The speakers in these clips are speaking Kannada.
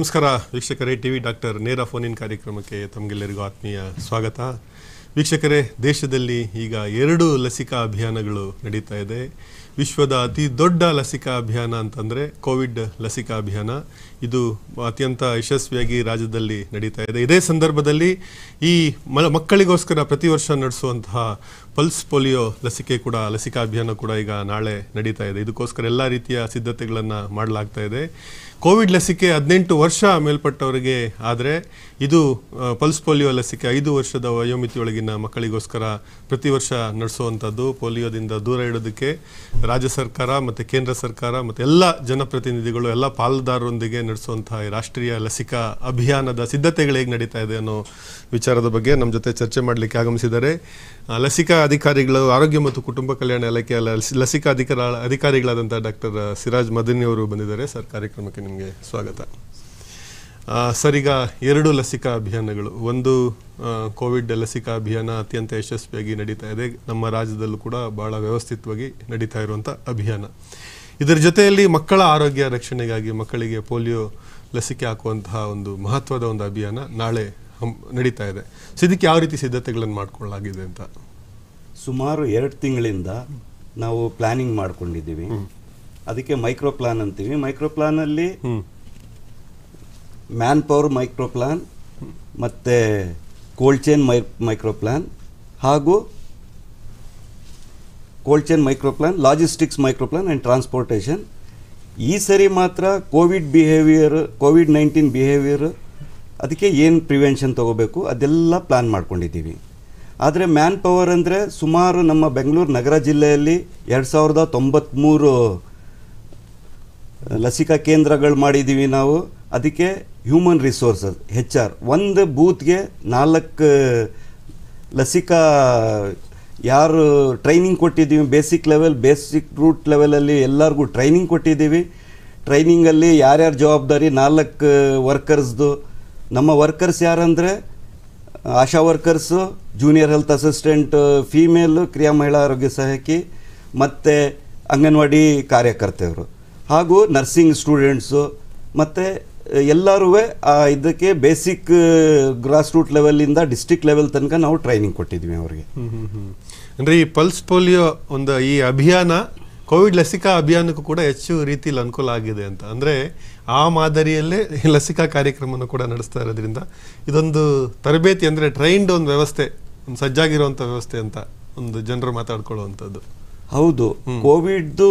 ನಮಸ್ಕಾರ ವೀಕ್ಷಕರೇ ಟಿವಿ ಡಾಕ್ಟರ್ ನೇರ ಫೋನ್ ಇನ್ ಕಾರ್ಯಕ್ರಮಕ್ಕೆ ತಮಗೆಲ್ಲರಿಗೂ ಆತ್ಮೀಯ ಸ್ವಾಗತ ವೀಕ್ಷಕರೇ ದೇಶದಲ್ಲಿ ಈಗ ಎರಡು ಲಸಿಕಾ ಅಭಿಯಾನಗಳು ನಡೀತಾ ಇದೆ ವಿಶ್ವದ ಅತಿ ದೊಡ್ಡ ಲಸಿಕಾ ಅಭಿಯಾನ ಅಂತಂದರೆ ಕೋವಿಡ್ ಲಸಿಕಾ ಅಭಿಯಾನ ಇದು ಅತ್ಯಂತ ಯಶಸ್ವಿಯಾಗಿ ರಾಜ್ಯದಲ್ಲಿ ನಡೀತಾ ಇದೆ ಇದೇ ಸಂದರ್ಭದಲ್ಲಿ ಈ ಮಕ್ಕಳಿಗೋಸ್ಕರ ಪ್ರತಿ ವರ್ಷ ನಡೆಸುವಂತಹ ಪಲ್ಸ್ ಪೋಲಿಯೋ ಲಸಿಕೆ ಕೂಡ ಲಸಿಕಾ ಅಭಿಯಾನ ಕೂಡ ಈಗ ನಾಳೆ ನಡೀತಾ ಇದೆ ಇದಕ್ಕೋಸ್ಕರ ಎಲ್ಲ ರೀತಿಯ ಸಿದ್ಧತೆಗಳನ್ನು ಮಾಡಲಾಗ್ತಾ ಇದೆ ಕೋವಿಡ್ ಲಸಿಕೆ ಹದಿನೆಂಟು ವರ್ಷ ಮೇಲ್ಪಟ್ಟವರಿಗೆ ಆದರೆ ಇದು ಪಲ್ಸ್ ಪೋಲಿಯೋ ಲಸಿಕೆ ಐದು ವರ್ಷದ ವಯೋಮಿತಿಯೊಳಗಿನ ಮಕ್ಕಳಿಗೋಸ್ಕರ ಪ್ರತಿ ವರ್ಷ ನಡೆಸುವಂಥದ್ದು ಪೋಲಿಯೋದಿಂದ ದೂರ ಇಡೋದಕ್ಕೆ ರಾಜ್ಯ ಸರ್ಕಾರ ಮತ್ತು ಕೇಂದ್ರ ಸರ್ಕಾರ ಮತ್ತು ಎಲ್ಲ ಜನಪ್ರತಿನಿಧಿಗಳು ಎಲ್ಲ ಪಾಲುದಾರರೊಂದಿಗೆ ನಡೆಸುವಂತಹ ರಾಷ್ಟ್ರೀಯ ಲಸಿಕಾ ಅಭಿಯಾನದ ಸಿದ್ಧತೆಗಳು ಹೇಗೆ ನಡೀತಾ ಇದೆ ಅನ್ನೋ ವಿಚಾರದ ಬಗ್ಗೆ ನಮ್ಮ ಜೊತೆ ಚರ್ಚೆ ಮಾಡಲಿಕ್ಕೆ ಆಗಮಿಸಿದ್ದಾರೆ ಲಸಿಕಾ ಅಧಿಕಾರಿಗಳು ಆರೋಗ್ಯ ಮತ್ತು ಕುಟುಂಬ ಕಲ್ಯಾಣ ಇಲಾಖೆಯ ಲಸಿಕಾ ಅಧಿಕಾರ ಅಧಿಕಾರಿಗಳಾದಂಥ ಡಾಕ್ಟರ್ ಸಿರಾಜ್ ಅವರು ಬಂದಿದ್ದಾರೆ ಸರ್ ಕಾರ್ಯಕ್ರಮಕ್ಕೆ ನಿಮಗೆ ಸ್ವಾಗತ ಸರಿಗ ಎರಡು ಲಸಿಕಾ ಅಭಿಯಾನಗಳು ಒಂದು ಕೋವಿಡ್ ಲಸಿಕಾ ಅಭಿಯಾನ ಅತ್ಯಂತ ಯಶಸ್ವಿಯಾಗಿ ನಡೀತಾ ಇದೆ ನಮ್ಮ ರಾಜ್ಯದಲ್ಲೂ ಕೂಡ ಬಹಳ ವ್ಯವಸ್ಥಿತವಾಗಿ ನಡೀತಾ ಇರುವಂಥ ಅಭಿಯಾನ ಇದರ ಜೊತೆಯಲ್ಲಿ ಮಕ್ಕಳ ಆರೋಗ್ಯ ರಕ್ಷಣೆಗಾಗಿ ಮಕ್ಕಳಿಗೆ ಪೋಲಿಯೋ ಲಸಿಕೆ ಹಾಕುವಂತಹ ಒಂದು ಮಹತ್ವದ ಒಂದು ಅಭಿಯಾನ ನಾಳೆ ನಡೀತಾ ಇದೆ ಸೊ ಇದಕ್ಕೆ ಯಾವ ರೀತಿ ಸಿದ್ಧತೆಗಳನ್ನು ಮಾಡಿಕೊಳ್ಳಲಾಗಿದೆ ಅಂತ ಸುಮಾರು ಎರಡು ತಿಂಗಳಿಂದ ನಾವು ಪ್ಲಾನಿಂಗ್ ಮಾಡ್ಕೊಂಡಿದ್ದೀವಿ ಅದಕ್ಕೆ ಮೈಕ್ರೋ ಪ್ಲಾನ್ ಅಂತೀವಿ ಮೈಕ್ರೋ ಪ್ಲಾನಲ್ಲಿ ಮ್ಯಾನ್ ಪವರ್ ಮೈಕ್ರೋ ಪ್ಲಾನ್ ಮತ್ತು ಕೋಲ್ಡ್ ಚೈನ್ ಮೈ ಮೈಕ್ರೋ ಪ್ಲಾನ್ ಹಾಗೂ cold chain micro plan logistics micro plan and transportation ಈ ಸರಿ ಮಾತ್ರ covid behaviour covid nineteen behaviour ಅದಕ್ಕೆ ಏನು ಪ್ರಿವೆನ್ಷನ್ ತೊಗೋಬೇಕು ಅದೆಲ್ಲ ಪ್ಲ್ಯಾನ್ ಮಾಡ್ಕೊಂಡಿದ್ದೀವಿ ಆದರೆ ಮ್ಯಾನ್ ಪವರ್ ಅಂದರೆ ಸುಮಾರು ನಮ್ಮ ಬೆಂಗಳೂರು ನಗರ ಜಿಲ್ಲೆಯಲ್ಲಿ ಎರಡು ಸಾವಿರದ ತೊಂಬತ್ತ್ಮೂರು ಲಸಿಕಾ ಕೇಂದ್ರಗಳು ಮಾಡಿದ್ದೀವಿ ನಾವು ಅದಕ್ಕೆ ಹ್ಯೂಮನ್ ರಿಸೋರ್ಸಸ್ ಹೆಚ್ ಆರ್ ಒಂದು ಬೂತ್ಗೆ ನಾಲ್ಕು ಲಸಿಕಾ ಯಾರು ಟ್ರೈನಿಂಗ್ ಕೊಟ್ಟಿದ್ದೀವಿ ಬೇಸಿಕ್ ಲೆವೆಲ್ ಬೇಸಿಕ್ ರೂಟ್ ಲೆವೆಲಲ್ಲಿ ಎಲ್ಲರಿಗೂ ಟ್ರೈನಿಂಗ್ ಕೊಟ್ಟಿದ್ದೀವಿ ಟ್ರೈನಿಂಗಲ್ಲಿ ಯಾರ್ಯಾರು ಜವಾಬ್ದಾರಿ ನಾಲ್ಕು ವರ್ಕರ್ಸ್ದು ನಮ್ಮ ವರ್ಕರ್ಸ್ ಯಾರಂದರೆ Asha workers junior health assistant female ಕ್ರಿಯಾ ಮಹಿಳಾ ಆರೋಗ್ಯ ಸಹಾಯಕಿ ಮತ್ತು ಅಂಗನವಾಡಿ ಕಾರ್ಯಕರ್ತೆಯವರು ಹಾಗೂ ನರ್ಸಿಂಗ್ ಸ್ಟೂಡೆಂಟ್ಸು ಮತ್ತು ಎಲ್ಲರೂ ಇದಕ್ಕೆ ಬೇಸಿಕ್ ಗ್ರಾಸ್ ರೂಟ್ ಲೆವೆಲಿಂದ ಡಿಸ್ಟ್ರಿಕ್ಟ್ ಲೆವೆಲ್ ತನಕ ನಾವು ಟ್ರೈನಿಂಗ್ ಕೊಟ್ಟಿದ್ವಿ ಅವರಿಗೆ ಅಂದರೆ ಈ ಪಲ್ಸ್ ಪೋಲಿಯೋ ಒಂದು ಈ ಅಭಿಯಾನ ಕೋವಿಡ್ ಲಸಿಕಾ ಅಭಿಯಾನಕ್ಕೂ ಕೂಡ ಹೆಚ್ಚು ರೀತಿಯಲ್ಲಿ ಅನುಕೂಲ ಆಗಿದೆ ಅಂತ ಅಂದರೆ ಆ ಮಾದರಿಯಲ್ಲೇ ಲಸಿಕಾ ಕಾರ್ಯಕ್ರಮವನ್ನು ಕೂಡ ನಡೆಸ್ತಾ ಇರೋದ್ರಿಂದ ಇದೊಂದು ತರಬೇತಿ ಅಂದರೆ ಟ್ರೈನ್ಡ್ ಒಂದು ವ್ಯವಸ್ಥೆ ಒಂದು ಸಜ್ಜಾಗಿರುವಂಥ ವ್ಯವಸ್ಥೆ ಅಂತ ಒಂದು ಜನರು ಮಾತಾಡ್ಕೊಳ್ಳುವಂಥದ್ದು ಹೌದು ಕೋವಿಡ್ದು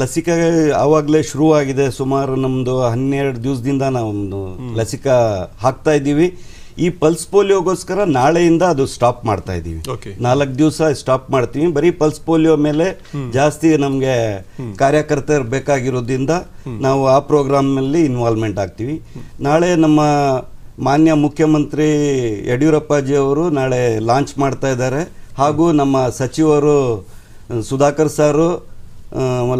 ಲಸಿಕೆ ಆವಾಗಲೇ ಶುರುವಾಗಿದೆ ಸುಮಾರು ನಮ್ಮದು ಹನ್ನೆರಡು ದಿವಸದಿಂದ ನಾವು ಲಸಿಕಾ ಹಾಕ್ತಾ ಇದ್ದೀವಿ ಈ ಪಲ್ಸ್ ಪೋಲಿಯೋಗೋಸ್ಕರ ನಾಳೆಯಿಂದ ಅದು ಸ್ಟಾಪ್ ಮಾಡ್ತಾ ಇದ್ದೀವಿ ನಾಲ್ಕು ದಿವಸ ಸ್ಟಾಪ್ ಮಾಡ್ತೀವಿ ಬರೀ ಪಲ್ಸ್ ಪೋಲಿಯೋ ಮೇಲೆ ಜಾಸ್ತಿ ನಮಗೆ ಕಾರ್ಯಕರ್ತರು ಬೇಕಾಗಿರೋದ್ರಿಂದ ನಾವು ಆ ಪ್ರೋಗ್ರಾಮ್ನಲ್ಲಿ ಇನ್ವಾಲ್ವ್ಮೆಂಟ್ ಆಗ್ತೀವಿ ನಾಳೆ ನಮ್ಮ ಮಾನ್ಯ ಮುಖ್ಯಮಂತ್ರಿ ಯಡಿಯೂರಪ್ಪಾಜಿ ಅವರು ನಾಳೆ ಲಾಂಚ್ ಮಾಡ್ತಾ ಇದ್ದಾರೆ ಹಾಗೂ ನಮ್ಮ ಸಚಿವರು ಸುಧಾಕರ್ ಸಾರು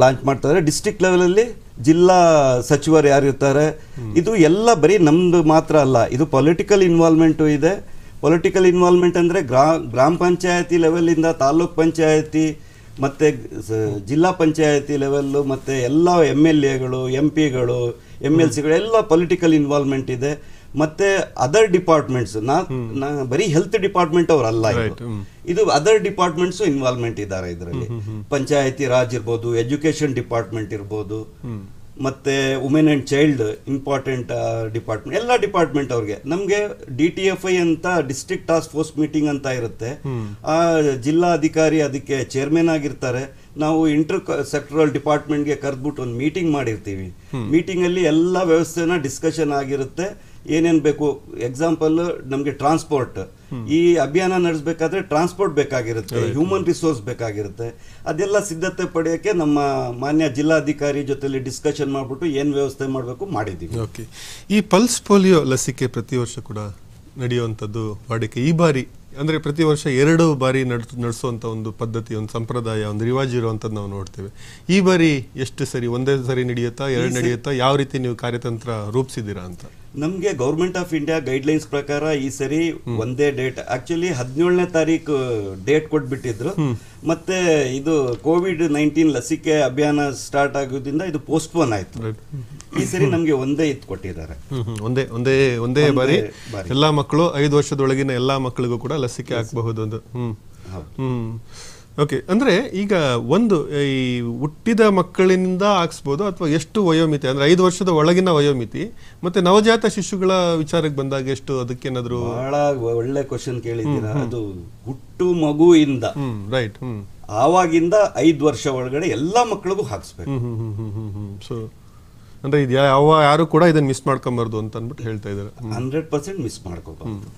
ಲಾಂಚ್ ಮಾಡ್ತಾರೆ ಡಿಸ್ಟಿಕ್ ಲೆವೆಲಲ್ಲಿ ಜಿಲ್ಲಾ ಸಚಿವರು ಯಾರಿರ್ತಾರೆ ಇದು ಎಲ್ಲ ಬರೀ ನಮ್ಮದು ಮಾತ್ರ ಅಲ್ಲ ಇದು ಪೊಲಿಟಿಕಲ್ ಇನ್ವಾಲ್ವ್ಮೆಂಟು ಇದೆ ಪೊಲಿಟಿಕಲ್ ಇನ್ವಾಲ್ವ್ಮೆಂಟ್ ಅಂದರೆ ಗ್ರಾ ಗ್ರಾಮ ಪಂಚಾಯತಿ ಲೆವೆಲಿಂದ ತಾಲ್ಲೂಕ್ ಪಂಚಾಯತಿ ಮತ್ತು ಜಿಲ್ಲಾ ಪಂಚಾಯತಿ ಲೆವೆಲ್ಲು ಮತ್ತು ಎಲ್ಲ ಎಮ್ ಎಲ್ ಎಗಳು ಎಮ್ ಪಿಗಳು ಎಮ್ ಎಲ್ ಸಿಗಳು ಎಲ್ಲ ಪೊಲಿಟಿಕಲ್ ಇನ್ವಾಲ್ವ್ಮೆಂಟ್ ಇದೆ ಮತ್ತೆ ಅದರ್ ಡಿಪಾರ್ಟ್ಮೆಂಟ್ಸ್ ನಾ ಬರೀ ಹೆಲ್ತ್ ಡಿಪಾರ್ಟ್ಮೆಂಟ್ ಅವರಲ್ಲ ಇದು ಅದರ್ ಡಿಪಾರ್ಟ್ಮೆಂಟ್ಸ್ ಇನ್ವಾಲ್ವ್ಮೆಂಟ್ ಇದ್ದಾರೆ ಇದರಲ್ಲಿ ಪಂಚಾಯತಿ ರಾಜ್ ಇರ್ಬೋದು ಎಜುಕೇಶನ್ ಡಿಪಾರ್ಟ್ಮೆಂಟ್ ಇರ್ಬೋದು ಮತ್ತೆ women and child important department ಎಲ್ಲ ಡಿಪಾರ್ಟ್ಮೆಂಟ್ ಅವ್ರಿಗೆ ನಮ್ಗೆ ಡಿ ಟಿ ಎಫ್ ಐ ಅಂತ ಡಿಸ್ಟ್ರಿಕ್ಟ್ ಟಾಸ್ಕ್ ಫೋರ್ಸ್ ಮೀಟಿಂಗ್ ಅಂತ ಇರುತ್ತೆ ಆ ಜಿಲ್ಲಾ ಅಧಿಕಾರಿ ಅದಕ್ಕೆ ಚೇರ್ಮನ್ ಆಗಿರ್ತಾರೆ ನಾವು ಇಂಟರ್ ಸೆಕ್ಟರಲ್ ಡಿಪಾರ್ಟ್ಮೆಂಟ್ಗೆ ಕರೆದ್ಬಿಟ್ಟು ಒಂದು ಮೀಟಿಂಗ್ ಮಾಡಿರ್ತೀವಿ ಮೀಟಿಂಗಲ್ಲಿ ಎಲ್ಲ ವ್ಯವಸ್ಥೆನ ಡಿಸ್ಕಷನ್ ಆಗಿರುತ್ತೆ ಏನೇನು ಬೇಕು ಎಕ್ಸಾಂಪಲ್ ನಮಗೆ ಟ್ರಾನ್ಸ್ಪೋರ್ಟ್ ಈ ಅಭಿಯಾನ ನಡೆಸಬೇಕಾದ್ರೆ ಟ್ರಾನ್ಸ್ಪೋರ್ಟ್ ಬೇಕಾಗಿರುತ್ತೆ ಹ್ಯೂಮನ್ ರಿಸೋರ್ಸ್ ಬೇಕಾಗಿರುತ್ತೆ ಅದೆಲ್ಲ ಸಿದ್ಧತೆ ಪಡೆಯೋಕ್ಕೆ ನಮ್ಮ ಮಾನ್ಯ ಜಿಲ್ಲಾಧಿಕಾರಿ ಜೊತೆಲಿ ಡಿಸ್ಕಷನ್ ಮಾಡಿಬಿಟ್ಟು ಏನು ವ್ಯವಸ್ಥೆ ಮಾಡಬೇಕು ಮಾಡಿದ್ದೀವಿ ಓಕೆ ಈ ಪಲ್ಸ್ ಪೋಲಿಯೋ ಲಸಿಕೆ ಪ್ರತಿ ವರ್ಷ ಕೂಡ ನಡೆಯುವಂಥದ್ದು ವಾಡಿಕೆ ಈ ಬಾರಿ ಅಂದರೆ ಪ್ರತಿ ವರ್ಷ ಎರಡು ಬಾರಿ ನಡ್ ನಡೆಸುವಂಥ ಒಂದು ಪದ್ಧತಿ ಒಂದು ಸಂಪ್ರದಾಯ ಒಂದು ರಿವಾಜ್ ಇರುವಂಥದ್ದು ನಾವು ನೋಡ್ತೇವೆ ಈ ಬಾರಿ ಎಷ್ಟು ಸರಿ ಒಂದೇ ಸರಿ ನಡೆಯುತ್ತಾ ಎರಡು ನಡೆಯುತ್ತಾ ಯಾವ ರೀತಿ ನೀವು ಕಾರ್ಯತಂತ್ರ ರೂಪಿಸಿದ್ದೀರಾ ಅಂತ ನಮಗೆ ಗೌರ್ಮೆಂಟ್ ಆಫ್ ಇಂಡಿಯಾ ಗೈಡ್ಲೈನ್ಸ್ ಪ್ರಕಾರ ಈ ಸರಿ ಒಂದೇ ಡೇಟ್ ಆಕ್ಚುಲಿ ಹದಿನೇಳನೇ ತಾರೀಕು ಡೇಟ್ ಕೊಟ್ಬಿಟ್ಟಿದ್ರು ಮತ್ತೆ ಇದು ಕೋವಿಡ್ ನೈನ್ಟೀನ್ ಲಸಿಕೆ ಅಭಿಯಾನ ಸ್ಟಾರ್ಟ್ ಆಗೋದ್ರಿಂದ ಇದು ಪೋಸ್ಟ್ಪೋನ್ ಆಯ್ತು ಈ ಸರಿ ನಮಗೆ ಒಂದೇ ಇದು ಕೊಟ್ಟಿದ್ದಾರೆ ಒಂದೇ ಒಂದೇ ಒಂದೇ ಬಾರಿ ಎಲ್ಲಾ ಮಕ್ಕಳು ಐದು ವರ್ಷದೊಳಗಿನ ಎಲ್ಲಾ ಮಕ್ಕಳಿಗೂ ಕೂಡ ಲಸಿಕೆ ಹಾಕಬಹುದು ಹ್ಮ್ ಓಕೆ ಅಂದರೆ ಈಗ ಒಂದು ಈ ಹುಟ್ಟಿದ ಮಕ್ಕಳಿಂದ ಹಾಕ್ಸ್ಬೋದು ಅಥವಾ ಎಷ್ಟು ವಯೋಮಿತಿ ಅಂದರೆ ಐದು ವರ್ಷದ ಒಳಗಿನ ವಯೋಮಿತಿ ಮತ್ತು ನವಜಾತ ಶಿಶುಗಳ ವಿಚಾರಕ್ಕೆ ಬಂದಾಗ ಎಷ್ಟು ಅದಕ್ಕೇನಾದರೂ ಬಹಳ ಒಳ್ಳೆ ಕ್ವಶನ್ ಕೇಳಿದ್ದೀರಾ ಅದು ಹುಟ್ಟು ಮಗುವಿಂದ ರೈಟ್ ಆವಾಗಿಂದ ಐದು ವರ್ಷ ಒಳಗಡೆ ಎಲ್ಲ ಮಕ್ಕಳಿಗೂ ಹಾಕ್ಸ್ಬೇಕು ಸೊ ಅಂದ್ರೆ ಇದು ಯಾವ ಯಾರು ಕೂಡ ಇದನ್ನ ಮಿಸ್ ಮಾಡ್ಕೊಂಬಾರ್ದು ಅಂತ ಅಂದ್ಬಿಟ್ಟು ಹೇಳ್ತಾ ಇದ್ದಾರೆ ಹಂಡ್ರೆಡ್ ಪರ್ಸೆಂಟ್ ಮಿಸ್ ಮಾಡ್ಕೋಬಾರ್ದು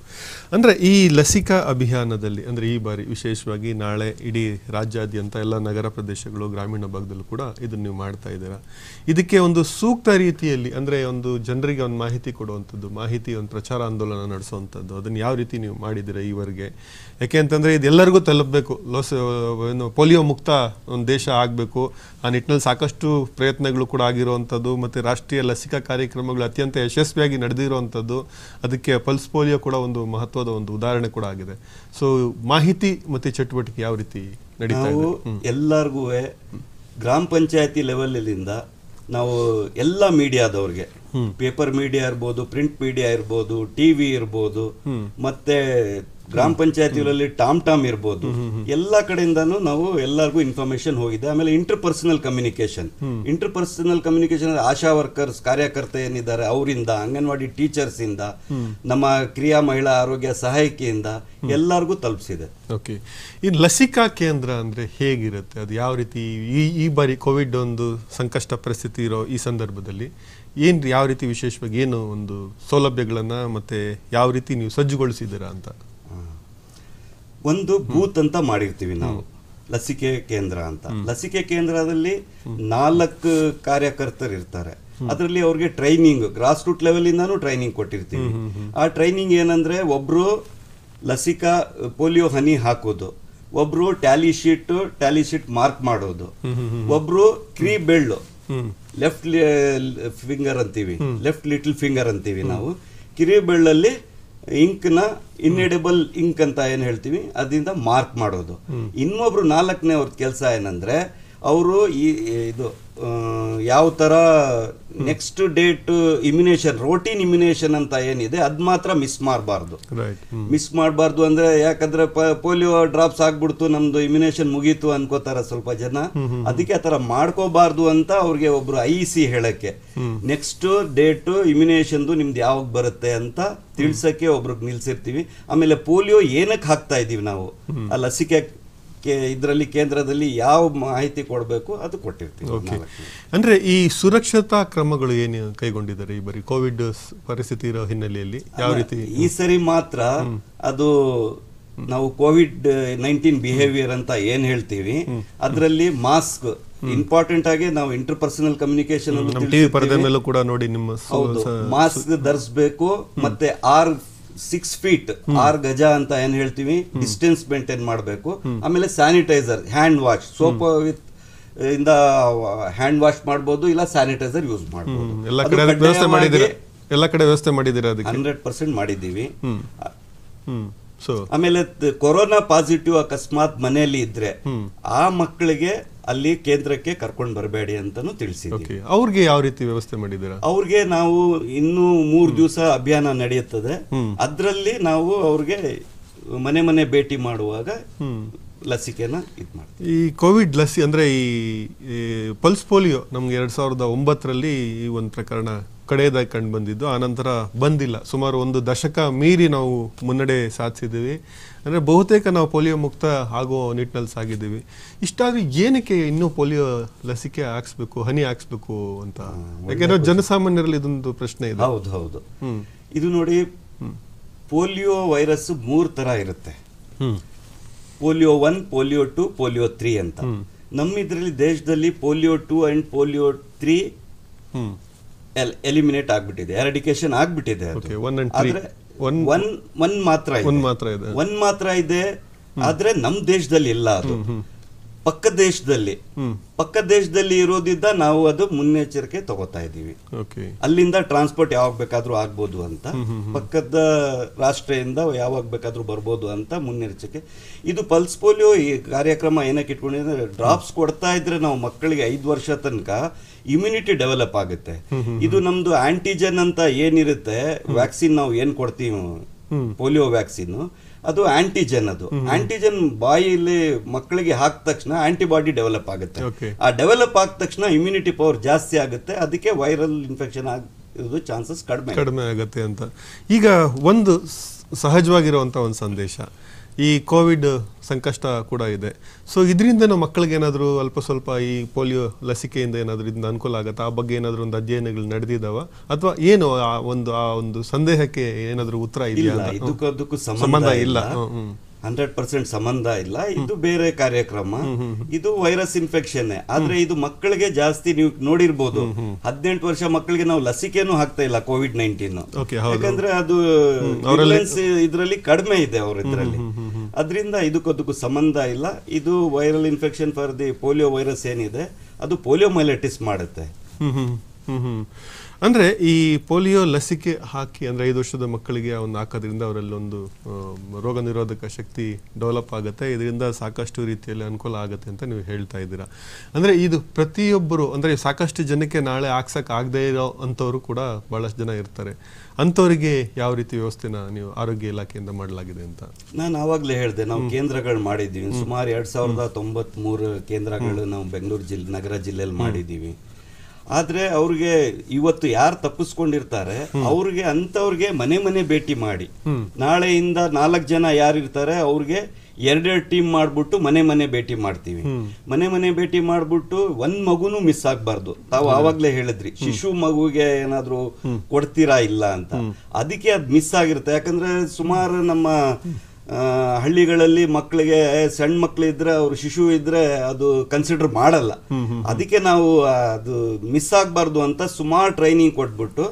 ಅಂದರೆ ಈ ಲಸಿಕಾ ಅಭಿಯಾನದಲ್ಲಿ ಅಂದರೆ ಈ ಬಾರಿ ವಿಶೇಷವಾಗಿ ನಾಳೆ ಇಡೀ ರಾಜ್ಯಾದ್ಯಂತ ಎಲ್ಲ ನಗರ ಪ್ರದೇಶಗಳು ಗ್ರಾಮೀಣ ಭಾಗದಲ್ಲೂ ಕೂಡ ಇದನ್ನು ನೀವು ಮಾಡ್ತಾ ಇದ್ದೀರಾ ಇದಕ್ಕೆ ಒಂದು ಸೂಕ್ತ ರೀತಿಯಲ್ಲಿ ಅಂದರೆ ಒಂದು ಜನರಿಗೆ ಒಂದು ಮಾಹಿತಿ ಕೊಡುವಂಥದ್ದು ಮಾಹಿತಿ ಒಂದು ಪ್ರಚಾರ ಆಂದೋಲನ ನಡೆಸುವಂಥದ್ದು ಅದನ್ನು ಯಾವ ರೀತಿ ನೀವು ಮಾಡಿದ್ದೀರಾ ಈವರೆಗೆ ಯಾಕೆ ಅಂತಂದರೆ ಇದೆಲ್ಲರಿಗೂ ತಲುಪಬೇಕು ಲೋಸ ಏನು ಪೋಲಿಯೋ ಮುಕ್ತ ಒಂದು ದೇಶ ಆಗಬೇಕು ಆ ನಿಟ್ಟಿನಲ್ಲಿ ಸಾಕಷ್ಟು ಪ್ರಯತ್ನಗಳು ಕೂಡ ಆಗಿರುವಂಥದ್ದು ಮತ್ತು ರಾಷ್ಟ್ರೀಯ ಲಸಿಕಾ ಕಾರ್ಯಕ್ರಮಗಳು ಅತ್ಯಂತ ಯಶಸ್ವಿಯಾಗಿ ನಡೆದಿರುವಂಥದ್ದು ಅದಕ್ಕೆ ಪಲ್ಸ್ ಪೋಲಿಯೋ ಕೂಡ ಒಂದು ಮಹತ್ವ ಮಹತ್ವದ ಒಂದು ಉದಾಹರಣೆ ಕೂಡ ಆಗಿದೆ ಸೊ ಮಾಹಿತಿ ಮತ್ತೆ ಚಟುವಟಿಕೆ ಯಾವ ರೀತಿ ನಡೀತಾ ನಾವು ಎಲ್ಲರಿಗೂ ಗ್ರಾಮ ಪಂಚಾಯತಿ ಲೆವೆಲಿಂದ ನಾವು ಎಲ್ಲ ಮೀಡಿಯಾದವ್ರಿಗೆ ಪೇಪರ್ ಮೀಡಿಯಾ ಇರ್ಬೋದು ಪ್ರಿಂಟ್ ಮೀಡಿಯಾ ಇರ್ಬೋದು ಟಿವಿ ಇರ್ಬೋದು ಮತ್ತೆ ಗ್ರಾಮ ಪಂಚಾಯತಿಗಳಲ್ಲಿ ಟಾಮ್ ಟಾಮ್ ಇರ್ಬೋದು ಎಲ್ಲ ಕಡೆಯಿಂದನೂ ನಾವು ಎಲ್ಲರಿಗೂ ಇನ್ಫಾರ್ಮೇಶನ್ ಹೋಗಿದೆ ಆಮೇಲೆ interpersonal communication interpersonal communication Asha workers ಕಾರ್ಯಕರ್ತ ಏನಿದ್ದಾರೆ ಅವರಿಂದ ಅಂಗನವಾಡಿ ಟೀಚರ್ಸ್ ಇಂದ ನಮ್ಮ ಕ್ರಿಯಾ ಮಹಿಳಾ ಆರೋಗ್ಯ ಸಹಾಯಕಿಯಿಂದ ಎಲ್ಲರಿಗೂ ತಲುಪಿಸಿದೆ ಓಕೆ ಈ ಲಸಿಕಾ ಕೇಂದ್ರ ಅಂದ್ರೆ ಹೇಗಿರುತ್ತೆ ಅದು ಯಾವ ರೀತಿ ಈ ಈ ಬಾರಿ ಕೋವಿಡ್ ಒಂದು ಸಂಕಷ್ಟ ಪರಿಸ್ಥಿತಿ ಇರೋ ಈ ಸಂದರ್ಭದಲ್ಲಿ ಏನು ಯಾವ ರೀತಿ ವಿಶೇಷವಾಗಿ ಏನು ಒಂದು ಸೌಲಭ್ಯಗಳನ್ನು ಮತ್ತೆ ಯಾವ ರೀತಿ ನೀವು ಸಜ್ಜುಗೊಳಿಸಿದ್ದೀರಾ ಅಂತ ಒಂದು ಬೂತ್ ಅಂತ ಮಾಡಿರ್ತೀವಿ ನಾವು ಲಸಿಕೆ ಕೇಂದ್ರ ಅಂತ ಲಸಿಕೆ ಕೇಂದ್ರದಲ್ಲಿ ನಾಲ್ಕು ಕಾರ್ಯಕರ್ತರು ಇರ್ತಾರೆ ಅದರಲ್ಲಿ ಅವ್ರಿಗೆ ಟ್ರೈನಿಂಗ್ ಗ್ರಾಸ್ ರೂಟ್ ಲೆವೆಲ್ ಇಂದಾನು ಟ್ರೈನಿಂಗ್ ಕೊಟ್ಟಿರ್ತೀವಿ ಆ ಟ್ರೈನಿಂಗ್ ಏನಂದ್ರೆ ಒಬ್ರು ಲಸಿಕಾ ಪೋಲಿಯೋ ಹನಿ ಹಾಕೋದು ಒಬ್ರು tally sheet tally sheet mark ಮಾಡೋದು ಒಬ್ರು ಕ್ರೀ ಬೆಳ್ಳು ಲೆಫ್ಟ್ ಫಿಂಗರ್ ಅಂತೀವಿ ಲೆಫ್ಟ್ ಲಿಟಲ್ ಫಿಂಗರ್ ಅಂತೀವಿ ನಾವು ಬೆಳ್ಳಲ್ಲಿ ಇಂಕ್ನ ಇನ್ನೆಡಿಬಲ್ ಇಂಕ್ ಅಂತ ಏನು ಹೇಳ್ತೀವಿ ಅದರಿಂದ ಮಾರ್ಕ್ ಮಾಡೋದು ಇನ್ನೊಬ್ರು ನಾಲ್ಕನೇ ಅವ್ರ ಕೆಲಸ ಏನಂದ್ರೆ ಅವರು ಈ ಇದು ಯಾವ ಥರ next date immunisation routine immunisation ಅಂತ ಏನಿದೆ ಅದು ಮಾತ್ರ ಮಿಸ್ ಮಾಡಬಾರ್ದು ಮಿಸ್ ಮಾಡಬಾರ್ದು ಅಂದರೆ ಯಾಕಂದ್ರೆ ಪೋಲಿಯೋ ಡ್ರಾಪ್ಸ್ ಆಗ್ಬಿಡ್ತು ನಮ್ದು ಇಮ್ಯುನೇಷನ್ ಮುಗೀತು ಅನ್ಕೋತಾರ ಸ್ವಲ್ಪ ಜನ ಅದಕ್ಕೆ ಆ ಥರ ಮಾಡ್ಕೋಬಾರ್ದು ಅಂತ ಅವ್ರಿಗೆ ಒಬ್ರು ಐ ಸಿ e ಹೇಳಕ್ಕೆ ನೆಕ್ಸ್ಟ್ ಡೇಟು ಇಮ್ಯುನೇಷನ್ದು ನಿಮ್ದು ಯಾವಾಗ ಬರುತ್ತೆ ಅಂತ ತಿಳಿಸಕ್ಕೆ ಒಬ್ರಿಗೆ ನಿಲ್ಸಿರ್ತೀವಿ ಆಮೇಲೆ ಪೋಲಿಯೋ ಏನಕ್ಕೆ ಹಾಕ್ತಾ ಇದ್ದೀವಿ ನಾವು ಆ ಲಸಿಕೆ ಇದರಲ್ಲಿ ಕೇಂದ್ರದಲ್ಲಿ ಯಾವ ಮಾಹಿತಿ ಕೊಡಬೇಕು ಅದು ಕೊಟ್ಟಿರ್ತೀವಿ ಓಕೆ ಅಂದರೆ ಈ ಸುರಕ್ಷತಾ ಕ್ರಮಗಳು ಏನು ಕೈಗೊಂಡಿದ್ದಾರೆ ಈ ಬರೀ ಕೋವಿಡ್ ಪರಿಸ್ಥಿತಿ ಇರೋ ಹಿನ್ನೆಲೆಯಲ್ಲಿ ಯಾವ ರೀತಿ ಈ ಸರಿ ಮಾತ್ರ ಅದು ನಾವು ಕೋವಿಡ್ ನೈನ್ಟೀನ್ ಬಿಹೇವಿಯರ್ ಅಂತ ಏನು ಹೇಳ್ತೀವಿ ಅದರಲ್ಲಿ ಮಾಸ್ಕ್ ಇಂಪಾರ್ಟೆಂಟ್ ಆಗಿ ನಾವು ಇಂಟರ್ ಪರ್ಸನಲ್ ಕಮ್ಯುನಿಕೇಶನ್ ಮಾಸ್ಕ್ ಧರಿಸಬೇಕು ಮತ್ತೆ ಆರ್ ಸಿಕ್ಸ್ ಫೀಟ್ ಆರ್ ಗಜ ಅಂತ ಏನ್ ಹೇಳ್ತೀವಿ ಡಿಸ್ಟೆನ್ಸ್ ಮೇಂಟೈನ್ ಮಾಡಬೇಕು ಆಮೇಲೆ sanitiser hand wash soap with ಇಂದ ಹ್ಯಾಂಡ್ ವಾಶ್ ಮಾಡಬಹುದು ಇಲ್ಲ ಸ್ಯಾನಿಟೈಸರ್ ಯೂಸ್ ಮಾಡಬಹುದು ಎಲ್ಲ ಕಡೆ ವ್ಯವಸ್ಥೆ ಮಾಡಿದ್ದೀರಾ ಹಂಡ್ರೆಡ್ ಪರ್ಸೆಂಟ್ ಮಾಡಿದ್ದೀವಿ ಆಮೇಲೆ ಕೊರೋನಾ ಪಾಸಿಟಿವ್ ಅಕಸ್ಮಾತ್ ಮನೆಯಲ್ಲಿ ಇದ್ರೆ ಆ ಮಕ್ಕಳಿಗೆ ಅಲ್ಲಿ ಕೇಂದ್ರಕ್ಕೆ ಕರ್ಕೊಂಡು ಬರಬೇಡಿ ಅಂತಾನು ತಿಳಿಸಿದ್ವಿ ಅವ್ರಿಗೆ ಯಾವ ರೀತಿ ವ್ಯವಸ್ಥೆ ಮಾಡಿದ್ದೀರಾ ಅವ್ರಿಗೆ ನಾವು ಇನ್ನು ಮೂರು ದಿವಸ ಅಭಿಯಾನ ನಡೆಯುತ್ತದೆ ಅದರಲ್ಲಿ ನಾವು ಅವ್ರಿಗೆ ಮನೆ ಮನೆ ಭೇಟಿ ಮಾಡುವಾಗ ಲಸಿಕೆನ ಇದು ಮಾಡ್ತೀವಿ ಈ ಕೋವಿಡ್ ಲಸಿ ಅಂದ್ರೆ ಈ ಪಲ್ಸ್ ಪೋಲಿಯೋ ನಮ್ಗೆ ಎರಡ್ ಸಾವಿರದ ಒಂಬತ್ತರಲ್ಲಿ ಈ ಒಂದು ಪ್ರಕರಣ ಕಡೆಯದಾಗಿ ಕಂಡು ಬಂದಿದ್ದು ಆನಂತರ ಬಂದಿಲ್ಲ ಸುಮಾರು ಒಂದು ದಶಕ ಮೀರಿ ನಾವು ಮುನ್ನಡೆ ಸಾಧಿಸಿದ್ದೀವಿ ಅಂದರೆ ಬಹುತೇಕ ನಾವು ಪೋಲಿಯೋ ಮುಕ್ತ ಆಗೋ ನಿಟ್ಟಿನಲ್ಲಿ ಸಾಗಿದ್ದೀವಿ ಇಷ್ಟಾದರೂ ಏನಕ್ಕೆ ಇನ್ನೂ ಪೋಲಿಯೋ ಲಸಿಕೆ ಹಾಕ್ಸ್ಬೇಕು ಹನಿ ಹಾಕ್ಸ್ಬೇಕು ಅಂತ ಯಾಕೆಂದ್ರೆ ಜನಸಾಮಾನ್ಯರಲ್ಲಿ ಇದೊಂದು ಪ್ರಶ್ನೆ ಇದೆ ಹೌದು ಹೌದು ಇದು ನೋಡಿ ಪೋಲಿಯೋ ವೈರಸ್ ಮೂರು ತರ ಇರುತ್ತೆ polio one polio two polio three ಅಂತ ನಮ್ಮ ಇದರಲ್ಲಿ ದೇಶದಲ್ಲಿ polio two and polio three eliminate ಆಗ್ಬಿಟ್ಟಿದೆ ಎರಡಿಕೇಶನ್ ಆಗ್ಬಿಟ್ಟಿದೆ ಆದ್ರೆ ಒನ್ ಒನ್ ಮಾತ್ರ ಒನ್ ಮಾತ್ರ ಇದೆ ಒನ್ ಮಾತ್ರ ಇದೆ ಆದ್ರೆ ನಮ್ ದೇಶದಲ್ಲಿ ಇಲ್ಲ ಅದು ಪಕ್ಕ ದೇಶದಲ್ಲಿ ಪಕ್ಕ ದೇಶದಲ್ಲಿ ಇರೋದಿದ್ದ ನಾವು ಅದು ಮುನ್ನೆಚ್ಚರಿಕೆ ತಗೋತಾ ಇದೀವಿ ಅಲ್ಲಿಂದ ಟ್ರಾನ್ಸ್ಪೋರ್ಟ್ ಯಾವಾಗ ಬೇಕಾದ್ರೂ ಆಗ್ಬೋದು ಅಂತ ಪಕ್ಕದ ರಾಷ್ಟ್ರದಿಂದ ಯಾವಾಗ ಬೇಕಾದ್ರೂ ಬರ್ಬೋದು ಅಂತ ಮುನ್ನೆಚ್ಚರಿಕೆ ಇದು ಪಲ್ಸ್ ಪೋಲಿಯೋ ಈ ಕಾರ್ಯಕ್ರಮ ಏನಕ್ಕೆ ಇಟ್ಕೊಂಡಿದ್ರೆ ಡ್ರಾಪ್ಸ್ ಕೊಡ್ತಾ ಇದ್ರೆ ನಾವು ಮಕ್ಕಳಿಗೆ ಐದು ವರ್ಷ ತನಕ ಇಮ್ಯುನಿಟಿ ಡೆವಲಪ್ ಆಗುತ್ತೆ ಇದು ನಮ್ದು ಆಂಟಿಜೆನ್ ಅಂತ ಏನಿರುತ್ತೆ ವ್ಯಾಕ್ಸಿನ್ ನಾವು ಏನ್ ಕೊಡ್ತೀವಿ ಪೋಲಿಯೋ ವ್ಯಾಕ್ಸಿನ್ ಅದು ಆಂಟಿಜೆನ್ ಅದು ಆಂಟಿಜೆನ್ ಬಾಯಿಲಿ ಮಕ್ಕಳಿಗೆ ಹಾಕಿದ ತಕ್ಷಣ ಆಂಟಿಬಾಡಿ ಡೆವಲಪ್ ಆಗುತ್ತೆ ಆ ಡೆವಲಪ್ ಆದ ತಕ್ಷಣ ಇಮ್ಯುನಿಟಿ ಪವರ್ ಜಾಸ್ತಿ ಆಗುತ್ತೆ ಅದಕ್ಕೆ ವೈರಲ್ ಇನ್ಫೆಕ್ಷನ್ ಆಗಿರೋದು ಚಾನ್ಸಸ್ ಕಡಿಮೆ ಕಡಿಮೆ ಆಗುತ್ತೆ ಅಂತ ಈಗ ಒಂದು ಸಹಜವಾಗಿರುವಂತಹ ಒಂದು ಸಂದೇಶ ಈ ಕೋವಿಡ್ ಸಂಕಷ್ಟ ಕೂಡ ಇದೆ ಸೊ ಇದರಿಂದ ನಮ್ಮ ಮಕ್ಕಳಿಗೆ ಏನಾದರೂ ಅಲ್ಪ ಸ್ವಲ್ಪ ಈ ಪೋಲಿಯೋ ಲಸಿಕೆಯಿಂದ ಏನಾದರೂ ಇದನ್ನ ಅನುಕೂಲ ಆಗುತ್ತೆ ಆ ಬಗ್ಗೆ ಏನಾದರೂ ಒಂದು ಅಧ್ಯಯನಗಳು ನಡೆದಿದ್ದಾವ ಅಥವಾ ಏನು ಆ ಒಂದು ಆ ಒಂದು ಸಂದೇಹಕ್ಕೆ ಏನಾದರೂ ಉತ್ತರ ಇದೆಯಾ ಸಂಬಂಧ ಇಲ್ಲ ಹಂಡ್ರೆಡ್ ಪರ್ಸೆಂಟ್ ಸಂಬಂಧ ಇಲ್ಲ ಇದು ಬೇರೆ ಕಾರ್ಯಕ್ರಮ ಇದು ವೈರಸ್ ಇನ್ಫೆಕ್ಷನ್ ಆದ್ರೆ ಇದು ಮಕ್ಕಳಿಗೆ ಜಾಸ್ತಿ ನೀವು ನೋಡಿರ್ಬೋದು ಹದಿನೆಂಟು ವರ್ಷ ಮಕ್ಕಳಿಗೆ ನಾವು ಲಸಿಕೆನೂ ಹಾಕ್ತಾ ಇಲ್ಲ ಕೋವಿಡ್ ನೈನ್ಟೀನ್ ಯಾಕಂದ್ರೆ ಅದು ಇದರಲ್ಲಿ ಕಡಿಮೆ ಇದೆ ಅವ್ರ ಇದ್ರಲ್ಲಿ ಅದರಿಂದ ಇದಕ್ಕೂ ಸಂಬಂಧ ಇಲ್ಲ ಇದು viral infection for the polio virus ಏನಿದೆ ಅದು ಪೋಲಿಯೋ ಮೈಲೈಟಿಸ್ ಮಾಡುತ್ತೆ ಅಂದರೆ ಈ ಪೋಲಿಯೋ ಲಸಿಕೆ ಹಾಕಿ ಅಂದರೆ ಐದು ವರ್ಷದ ಮಕ್ಕಳಿಗೆ ಒಂದು ಹಾಕೋದ್ರಿಂದ ಅವರಲ್ಲಿ ಒಂದು ರೋಗ ನಿರೋಧಕ ಶಕ್ತಿ ಡೆವಲಪ್ ಆಗುತ್ತೆ ಇದರಿಂದ ಸಾಕಷ್ಟು ರೀತಿಯಲ್ಲಿ ಅನುಕೂಲ ಆಗುತ್ತೆ ಅಂತ ನೀವು ಹೇಳ್ತಾ ಇದ್ದೀರಾ ಅಂದ್ರೆ ಇದು ಪ್ರತಿಯೊಬ್ಬರು ಅಂದರೆ ಸಾಕಷ್ಟು ಜನಕ್ಕೆ ನಾಳೆ ಹಾಕ್ಸಕ್ ಆಗದೇ ಇರೋ ಅಂಥವರು ಕೂಡ ಭಾಳಷ್ಟು ಜನ ಇರ್ತಾರೆ ಅಂತವರಿಗೆ ಯಾವ ರೀತಿ ವ್ಯವಸ್ಥೆನ ನೀವು ಆರೋಗ್ಯ ಇಲಾಖೆಯಿಂದ ಮಾಡಲಾಗಿದೆ ಅಂತ ನಾನು ಆವಾಗಲೇ ಹೇಳಿದೆ ನಾವು ಕೇಂದ್ರಗಳು ಮಾಡಿದ್ದೀವಿ ಸುಮಾರು ಎರಡು ಸಾವಿರದ ತೊಂಬತ್ತ್ಮೂರು ಕೇಂದ್ರಗಳು ನಾವು ಬೆಂಗಳೂರು ಜಿಲ್ಲೆ ನಗರ ಜಿಲ್ಲೆಯಲ್ಲಿ ಮಾಡಿದ್ದೀವಿ ಆದ್ರೆ ಅವ್ರಿಗೆ ಇವತ್ತು ಯಾರು ತಪ್ಪಿಸ್ಕೊಂಡಿರ್ತಾರೆ ಅವ್ರಿಗೆ ಅಂತವ್ರಿಗೆ ಮನೆ ಮನೆ ಭೇಟಿ ಮಾಡಿ ನಾಳೆಯಿಂದ ನಾಲ್ಕು ಜನ ಯಾರಿರ್ತಾರೆ ಅವ್ರಿಗೆ ಎರಡೆರಡು ಟೀಮ್ ಮಾಡಿಬಿಟ್ಟು ಮನೆ ಮನೆ ಭೇಟಿ ಮಾಡ್ತೀವಿ ಮನೆ ಮನೆ ಭೇಟಿ ಮಾಡಿಬಿಟ್ಟು ಒಂದ್ ಮಗುನು ಮಿಸ್ ಆಗ್ಬಾರ್ದು ತಾವು ಆವಾಗಲೇ ಹೇಳಿದ್ರಿ ಶಿಶು ಮಗುಗೆ ಏನಾದ್ರು ಕೊಡ್ತೀರಾ ಇಲ್ಲ ಅಂತ ಅದಕ್ಕೆ ಅದು ಮಿಸ್ ಆಗಿರುತ್ತೆ ಯಾಕಂದ್ರೆ ಸುಮಾರು ನಮ್ಮ ಹಳ್ಳಿಗಳಲ್ಲಿ ಮಕ್ಕಳಿಗೆ ಸಣ್ಣ ಮಕ್ಕಳು ಇದ್ರೆ ಅವ್ರ ಶಿಶು ಇದ್ರೆ ಅದು ಕನ್ಸಿಡರ್ ಮಾಡಲ್ಲ ಅದಕ್ಕೆ ನಾವು ಅದು ಮಿಸ್ ಆಗಬಾರ್ದು ಅಂತ ಸುಮಾರು ಟ್ರೈನಿಂಗ್ ಕೊಟ್ಬಿಟ್ಟು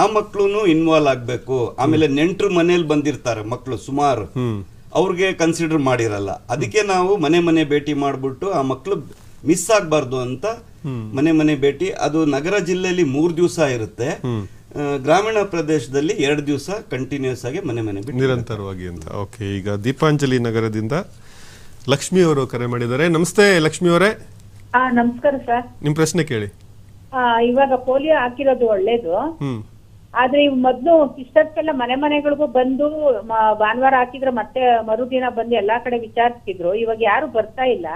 ಆ ಮಕ್ಕಳು ಇನ್ವಾಲ್ವ್ ಆಗಬೇಕು ಆಮೇಲೆ ನೆಂಟರು ಮನೇಲಿ ಬಂದಿರ್ತಾರೆ ಮಕ್ಕಳು ಸುಮಾರು ಅವ್ರಿಗೆ ಕನ್ಸಿಡರ್ ಮಾಡಿರಲ್ಲ ಅದಕ್ಕೆ ನಾವು ಮನೆ ಮನೆ ಭೇಟಿ ಮಾಡಿಬಿಟ್ಟು ಆ ಮಕ್ಕಳು ಮಿಸ್ ಆಗಬಾರ್ದು ಅಂತ ಮನೆ ಮನೆ ಭೇಟಿ ಅದು ನಗರ ಜಿಲ್ಲೆಯಲ್ಲಿ ಮೂರು ದಿವಸ ಇರುತ್ತೆ ಗ್ರಾಮೀಣ ಪ್ರದೇಶದಲ್ಲಿ ಎರಡು ದಿವಸ ಕಂಟಿನ್ಯೂಸ್ ಆಗಿ ಮನೆ ಮನೆ ನಿರಂತರವಾಗಿ ಅಂತ ಓಕೆ ಈಗ ದೀಪಾಂಜಲಿ ನಗರದಿಂದ ಲಕ್ಷ್ಮಿ ಅವರು ಕರೆ ಮಾಡಿದ್ದಾರೆ ನಮಸ್ತೆ ಲಕ್ಷ್ಮಿ ಅವರೇ ನಮಸ್ಕಾರ ಸರ್ ನಿಮ್ ಪ್ರಶ್ನೆ ಕೇಳಿ ಇವಾಗ ಪೋಲಿಯೋ ಹಾಕಿರೋದು ಒಳ್ಳೇದು ಆದ್ರೆ ಮೊದ್ಲು ಇಷ್ಟಕ್ಕೆಲ್ಲ ಮನೆ ಮನೆಗಳಿಗೂ ಬಂದು ಭಾನುವಾರ ಹಾಕಿದ್ರೆ ಮತ್ತೆ ಮರುದಿನ ಬಂದು ಎಲ್ಲಾ ಕಡೆ ವಿಚಾರಿಸ್ತಿದ್ರು ಇವಾಗ ಯಾರು ಬರ್ತಾ ಇಲ್ಲ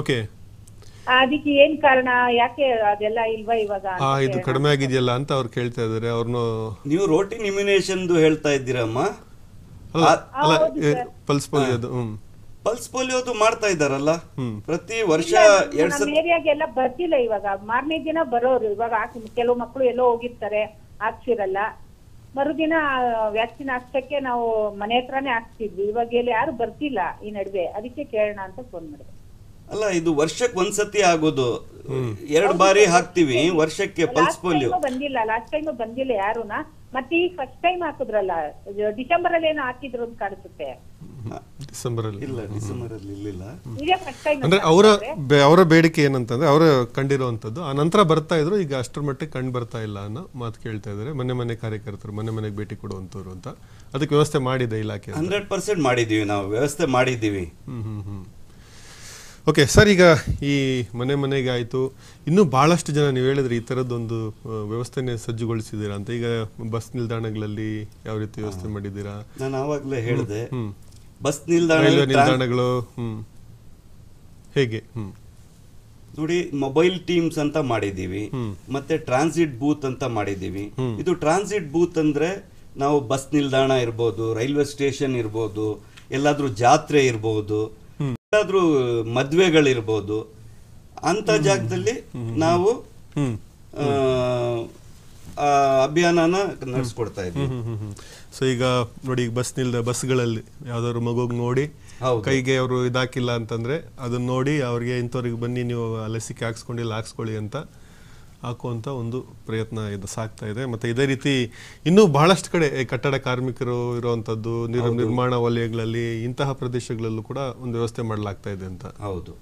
ಓಕೆ ಅದಕ್ಕೆ ಏನ್ ಕಾರಣ ಯಾಕೆ ಅದೆಲ್ಲ ಇಲ್ವಾ ಇವಾಗ ಆ ಇದು ಕಡಿಮೆ ಆಗಿದೆಯಲ್ಲ ಅಂತ ಅವ್ರು ಕೇಳ್ತಾ ಇದಾರೆ ಅವ್ರನ್ನು ನೀವು ರೋಟಿನ್ ಇಮ್ಯುನೇಷನ್ ಹೇಳ್ತಾ ಇದ್ದೀರಮ್ಮ ಅಲ್ಲ ಪಲ್ಸ್ ಪೋಲಿಯೋದು ಹ್ಮ್ ಪಲ್ಸ್ ಪೋಲಿಯೋದು ಮಾಡ್ತಾ ಇದ್ದಾರಲ್ಲ ಪ್ರತಿ ವರ್ಷ ಎರಡ್ ಸತಿ ಏರಿಯಾಗೆಲ್ಲ ಬರ್ತಿಲ್ಲ ಇವಾಗ ಮಾರನೇ ದಿನ ಬರೋರು ಇವಾಗ ಹಾಕಿ- ಕೆಲವು ಮಕ್ಕಳು ಎಲ್ಲೋ ಹೋಗಿರ್ತಾರೆ ಹಾಕ್ಸಿರಲ್ಲ ಮರುದಿನ ವ್ಯಾಕ್ಸಿನ್ ಹಾಕ್ಸಕ್ಕೆ ನಾವು ಮನೆ ಹತ್ರನೇ ಹಾಕ್ತಿದ್ವಿ ಇವಾಗ ಎಲ್ಲಿ ಯಾರು ಬರ್ತಿಲ್ಲ ಈ ನಡುವೆ ಅದಕ್ಕೆ ಕೇಳೋಣ ಅಂತ ಫೋನ್ ಮಾಡಿದೆ ಅಲ್ಲ ಇದು ವರ್ಷಕ್ಕೆ ಒಂದ್ಸತಿ ಆಗೋದು ಎರಡು ಬಾರಿ ಹಾಕ್ತಿವಿ ವರ್ಷಕ್ಕೆ ಪಲ್ಸ್ ಪೋಲಿಯೋ ಬಂದಿಲ್ಲ ಲಾಸ್ಟ್ ಟೈಮ್ ಬಂದಿಲ್ಲ ಯಾರುನ ಮತ್ತೆ ಈಗ ಫಸ್ಟ್ ಟೈಮ್ ಹಾಕಿದ್ರಲ್ಲ ಡಿಸೆಂಬರ್ ಅಲ್ಲಿ ಏನೋ ಹಾಕಿದ್ರು ಅಂತ ಕಾಣಿಸುತ್ತೆ ಡಿಸೆಂಬರ್ ಅಲ್ಲಿ ಇಲ್ಲ ಡಿಸೆಂಬರ್ ಅಲ್ಲಿ ಅಂದ್ರೆ ಅವರ ಅವರ ಬೇಡಿಕೆ ಏನಂತಂದ್ರೆ ಅವರು ಕಂಡಿರುವಂತದ್ದು ಆ ನಂತರ ಬರ್ತಾ ಇದ್ರು ಈಗ ಅಷ್ಟರ ಮಟ್ಟಿಗೆ ಕಂಡು ಬರ್ತಾ ಇಲ್ಲ ಅನ್ನೋ ಮಾತು ಕೇಳ್ತಾ ಇದ್ದಾರೆ ಮನೆ ಮನೆ ಕಾರ್ಯಕರ್ತರು ಮನೆ ಮನೆಗೆ ಭೇಟಿ ಕೊಡುವಂತವ್ರು ಅಂತ ಅದಕ್ಕೆ ವ್ಯವಸ್ಥೆ ಮಾಡಿದೆ ಇಲಾಖೆ ಹಂಡ್ರೆಡ್ ಪರ್ಸೆಂಟ್ ಮಾಡಿದೀವಿ ನಾವು ವ್ಯವಸ್ಥೆ ಮಾಡಿದೀವಿ ಹ್ಮ್ ಹ್ಮ್ ಹ್ಮ್ ಓಕೆ ಸರ್ ಈಗ ಈ ಮನೆ ಮನೆಗೆ ಆಯಿತು ಇನ್ನೂ ಭಾಳಷ್ಟು ಜನ ನೀವು ಹೇಳಿದ್ರೆ ಈ ಥರದ್ದೊಂದು ವ್ಯವಸ್ಥೆನೇ ಸಜ್ಜುಗೊಳಿಸಿದ್ದೀರಾ ಅಂತ ಈಗ ಬಸ್ ನಿಲ್ದಾಣಗಳಲ್ಲಿ ಯಾವ ರೀತಿ ವ್ಯವಸ್ಥೆ ಮಾಡಿದ್ದೀರಾ ನಾನು ಆವಾಗಲೇ ಹೇಳಿದೆ ಬಸ್ ನಿಲ್ದಾಣ ನಿಲ್ದಾಣಗಳು ಹೇಗೆ ನೋಡಿ ಮೊಬೈಲ್ ಟೀಮ್ಸ್ ಅಂತ ಮಾಡಿದೀವಿ ಮತ್ತೆ ಟ್ರಾನ್ಸಿಟ್ ಬೂತ್ ಅಂತ ಮಾಡಿದೀವಿ ಇದು ಟ್ರಾನ್ಸಿಟ್ ಬೂತ್ ಅಂದ್ರೆ ನಾವು ಬಸ್ ನಿಲ್ದಾಣ ಇರ್ಬೋದು ರೈಲ್ವೆ ಸ್ಟೇಷನ್ ಇರ್ಬೋದು ಎಲ್ಲಾದ್ರೂ ಜಾತ್ರೆ ಇರ್ಬೋದು ಎಲ್ಲಾದ್ರೂ ಮದ್ವೆಗಳಿರ್ಬೋದು ಅಂತ ಜಾಗದಲ್ಲಿ ನಾವು ಅಭಿಯಾನನ ನಡೆಸ್ಕೊಡ್ತಾ ಇದ್ವಿ ಸೊ ಈಗ ನೋಡಿ ಈಗ ಬಸ್ ನಿಲ್ದ ಬಸ್ಗಳಲ್ಲಿ ಯಾವ್ದಾದ್ರು ಮಗುಗ್ ನೋಡಿ ಕೈಗೆ ಅವರು ಇದಾಕಿಲ್ಲ ಅಂತಂದ್ರೆ ಅದನ್ನ ನೋಡಿ ಅವ್ರಿಗೆ ಇಂಥವ್ರಿಗೆ ಬನ್ನಿ ನೀವು ಲಸಿಕೆ ಹಾಕ್ಸ್ಕೊಂಡಿಲ್ಲ ಹಾಕ್ಸ್ಕೊಳ್ಳಿ ಅಂತ ಹಾಕುವಂಥ ಒಂದು ಪ್ರಯತ್ನ ಇದು ಸಾಗ್ತಾ ಇದೆ ಮತ್ತು ಇದೇ ರೀತಿ ಇನ್ನೂ ಬಹಳಷ್ಟು ಕಡೆ ಕಟ್ಟಡ ಕಾರ್ಮಿಕರು ಇರುವಂಥದ್ದು ನಿರ್ಮಾಣ ವಲಯಗಳಲ್ಲಿ ಇಂತಹ ಪ್ರದೇಶಗಳಲ್ಲೂ ಕೂಡ ಒಂದು ವ್ಯವಸ್ಥೆ ಮಾಡಲಾಗ್ತಾ ಇದೆ ಅಂತ ಹೌದು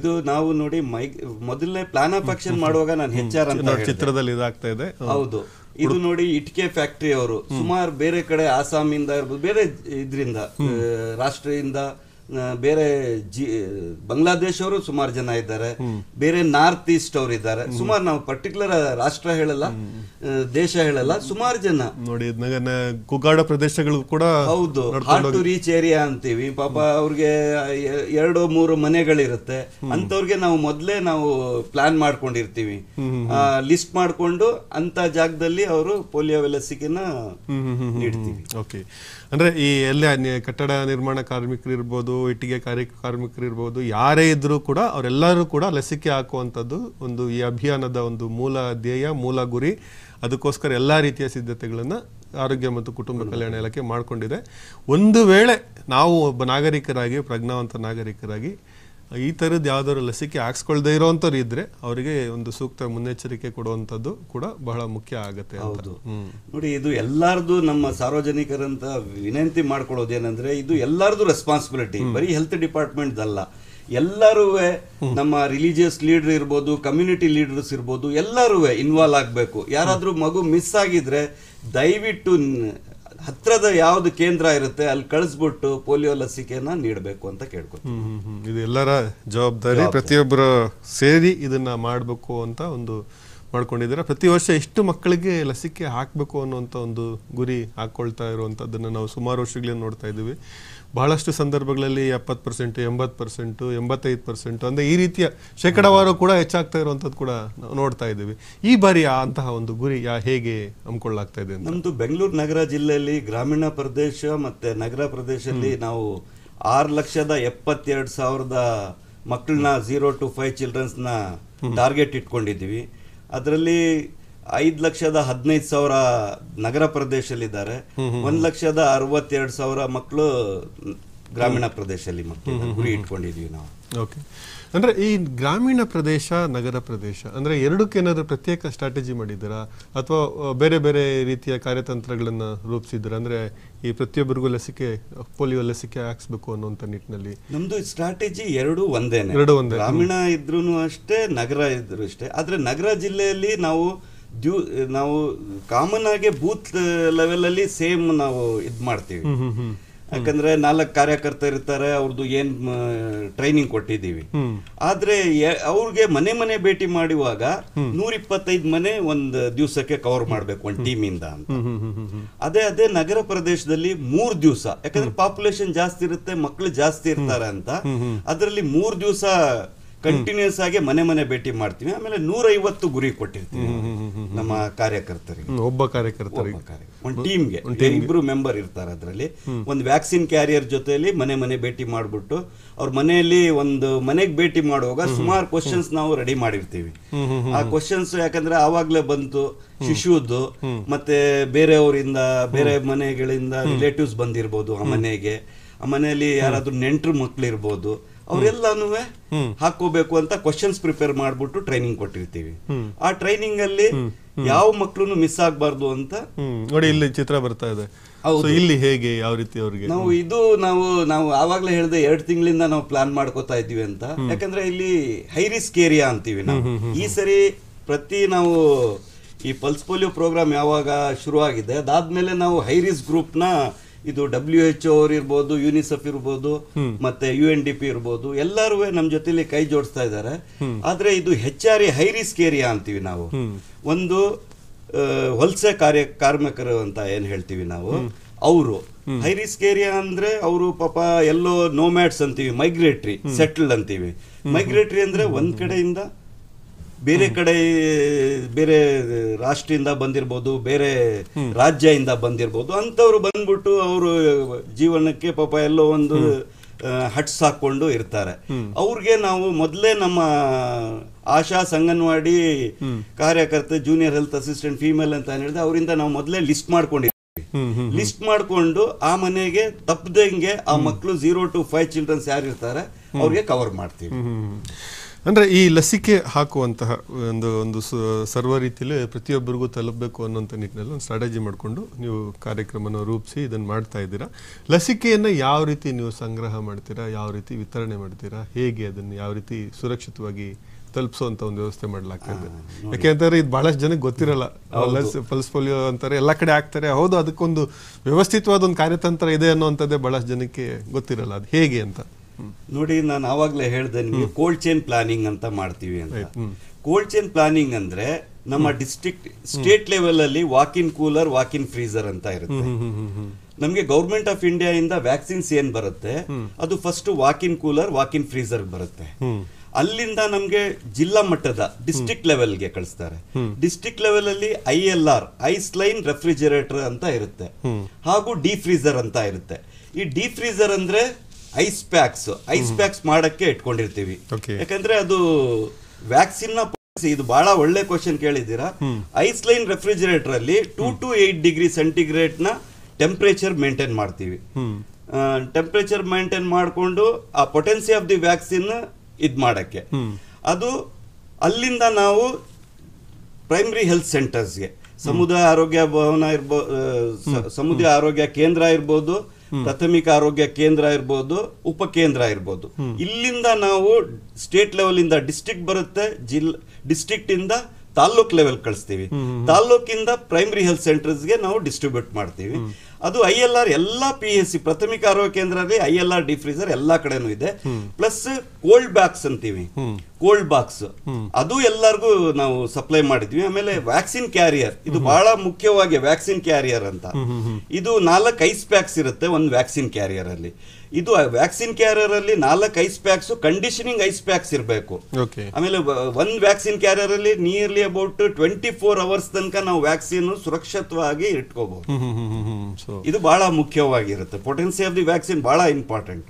ಇದು ನಾವು ನೋಡಿ ಮೈ ಮೊದಲನೇ ಪ್ಲಾನ್ ಆಫ್ ಆಕ್ಷನ್ ಮಾಡುವಾಗ ನಾನು ಹೆಚ್ಚಾರ ಅಂತ ಚಿತ್ರದಲ್ಲಿ ಇದಾಗ್ತಾ ಇದೆ ಹೌದು ಇದು ನೋಡಿ ಇಟ್ಕೆ ಫ್ಯಾಕ್ಟರಿ ಅವರು ಸುಮಾರು ಬೇರೆ ಕಡೆ ಆಸಾಮಿಂದ ಇರ್ಬೋದು ಬೇರೆ ಇದರಿಂದ ರಾಷ್ಟ್ರದಿಂದ ಬೇರೆ ಜಿ ಬಾಂಗ್ಲಾದೇಶ್ ಅವರು ಸುಮಾರು ಜನ ಇದ್ದಾರೆ ಬೇರೆ ನಾರ್ತ್ ಈಸ್ಟ್ ಅವರು ಇದ್ದಾರೆ ಸುಮಾರು ನಾವು ಪರ್ಟಿಕ್ಯುಲರ್ ರಾಷ್ಟ್ರ ಹೇಳಲ್ಲ ದೇಶ ಹೇಳಲ್ಲ ಸುಮಾರು ಜನ ನೋಡಿ ಕುಗಾಡ ಪ್ರದೇಶಗಳು ಕೂಡ ಹೌದು ಹಾರ್ಡ್ ರೀಚ್ ಏರಿಯಾ ಅಂತೀವಿ ಪಾಪ ಅವ್ರಿಗೆ ಎರಡು ಮೂರು ಮನೆಗಳಿರುತ್ತೆ ಅಂತವ್ರಿಗೆ ನಾವು ಮೊದಲೇ ನಾವು ಪ್ಲಾನ್ ಮಾಡ್ಕೊಂಡಿರ್ತೀವಿ ಲಿಸ್ಟ್ ಮಾಡಿಕೊಂಡು ಅಂತ ಜಾಗದಲ್ಲಿ ಅವರು ಪೋಲಿಯೋ ಲಸಿಕೆನ ನೀಡ್ತೀವಿ ಓಕೆ ಅಂದ್ರೆ ಈ ಎಲ್ಲ ಕಟ್ಟಡ ನಿರ್ಮಾಣ ಕಾರ್ಮಿಕರು ಇರ್ಬೋದು ಇಟ್ಟಿಗೆ ಕಾರ್ಯ ಕಾರ್ಮಿಕರಿರ್ಬೋದು ಯಾರೇ ಇದ್ದರೂ ಕೂಡ ಅವರೆಲ್ಲರೂ ಕೂಡ ಲಸಿಕೆ ಹಾಕುವಂಥದ್ದು ಒಂದು ಈ ಅಭಿಯಾನದ ಒಂದು ಮೂಲ ಧ್ಯೇಯ ಮೂಲ ಗುರಿ ಅದಕ್ಕೋಸ್ಕರ ಎಲ್ಲ ರೀತಿಯ ಸಿದ್ಧತೆಗಳನ್ನು ಆರೋಗ್ಯ ಮತ್ತು ಕುಟುಂಬ ಕಲ್ಯಾಣ ಇಲಾಖೆ ಮಾಡಿಕೊಂಡಿದೆ ಒಂದು ವೇಳೆ ನಾವು ಒಬ್ಬ ನಾಗರಿಕರಾಗಿ ಪ್ರಜ್ಞಾವಂತ ನಾಗರಿಕರಾಗಿ ಈ ಥರದ್ದು ಯಾವ್ದಾರು ಲಸಿಕೆ ಹಾಕ್ಸ್ಕೊಳ್ದೆ ಇರೋವಂಥವ್ರು ಇದ್ರೆ ಅವರಿಗೆ ಒಂದು ಸೂಕ್ತ ಮುನ್ನೆಚ್ಚರಿಕೆ ಕೊಡುವಂಥದ್ದು ಕೂಡ ಬಹಳ ಮುಖ್ಯ ಆಗುತ್ತೆ ಹೌದು ನೋಡಿ ಇದು ಎಲ್ಲಾರ್ದು ನಮ್ಮ ಸಾರ್ವಜನಿಕರಂತ ವಿನಂತಿ ಏನಂದ್ರೆ ಇದು ಎಲ್ಲಾರ್ದು ರೆಸ್ಪಾನ್ಸಿಬಿಲಿಟಿ ಬರೀ ಹೆಲ್ತ್ ಡಿಪಾರ್ಟ್ಮೆಂಟ್ ಅಲ್ಲ ಎಲ್ಲರೂ ನಮ್ಮ ರಿಲಿಜಿಯಸ್ ಲೀಡರ್ ಇರ್ಬೋದು ಕಮ್ಯುನಿಟಿ ಲೀಡರ್ಸ್ ಇರ್ಬೋದು ಎಲ್ಲರೂ ಇನ್ವಾಲ್ವ್ ಆಗಬೇಕು ಯಾರಾದರೂ ಮಗು ಮಿಸ್ ಆಗಿದ್ರೆ ದಯವಿಟ್ಟು ಹತ್ರದ ಯಾವ್ದು ಕೇಂದ್ರ ಇರುತ್ತೆ ಅಲ್ಲಿ ಕಳಿಸ್ಬಿಟ್ಟು ಪೋಲಿಯೋ ಲಸಿಕೆನ ನೀಡಬೇಕು ಅಂತ ಕೇಳ್ಕೊತೀನಿ ಇದು ಎಲ್ಲರ ಜವಾಬ್ದಾರಿ ಪ್ರತಿಯೊಬ್ಬರು ಸೇರಿ ಇದನ್ನ ಮಾಡಬೇಕು ಅಂತ ಒಂದು ಮಾಡ್ಕೊಂಡಿದ್ದಾರೆ ಪ್ರತಿ ವರ್ಷ ಎಷ್ಟು ಮಕ್ಕಳಿಗೆ ಲಸಿಕೆ ಹಾಕಬೇಕು ಅನ್ನುವಂಥ ಒಂದು ಗುರಿ ಹಾಕ್ಕೊಳ್ತಾ ಇರುವಂಥದ್ದನ್ನು ನಾವು ಸುಮಾರು ವರ್ಷಗಳಿಂದ ನೋಡ್ತಾ ಇದ್ದೀವಿ ಬಹಳಷ್ಟು ಸಂದರ್ಭಗಳಲ್ಲಿ ಎಪ್ಪತ್ತು ಪರ್ಸೆಂಟು ಎಂಬತ್ತು ಪರ್ಸೆಂಟು ಎಂಬತ್ತೈದು ಪರ್ಸೆಂಟು ಅಂದರೆ ಈ ರೀತಿಯ ಶೇಕಡಾವಾರು ಕೂಡ ಹೆಚ್ಚಾಗ್ತಾ ಇರುವಂಥದ್ದು ಕೂಡ ನಾವು ನೋಡ್ತಾ ಇದ್ದೀವಿ ಈ ಬಾರಿ ಅಂತಹ ಒಂದು ಗುರಿ ಹೇಗೆ ಹಮ್ಮಿಕೊಳ್ಳಾಗ್ತಾ ಇದೆ ನಮ್ಮದು ಬೆಂಗಳೂರು ನಗರ ಜಿಲ್ಲೆಯಲ್ಲಿ ಗ್ರಾಮೀಣ ಪ್ರದೇಶ ಮತ್ತು ನಗರ ಪ್ರದೇಶದಲ್ಲಿ ನಾವು ಆರು ಲಕ್ಷದ ಎಪ್ಪತ್ತೆರಡು ಸಾವಿರದ ಮಕ್ಕಳನ್ನ ಝೀರೋ ಟು ಫೈವ್ ಚಿಲ್ಡ್ರನ್ಸ್ನ ಟಾರ್ಗೆಟ್ ಇಟ್ಕೊಂಡಿದ್ದೀವಿ ಅದರಲ್ಲಿ ಐದು ಲಕ್ಷದ ಹದಿನೈದು ಸಾವಿರ ನಗರ ಪ್ರದೇಶದಲ್ಲಿದ್ದಾರೆ ಒಂದು ಲಕ್ಷದ ಅರವತ್ತೆರಡು ಸಾವಿರ ಮಕ್ಕಳು ಗ್ರಾಮೀಣ ಪ್ರದೇಶದಲ್ಲಿ ಮಕ್ಕಳು ಗುರಿ ನಾವು ಓಕೆ ಅಂದರೆ ಈ ಗ್ರಾಮೀಣ ಪ್ರದೇಶ ನಗರ ಪ್ರದೇಶ ಅಂದರೆ ಎರಡಕ್ಕೆ ಪ್ರತ್ಯೇಕ ಸ್ಟ್ರಾಟಜಿ ಮಾಡಿದ್ದೀರಾ ಅಥವಾ ಬೇರೆ ಬೇರೆ ರೀತಿಯ ಕಾರ್ಯತಂತ್ರಗಳನ್ನು ರೂಪಿಸಿದ್ದೀರಾ ಅಂದರೆ ಈ ಪ್ರತಿಯೊಬ್ಬರಿಗೂ ಲಸಿಕೆ ಪೋಲಿಯೋ ಲಸಿಕೆ ಹಾಕ್ಸ್ಬೇಕು ಅನ್ನುವಂಥ ನಿಟ್ಟಿನಲ್ಲಿ ನಮ್ಮದು ಸ್ಟ್ರಾಟಜಿ ಎರಡು ಒಂದೇ ಎರಡು ಒಂದೇ ಗ್ರಾಮೀಣ ಇದ್ರೂ ಅಷ್ಟೇ ನಗರ ಇದ್ರೂ ಅಷ್ಟೇ ಆದರೆ ನಗರ ಜಿಲ್ಲೆಯಲ್ಲಿ ನಾವು ಡ್ಯೂ ನಾವು ಕಾಮನ್ ಆಗಿ ಬೂತ್ uh, ಅಲ್ಲಿ ಸೇಮ್ ನಾವು ಇದು ಮಾಡ್ತೀವಿ ಯಾಕಂದ್ರೆ ನಾಲ್ಕು ಕಾರ್ಯಕರ್ತ ಇರ್ತಾರೆ ಅವ್ರದ್ದು ಏನ್ ಟ್ರೈನಿಂಗ್ ಕೊಟ್ಟಿದ್ದೀವಿ ಆದ್ರೆ ಅವ್ರಿಗೆ ಮನೆ ಮನೆ ಭೇಟಿ ಮಾಡುವಾಗ ನೂರ ಇಪ್ಪತ್ತೈದು ಮನೆ ಒಂದು ದಿವಸಕ್ಕೆ ಕವರ್ ಮಾಡ್ಬೇಕು ಒಂದು ಟೀಮ್ ಇಂದ ಅಂತ ಅದೇ ಅದೇ ನಗರ ಪ್ರದೇಶದಲ್ಲಿ ಮೂರ್ ದಿವಸ ಯಾಕಂದ್ರೆ ಪಾಪ್ಯುಲೇಷನ್ ಜಾಸ್ತಿ ಇರುತ್ತೆ ಮಕ್ಕಳು ಜಾಸ್ತಿ ಇರ್ತಾರೆ ಅಂತ ಅದರಲ್ಲಿ ಮೂರ್ ದಿವಸ ಕಂಟಿನ್ಯೂಸ್ ಆಗಿ ಮನೆ ಮನೆ ಭೇಟಿ ಮಾಡ್ತೀವಿ ಆಮೇಲೆ ನೂರೈವತ್ತು ಗುರಿ ಕೊಟ್ಟಿರ್ತೀವಿ ನಮ್ಮ ಕಾರ್ಯಕರ್ತರಿಗೆ ಒಬ್ಬ ಕಾರ್ಯಕರ್ತರಿಗೆ ಒಂದು ಟೀಮ್ಗೆ ಇಬ್ರು ಮೆಂಬರ್ ಇರ್ತಾರೆ ಅದರಲ್ಲಿ ಒಂದು ವ್ಯಾಕ್ಸಿನ್ ಕ್ಯಾರಿಯರ್ ಜೊತೆಯಲ್ಲಿ ಮನೆ ಮನೆ ಭೇಟಿ ಮಾಡಿಬಿಟ್ಟು ಅವ್ರ ಮನೆಯಲ್ಲಿ ಒಂದು ಮನೆಗೆ ಭೇಟಿ ಮಾಡುವಾಗ ಸುಮಾರು ಕ್ವಶನ್ಸ್ ನಾವು ರೆಡಿ ಮಾಡಿರ್ತೀವಿ ಆ ಕ್ವಶನ್ಸ್ ಯಾಕಂದ್ರೆ ಆವಾಗಲೇ ಬಂತು ಶಿಶುದ್ದು ಮತ್ತೆ ಬೇರೆಯವರಿಂದ ಬೇರೆ ಮನೆಗಳಿಂದ ರಿಲೇಟಿವ್ಸ್ ಬಂದಿರ್ಬೋದು ಆ ಮನೆಗೆ ಆ ಮನೆಯಲ್ಲಿ ಯಾರಾದ್ರೂ ನೆಂಟರು ಮಕ್ಳು ಇರ್ಬೋದು ಅವರೆಲ್ಲಾನು ಹಾಕೋಬೇಕು ಅಂತ ಕ್ವಶನ್ಸ್ ಪ್ರಿಪೇರ್ ಮಾಡ್ಬಿಟ್ಟು ಟ್ರೈನಿಂಗ್ ಕೊಟ್ಟಿರ್ತೀವಿ ಆ ಟ್ರೈನಿಂಗ್ ಅಲ್ಲಿ ಯಾವ ಮಕ್ಕಳು ಮಿಸ್ ಆಗಬಾರ್ದು ಅಂತ ನೋಡಿ ಇಲ್ಲಿ ಚಿತ್ರ ಬರ್ತಾ ಇದೆ ಇಲ್ಲಿ ಹೇಗೆ ಯಾವ ರೀತಿ ಅವ್ರಿಗೆ ನಾವು ಇದು ನಾವು ನಾವು ಆವಾಗಲೇ ಹೇಳಿದೆ ಎರಡು ತಿಂಗಳಿಂದ ನಾವು ಪ್ಲಾನ್ ಮಾಡ್ಕೋತಾ ಇದೀವಿ ಅಂತ ಯಾಕಂದ್ರೆ ಇಲ್ಲಿ ಹೈ ರಿಸ್ಕ್ ಏರಿಯಾ ಅಂತೀವಿ ನಾವು ಈ ಸರಿ ಪ್ರತಿ ನಾವು ಈ ಪಲ್ಸ್ ಪೋಲಿಯೋ ಪ್ರೋಗ್ರಾಮ್ ಯಾವಾಗ ಶುರು ಆಗಿದೆ ಅದಾದ್ಮೇಲೆ ನಾವು ಹೈ ರಿಸ್ಕ್ ನ ಇದು ಡಬ್ಲ್ಯೂ ಎಚ್ ಓ ಇರ್ಬೋದು ಯುನಿಸೆಫ್ ಇರ್ಬೋದು ಮತ್ತೆ ಯು ಎನ್ ಡಿ ಪಿ ಇರ್ಬೋದು ಎಲ್ಲರೂ ನಮ್ಮ ಜೊತೆಲಿ ಕೈ ಜೋಡಿಸ್ತಾ ಇದ್ದಾರೆ ಆದ್ರೆ ಇದು ಹೆಚ್ಚಾರಿ ಹೈ ರಿಸ್ಕ್ ಏರಿಯಾ ಅಂತೀವಿ ನಾವು ಒಂದು ವಲಸೆ ಕಾರ್ಯ ಕಾರ್ಮಿಕರು ಅಂತ ಏನು ಹೇಳ್ತೀವಿ ನಾವು ಅವರು ಹೈ ರಿಸ್ಕ್ ಏರಿಯಾ ಅಂದ್ರೆ ಅವರು ಪಾಪ ಎಲ್ಲೋ ನೋಮ್ಯಾಟ್ಸ್ ಅಂತೀವಿ ಮೈಗ್ರೇಟ್ರಿ ಸೆಟ್ಲ್ಡ್ ಅಂತೀವಿ ಮೈಗ್ರೇಟ್ರಿ ಅಂದ್ರೆ ಒಂದ್ ಕಡೆಯಿಂದ ಬೇರೆ ಕಡೆ ಬೇರೆ ರಾಷ್ಟ್ರದಿಂದ ಬಂದಿರ್ಬೋದು ಬೇರೆ ರಾಜ್ಯದಿಂದ ಬಂದಿರ್ಬೋದು ಅಂತವ್ರು ಬಂದ್ಬಿಟ್ಟು ಅವರು ಜೀವನಕ್ಕೆ ಪಾಪ ಎಲ್ಲೋ ಒಂದು ಹಟ್ಸ್ ಹಾಕೊಂಡು ಇರ್ತಾರೆ ಅವ್ರಿಗೆ ನಾವು ಮೊದಲೇ ನಮ್ಮ ಆಶಾ ಸಂಗನ್ವಾಡಿ ಕಾರ್ಯಕರ್ತ ಜೂನಿಯರ್ ಹೆಲ್ತ್ ಅಸಿಸ್ಟೆಂಟ್ ಫೀಮೇಲ್ ಅಂತ ಹೇಳಿದ್ರೆ ಅವರಿಂದ ನಾವು ಮೊದಲೇ ಲಿಸ್ಟ್ ಮಾಡ್ಕೊಂಡಿದ್ದೀವಿ ಲಿಸ್ಟ್ ಮಾಡ್ಕೊಂಡು ಆ ಮನೆಗೆ ತಪ್ಪದಂಗೆ ಆ ಮಕ್ಕಳು ಜೀರೋ ಟು ಫೈವ್ ಚಿಲ್ಡ್ರನ್ಸ್ ಯಾರು ಇರ್ತಾರೆ ಅವ್ರಿಗೆ ಕವರ್ ಮಾಡ್ತೀವಿ ಅಂದರೆ ಈ ಲಸಿಕೆ ಹಾಕುವಂತಹ ಒಂದು ಒಂದು ಸರ್ವ ರೀತಿಯಲ್ಲಿ ಪ್ರತಿಯೊಬ್ಬರಿಗೂ ತಲುಪಬೇಕು ಅನ್ನೋಂಥ ನಿಟ್ಟಿನಲ್ಲಿ ಒಂದು ಸ್ಟ್ರಾಟಜಿ ಮಾಡಿಕೊಂಡು ನೀವು ಕಾರ್ಯಕ್ರಮನ ರೂಪಿಸಿ ಇದನ್ನು ಮಾಡ್ತಾ ಇದ್ದೀರಾ ಲಸಿಕೆಯನ್ನು ಯಾವ ರೀತಿ ನೀವು ಸಂಗ್ರಹ ಮಾಡ್ತೀರಾ ಯಾವ ರೀತಿ ವಿತರಣೆ ಮಾಡ್ತೀರಾ ಹೇಗೆ ಅದನ್ನು ಯಾವ ರೀತಿ ಸುರಕ್ಷಿತವಾಗಿ ತಲುಪಿಸುವಂತ ಒಂದು ವ್ಯವಸ್ಥೆ ಮಾಡಲಾಗ್ತದೆ ಯಾಕೆಂತಂದ್ರೆ ಇದು ಬಹಳಷ್ಟು ಜನಕ್ಕೆ ಗೊತ್ತಿರಲ್ಲ ಪಲ್ಸ್ ಪೋಲಿಯೋ ಅಂತಾರೆ ಎಲ್ಲ ಕಡೆ ಆಗ್ತಾರೆ ಹೌದು ಅದಕ್ಕೊಂದು ವ್ಯವಸ್ಥಿತವಾದ ಒಂದು ಕಾರ್ಯತಂತ್ರ ಇದೆ ಅನ್ನೋವಂಥದ್ದೇ ಬಹಳಷ್ಟು ಜನಕ್ಕೆ ಗೊತ್ತಿರಲ್ಲ ಅದು ಹೇಗೆ ಅಂತ ನೋಡಿ ನಾನು ಆವಾಗಲೇ ಹೇಳಿದೆ ನಿಮಗೆ ಕೋಲ್ಡ್ ಚೈನ್ ಪ್ಲಾನಿಂಗ್ ಅಂತ ಮಾಡ್ತೀವಿ ಅಂತ ಕೋಲ್ಡ್ ಚೈನ್ ಪ್ಲಾನಿಂಗ್ ಅಂದ್ರೆ ನಮ್ಮ ಡಿಸ್ಟ್ರಿಕ್ಟ್ ಸ್ಟೇಟ್ ಲೆವೆಲ್ ಅಲ್ಲಿ walk in cooler walk in freezer ಅಂತ ಇರುತ್ತೆ ನಮಗೆ ಗೌರ್ಮೆಂಟ್ ಆಫ್ ಇಂಡಿಯಾ ಇಂದ ವ್ಯಾಕ್ಸಿನ್ಸ್ ಏನ್ ಬರುತ್ತೆ ಅದು first walk in cooler walk in freezer ಬರುತ್ತೆ ಅಲ್ಲಿಂದ ನಮಗೆ ಜಿಲ್ಲಾ ಮಟ್ಟದ ಡಿಸ್ಟ್ರಿಕ್ಟ್ ಲೆವೆಲ್ಗೆ ಕಳಿಸ್ತಾರೆ ಡಿಸ್ಟ್ರಿಕ್ಟ್ ಲೆವೆಲ್ ಅಲ್ಲಿ I L R ice line refrigerator ಅಂತ ಇರುತ್ತೆ ಹಾಗೂ ಡಿ ಫ್ರೀಸರ್ ಅಂತ ಇರುತ್ತೆ ಈ ಡಿ ಫ್ರೀಸರ್ ಅಂದ್ರೆ ಐಸ್ ಪ್ಯಾಕ್ಸ್ ಐಸ್ ಪ್ಯಾಕ್ಸ್ ಮಾಡಕ್ಕೆ ಇಟ್ಕೊಂಡಿರ್ತೀವಿ ಯಾಕಂದ್ರೆ ಅದು ವ್ಯಾಕ್ಸಿನ್ ನ ಇದು ಬಹಳ ಒಳ್ಳೆ ಕ್ವಶನ್ ಕೇಳಿದ್ದೀರಾ ಐಸ್ ಲೈನ್ ರೆಫ್ರಿಜರೇಟರ್ ಅಲ್ಲಿ two to eight degree centigrade ನ ಟೆಂಪರೇಚರ್ ಮೇಂಟೈನ್ ಮಾಡ್ತೀವಿ ಟೆಂಪರೇಚರ್ ಮೇಂಟೈನ್ ಮಾಡಿಕೊಂಡು ಆ ಪೊಟೆನ್ಸಿ ಆಫ್ ದಿ ವ್ಯಾಕ್ಸಿನ್ ಇದು ಮಾಡಕ್ಕೆ ಅದು ಅಲ್ಲಿಂದ ನಾವು ಪ್ರೈಮರಿ ಹೆಲ್ತ್ ಸೆಂಟರ್ಸ್ಗೆ ಸಮುದಾಯ ಆರೋಗ್ಯ ಭವನ ಇರ್ಬೋದು ಸಮುದಾಯ ಆರೋಗ್ಯ ಕೇಂದ್ರ ಇರ್ಬೋದು ಪ್ರಾಥಮಿಕ ಆರೋಗ್ಯ ಕೇಂದ್ರ ಇರ್ಬೋದು ಉಪ ಕೇಂದ್ರ ಇರ್ಬೋದು ಇಲ್ಲಿಂದ ನಾವು ಸ್ಟೇಟ್ ಲೆವೆಲ್ ಇಂದ ಡಿಸ್ಟ್ರಿಕ್ಟ್ ಬರುತ್ತೆ ಜಿಲ್ಲಾ ಡಿಸ್ಟ್ರಿಕ್ಟ್ ಇಂದ ತಾಲ್ಲೂಕ್ ಲೆವೆಲ್ ಕಳಿಸ್ತೀವಿ ತಾಲ್ಲೂಕಿಂದ ಪ್ರೈಮರಿ ಹೆಲ್ತ್ ಸೆಂಟರ್ಸ್ಗೆ ನಾವು ಡಿಸ್ಟ್ರಿಬ್ಯೂಟ್ ಮಾಡ್ತೀವಿ ಅದು ಐ ಎಲ್ ಆರ್ ಎಲ್ಲ ಪಿ ಎಸ್ ಸಿ ಪ್ರಾಥಮಿಕ ಆರೋಗ್ಯ ಕೇಂದ್ರದಲ್ಲಿ ಐ ಎಲ್ ಆರ್ ಡಿಫ್ರೀಸರ್ ಎಲ್ಲಾ ಕಡೆನೂ ಇದೆ ಪ್ಲಸ್ ಕೋಲ್ಡ್ ಬಾಕ್ಸ್ ಅಂತೀವಿ ಕೋಲ್ಡ್ ಬಾಕ್ಸ್ ಅದು ಎಲ್ಲರಿಗೂ ನಾವು ಸಪ್ಲೈ ಮಾಡಿದ್ವಿ ಆಮೇಲೆ ವ್ಯಾಕ್ಸಿನ್ ಕ್ಯಾರಿಯರ್ ಇದು ಬಹಳ ಮುಖ್ಯವಾಗಿ ವ್ಯಾಕ್ಸಿನ್ ಕ್ಯಾರಿಯರ್ ಅಂತ ಇದು ನಾಲ್ಕು ಐಸ್ ಪ್ಯಾಕ್ಸ್ ಇರುತ್ತೆ ಒಂದು ವ್ಯಾಕ್ಸಿನ್ ಕ್ಯಾರಿಯರ್ ಅಲ್ಲಿ ಇದು ವ್ಯಾಕ್ಸಿನ್ ಕ್ಯಾರಿಯರ್ ಅಲ್ಲಿ ನಾಲ್ಕು ice packs conditioning ice packs ಇರಬೇಕು ಆಮೇಲೆ ಒಂದ್ ವ್ಯಾಕ್ಸಿನ್ ಕ್ಯಾರಿಯರ್ ಅಲ್ಲಿ nearly about twenty four hours ತನಕ ನಾವು ವ್ಯಾಕ್ಸಿನ್ ಸುರಕ್ಷಿತವಾಗಿ ಇಟ್ಕೋಬಹುದು ಇದು ಬಹಳ ಮುಖ್ಯವಾಗಿರುತ್ತೆ ಪೊಟೆನ್ಸಿ ಆಫ್ ದಿ ವ್ಯಾಕ್ಸಿನ್ ಬಹಳ ಇಂಪಾರ್ಟೆಂಟ್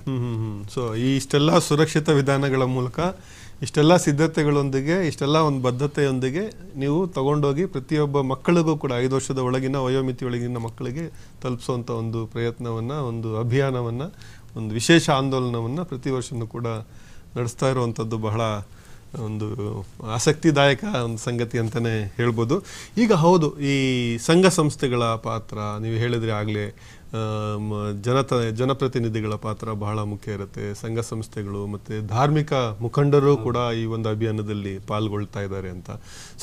ಸೊ ಇಷ್ಟೆಲ್ಲ ಸುರಕ್ಷಿತ ವಿಧಾನಗಳ ಮೂಲಕ ಇಷ್ಟೆಲ್ಲ ಸಿದ್ಧತೆಗಳೊಂದಿಗೆ ಇಷ್ಟೆಲ್ಲ ಒಂದು ಬದ್ಧತೆಯೊಂದಿಗೆ ನೀವು ತಗೊಂಡೋಗಿ ಪ್ರತಿಯೊಬ್ಬ ಮಕ್ಕಳಿಗೂ ಕೂಡ ಐದು ವರ್ಷದ ಒಳಗಿನ ವಯೋಮಿತಿ ಒಳಗಿನ ಮಕ್ಕಳಿಗೆ ತಲುಪಿಸುವಂಥ ಒಂದು ಪ್ರಯತ್ನವನ್ನು ಒಂದು ಅಭಿಯಾನವನ್ನು ಒಂದು ವಿಶೇಷ ಆಂದೋಲನವನ್ನು ಪ್ರತಿ ವರ್ಷವೂ ಕೂಡ ನಡೆಸ್ತಾ ಇರುವಂಥದ್ದು ಬಹಳ ಒಂದು ಆಸಕ್ತಿದಾಯಕ ಒಂದು ಸಂಗತಿ ಅಂತಲೇ ಹೇಳ್ಬೋದು ಈಗ ಹೌದು ಈ ಸಂಘ ಸಂಸ್ಥೆಗಳ ಪಾತ್ರ ನೀವು ಹೇಳಿದರೆ ಆಗಲೇ ಜನತ ಜನಪ್ರತಿನಿಧಿಗಳ ಪಾತ್ರ ಬಹಳ ಮುಖ್ಯ ಇರುತ್ತೆ ಸಂಘ ಸಂಸ್ಥೆಗಳು ಮತ್ತು ಧಾರ್ಮಿಕ ಮುಖಂಡರು ಕೂಡ ಈ ಒಂದು ಅಭಿಯಾನದಲ್ಲಿ ಪಾಲ್ಗೊಳ್ತಾ ಇದ್ದಾರೆ ಅಂತ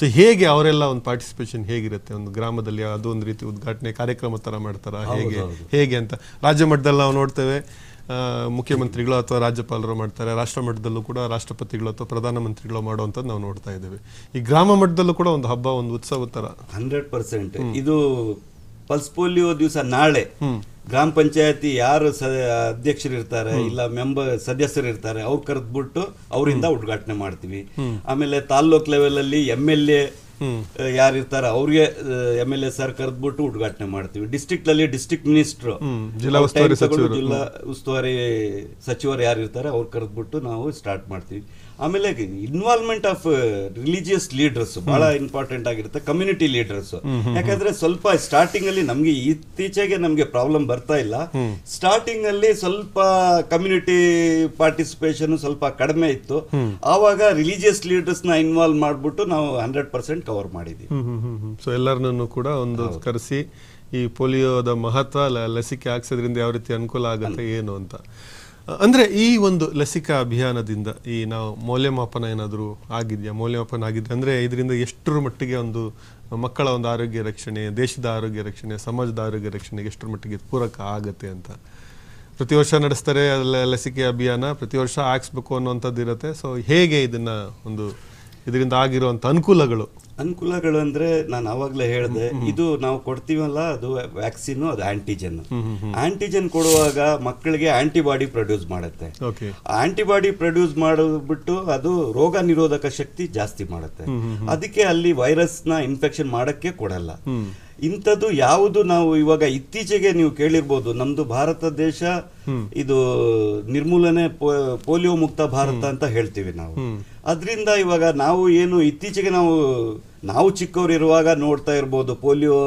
ಸೊ ಹೇಗೆ ಅವರೆಲ್ಲ ಒಂದು ಪಾರ್ಟಿಸಿಪೇಷನ್ ಹೇಗಿರುತ್ತೆ ಒಂದು ಗ್ರಾಮದಲ್ಲಿ ಅದೊಂದು ರೀತಿ ಉದ್ಘಾಟನೆ ಕಾರ್ಯಕ್ರಮ ಥರ ಮಾಡ್ತಾರಾ ಹೇಗೆ ಹೇಗೆ ಅಂತ ರಾಜ್ಯ ಮಟ್ಟದಲ್ಲಿ ನಾವು ನೋಡ್ತೇವೆ ಮುಖ್ಯಮಂತ್ರಿಗಳು ಅಥವಾ ರಾಜ್ಯಪಾಲರು ಮಾಡ್ತಾರೆ ರಾಷ್ಟ್ರ ಮಟ್ಟದಲ್ಲೂ ಕೂಡ ರಾಷ್ಟ್ರಪತಿಗಳು ಅಥವಾ ಪ್ರಧಾನಮಂತ್ರಿಗಳು ಮಾಡುವಂಥದ್ದು ನಾವು ನೋಡ್ತಾ ಇದ್ದೇವೆ ಈ ಗ್ರಾಮ ಮಟ್ಟದಲ್ಲೂ ಕೂಡ ಒಂದು ಹಬ್ಬ ಒಂದು ಉತ್ಸವ ತರ ಹಂಡ್ರೆಡ್ ಪರ್ಸೆಂಟ್ ಇದು ಪಲ್ಸ್ ಪೋಲಿಯೋ ದಿವಸ ನಾಳೆ ಗ್ರಾಮ ಪಂಚಾಯತಿ ಯಾರು ಸ ಅಧ್ಯಕ್ಷರು ಇರ್ತಾರೆ ಇಲ್ಲ ಮೆಂಬರ್ ಸದಸ್ಯರು ಇರ್ತಾರೆ ಅವ್ರು ಕರೆದ್ಬಿಟ್ಟು ಅವರಿಂದ ಉದ್ಘಾಟನೆ ಮಾಡ್ತೀವಿ ಆಮೇಲೆ ತಾಲ್ಲೂಕ್ ಅಲ್ಲಿ ಎಮ್ ಎಲ್ ಎ ಇರ್ತಾರ ಅವ್ರಿಗೆ ಎಮ್ ಎಲ್ ಎ ಸರ್ ಕರೆದ್ಬಿಟ್ಟು ಉದ್ಘಾಟನೆ ಮಾಡ್ತೀವಿ ಡಿಸ್ಟಿಕ್ಟ್ ಅಲ್ಲಿ ಡಿಸ್ಟಿಕ್ಟ್ ಮಿನಿಸ್ಟರ್ ಜಿಲ್ಲಾ ಉಸ್ತುವಾರಿ ಸಚಿವರು ಯಾರಿರ್ತಾರೆ ಅವ್ರು ಕರೆದ್ಬಿಟ್ಟು ನಾವು ಸ್ಟಾರ್ಟ್ ಮಾಡ್ತೀವಿ ಆಮೇಲೆ ಇನ್ವಾಲ್ವ್ಮೆಂಟ್ ಆಫ್ ರಿಲಿಜಿಯಸ್ ಲೀಡರ್ಸ್ ಬಹಳ ಇಂಪಾರ್ಟೆಂಟ್ ಆಗಿರುತ್ತೆ ಕಮ್ಯುನಿಟಿ ಲೀಡರ್ಸ್ ಯಾಕಂದ್ರೆ ಸ್ವಲ್ಪ ಸ್ಟಾರ್ಟಿಂಗ್ ಅಲ್ಲಿ ನಮ್ಗೆ ಇತ್ತೀಚೆಗೆ ನಮ್ಗೆ ಪ್ರಾಬ್ಲಮ್ ಬರ್ತಾ ಇಲ್ಲ ಸ್ಟಾರ್ಟಿಂಗ್ ಅಲ್ಲಿ ಸ್ವಲ್ಪ ಕಮ್ಯುನಿಟಿ ಪಾರ್ಟಿಸಿಪೇಷನ್ ಸ್ವಲ್ಪ ಕಡಿಮೆ ಇತ್ತು ಆವಾಗ ರಿಲಿಜಿಯಸ್ ಲೀಡರ್ಸ್ ನ ಇನ್ವಾಲ್ವ್ ಮಾಡ್ಬಿಟ್ಟು ನಾವು ಹಂಡ್ರೆಡ್ ಪರ್ಸೆಂಟ್ ಕವರ್ ಮಾಡಿದ್ವಿ ಸೊ ಎಲ್ಲರನ್ನೂ ಕೂಡ ಒಂದು ಕರೆಸಿ ಈ ಪೋಲಿಯೋದ ಮಹತ್ವ ಲಸಿಕೆ ಹಾಕ್ಸೋದ್ರಿಂದ ಯಾವ ರೀತಿ ಅನುಕೂಲ ಆಗುತ್ತೆ ಏನು ಅಂತ ಅಂದರೆ ಈ ಒಂದು ಲಸಿಕಾ ಅಭಿಯಾನದಿಂದ ಈ ನಾವು ಮೌಲ್ಯಮಾಪನ ಏನಾದರೂ ಆಗಿದೆಯಾ ಮೌಲ್ಯಮಾಪನ ಆಗಿದೆ ಅಂದರೆ ಇದರಿಂದ ಎಷ್ಟರ ಮಟ್ಟಿಗೆ ಒಂದು ಮಕ್ಕಳ ಒಂದು ಆರೋಗ್ಯ ರಕ್ಷಣೆ ದೇಶದ ಆರೋಗ್ಯ ರಕ್ಷಣೆ ಸಮಾಜದ ಆರೋಗ್ಯ ರಕ್ಷಣೆಗೆ ಎಷ್ಟರ ಮಟ್ಟಿಗೆ ಪೂರಕ ಆಗುತ್ತೆ ಅಂತ ಪ್ರತಿ ವರ್ಷ ನಡೆಸ್ತಾರೆ ಲಸಿಕೆ ಅಭಿಯಾನ ಪ್ರತಿ ವರ್ಷ ಹಾಕ್ಸ್ಬೇಕು ಅನ್ನೋವಂಥದ್ದು ಇರುತ್ತೆ ಸೊ ಹೇಗೆ ಇದನ್ನು ಒಂದು ಇದರಿಂದ ಆಗಿರುವಂಥ ಅನುಕೂಲಗಳು ಅನುಕೂಲಗಳು ಅಂದ್ರೆ ನಾನು ಅವಾಗಲೇ ಹೇಳಿದೆ ಇದು ನಾವು ಕೊಡ್ತೀವಲ್ಲ ಅದು ವ್ಯಾಕ್ಸಿನ್ ಅದು ಆಂಟಿಜೆನ್ ಆಂಟಿಜೆನ್ ಕೊಡುವಾಗ ಮಕ್ಕಳಿಗೆ ಆಂಟಿಬಾಡಿ ಪ್ರೊಡ್ಯೂಸ್ ಮಾಡುತ್ತೆ ಆಂಟಿಬಾಡಿ ಪ್ರೊಡ್ಯೂಸ್ ಮಾಡಿಬಿಟ್ಟು ಅದು ರೋಗ ನಿರೋಧಕ ಶಕ್ತಿ ಜಾಸ್ತಿ ಮಾಡುತ್ತೆ ಅದಕ್ಕೆ ಅಲ್ಲಿ ವೈರಸ್ನ ಇನ್ಫೆಕ್ಷನ್ ಮಾಡಕ್ಕೆ ಕೊಡಲ್ಲ ಇಂಥದ್ದು ಯಾವುದು ನಾವು ಇವಾಗ ಇತ್ತೀಚೆಗೆ ನೀವು ಕೇಳಿರ್ಬೋದು ನಮ್ದು ಭಾರತ ದೇಶ ಇದು ನಿರ್ಮೂಲನೆ ಪೋಲಿಯೋ ಮುಕ್ತ ಭಾರತ ಅಂತ ಹೇಳ್ತೀವಿ ನಾವು ಅದರಿಂದ ಇವಾಗ ನಾವು ಏನು ಇತ್ತೀಚೆಗೆ ನಾವು ನಾವು ಇರುವಾಗ ನೋಡ್ತಾ ಇರ್ಬೋದು ಪೋಲಿಯೋ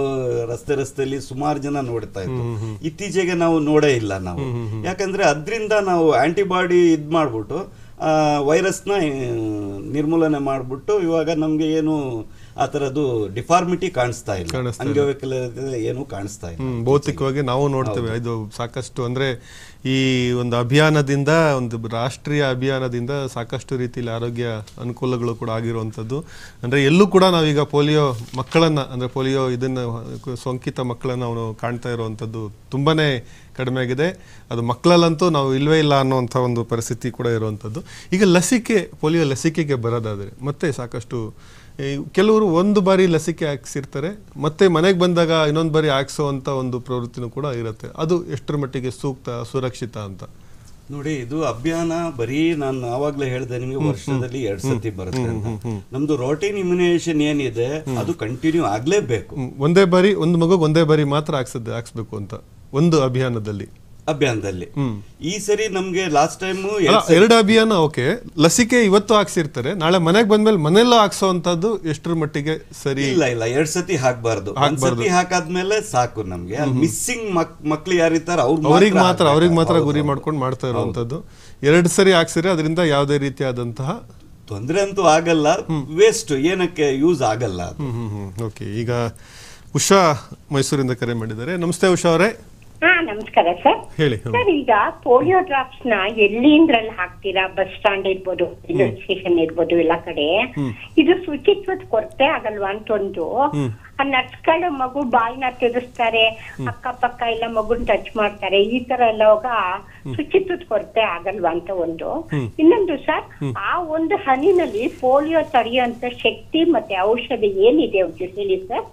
ರಸ್ತೆ ರಸ್ತೆಯಲ್ಲಿ ಸುಮಾರು ಜನ ನೋಡ್ತಾ ಇತ್ತು ಇತ್ತೀಚೆಗೆ ನಾವು ನೋಡೇ ಇಲ್ಲ ನಾವು ಯಾಕಂದ್ರೆ ಅದರಿಂದ ನಾವು ಆಂಟಿಬಾಡಿ ಇದ್ ಮಾಡ್ಬಿಟ್ಟು ವೈರಸ್ನ ನಿರ್ಮೂಲನೆ ಮಾಡಿಬಿಟ್ಟು ಇವಾಗ ನಮಗೆ ಏನು ಆ ತರದ್ದು ಡಿಫಾರ್ಮಿಟಿ ಕಾಣಿಸ್ತಾ ಇಲ್ಲ ಏನು ಕಾಣಿಸ್ತಾ ಇಲ್ಲ ಭೌತಿಕವಾಗಿ ನಾವು ನೋಡ್ತೇವೆ ಇದು ಸಾಕಷ್ಟು ಅಂದ್ರೆ ಈ ಒಂದು ಅಭಿಯಾನದಿಂದ ಒಂದು ರಾಷ್ಟ್ರೀಯ ಅಭಿಯಾನದಿಂದ ಸಾಕಷ್ಟು ರೀತಿಯಲ್ಲಿ ಆರೋಗ್ಯ ಅನುಕೂಲಗಳು ಕೂಡ ಆಗಿರುವಂಥದ್ದು ಅಂದರೆ ಎಲ್ಲೂ ಕೂಡ ನಾವೀಗ ಪೋಲಿಯೋ ಮಕ್ಕಳನ್ನು ಅಂದರೆ ಪೋಲಿಯೋ ಇದನ್ನು ಸೋಂಕಿತ ಮಕ್ಕಳನ್ನು ಅವನು ಕಾಣ್ತಾ ಇರುವಂಥದ್ದು ತುಂಬಾ ಕಡಿಮೆ ಆಗಿದೆ ಅದು ಮಕ್ಕಳಲ್ಲಂತೂ ನಾವು ಇಲ್ಲವೇ ಇಲ್ಲ ಅನ್ನುವಂಥ ಒಂದು ಪರಿಸ್ಥಿತಿ ಕೂಡ ಇರುವಂಥದ್ದು ಈಗ ಲಸಿಕೆ ಪೋಲಿಯೋ ಲಸಿಕೆಗೆ ಬರೋದಾದರೆ ಮತ್ತೆ ಸಾಕಷ್ಟು ಕೆಲವರು ಒಂದು ಬಾರಿ ಲಸಿಕೆ ಹಾಕ್ಸಿರ್ತಾರೆ ಮತ್ತೆ ಮನೆಗೆ ಬಂದಾಗ ಇನ್ನೊಂದು ಬಾರಿ ಹಾಕ್ಸೋ ಅಂತ ಒಂದು ಪ್ರವೃತ್ತಿನೂ ಕೂಡ ಇರುತ್ತೆ ಅದು ಎಷ್ಟರ ಮಟ್ಟಿಗೆ ಸೂಕ್ತ ಸುರಕ್ಷಿತ ಅಂತ ನೋಡಿ ಇದು ಅಭಿಯಾನ ಬರೀ ನಾನು ಆವಾಗಲೇ ಹೇಳಿದೆ ನಿಮಗೆ ವರ್ಷದಲ್ಲಿ ಎರಡು ಸತಿ ಬರುತ್ತೆ ನಮ್ದು ರೋಟೀನ್ ಇಮ್ಯುನೇಷನ್ ಏನಿದೆ ಅದು ಕಂಟಿನ್ಯೂ ಆಗ್ಲೇಬೇಕು ಒಂದೇ ಬಾರಿ ಒಂದು ಮಗು ಒಂದೇ ಬಾರಿ ಮಾತ್ರ ಹಾಕ್ಸದ್ದು ಹಾಕ್ಸ್ಬೇಕು ಅಂತ ಒಂದು ಅಭಿಯಾನದಲ್ಲಿ ಅಭಿಯಾನದಲ್ಲಿ ಈ ಸರಿ ನಮ್ಗೆ ಲಾಸ್ಟ್ ಟೈಮ್ ಎರಡು ಅಭಿಯಾನ ಓಕೆ ಲಸಿಕೆ ಇವತ್ತು ಹಾಕ್ಸಿರ್ತಾರೆ ನಾಳೆ ಮನೆಗೆ ಬಂದ್ಮೇಲೆ ಮನೆಯಲ್ಲೂ ಹಾಕ್ಸೋಂತದ್ದು ಎಷ್ಟರ ಮಟ್ಟಿಗೆ ಸರಿ ಇಲ್ಲ ಇಲ್ಲ ಎರಡ್ ಸತಿ ಹಾಕ್ಬಾರ್ದು ಸತಿ ಹಾಕಾದ್ಮೇಲೆ ಸಾಕು ನಮ್ಗೆ ಮಿಸ್ಸಿಂಗ್ ಮಕ್ಳು ಯಾರಿರ್ತಾರ ಅವ್ರಿಗೆ ಮಾತ್ರ ಅವ್ರಿಗೆ ಮಾತ್ರ ಗುರಿ ಮಾಡ್ಕೊಂಡು ಮಾಡ್ತಾ ಇರುವಂತದ್ದು ಎರಡು ಸರಿ ಹಾಕ್ಸಿದ್ರೆ ಅದರಿಂದ ಯಾವುದೇ ರೀತಿಯಾದಂತಹ ತೊಂದರೆ ಅಂತೂ ಆಗಲ್ಲ ವೇಸ್ಟ್ ಏನಕ್ಕೆ ಯೂಸ್ ಆಗಲ್ಲ ಓಕೆ ಈಗ ಉಷಾ ಮೈಸೂರಿಂದ ಕರೆ ಮಾಡಿದ್ದಾರೆ ನಮಸ್ತೆ ಉಷಾ ಅವರೇ ಹಾ ನಮಸ್ಕಾರ ಸರ್ ಹೇಳಿ ಸರ್ ಈಗ ಪೋಲಿಯೋ ಡ್ರಾಪ್ಸ್ ನ ಎಲ್ಲಿಂದ್ರಲ್ಲಿ ಹಾಕ್ತೀರಾ ಬಸ್ ಸ್ಟ್ಯಾಂಡ್ ಇರ್ಬೋದು ರೈಲ್ವೆ ಸ್ಟೇಷನ್ ಇರ್ಬೋದು ಎಲ್ಲ ಕಡೆ ಇದು ಶುಚಿತ್ವದ ಕೊರತೆ ಆಗಲ್ವಾ ಅಂತ ಒಂದು ಆ ನರ್ಸ್ಗಳು ಮಗು ಬಾಯಿನ ತಿರುಸ್ತಾರೆ ಅಕ್ಕಪಕ್ಕ ಎಲ್ಲ ಮಗುನ್ ಟಚ್ ಮಾಡ್ತಾರೆ ಈ ತರ ಎಲ್ಲ ಹೋಗ ಶುಚಿತ್ವದ ಕೊರತೆ ಆಗಲ್ವಾ ಅಂತ ಒಂದು ಇನ್ನೊಂದು ಸರ್ ಆ ಒಂದು ಹನಿನಲ್ಲಿ ಪೋಲಿಯೋ ತಡೆಯುವಂತ ಶಕ್ತಿ ಮತ್ತೆ ಔಷಧಿ ಏನಿದೆ ಹೇಳಿ ಸರ್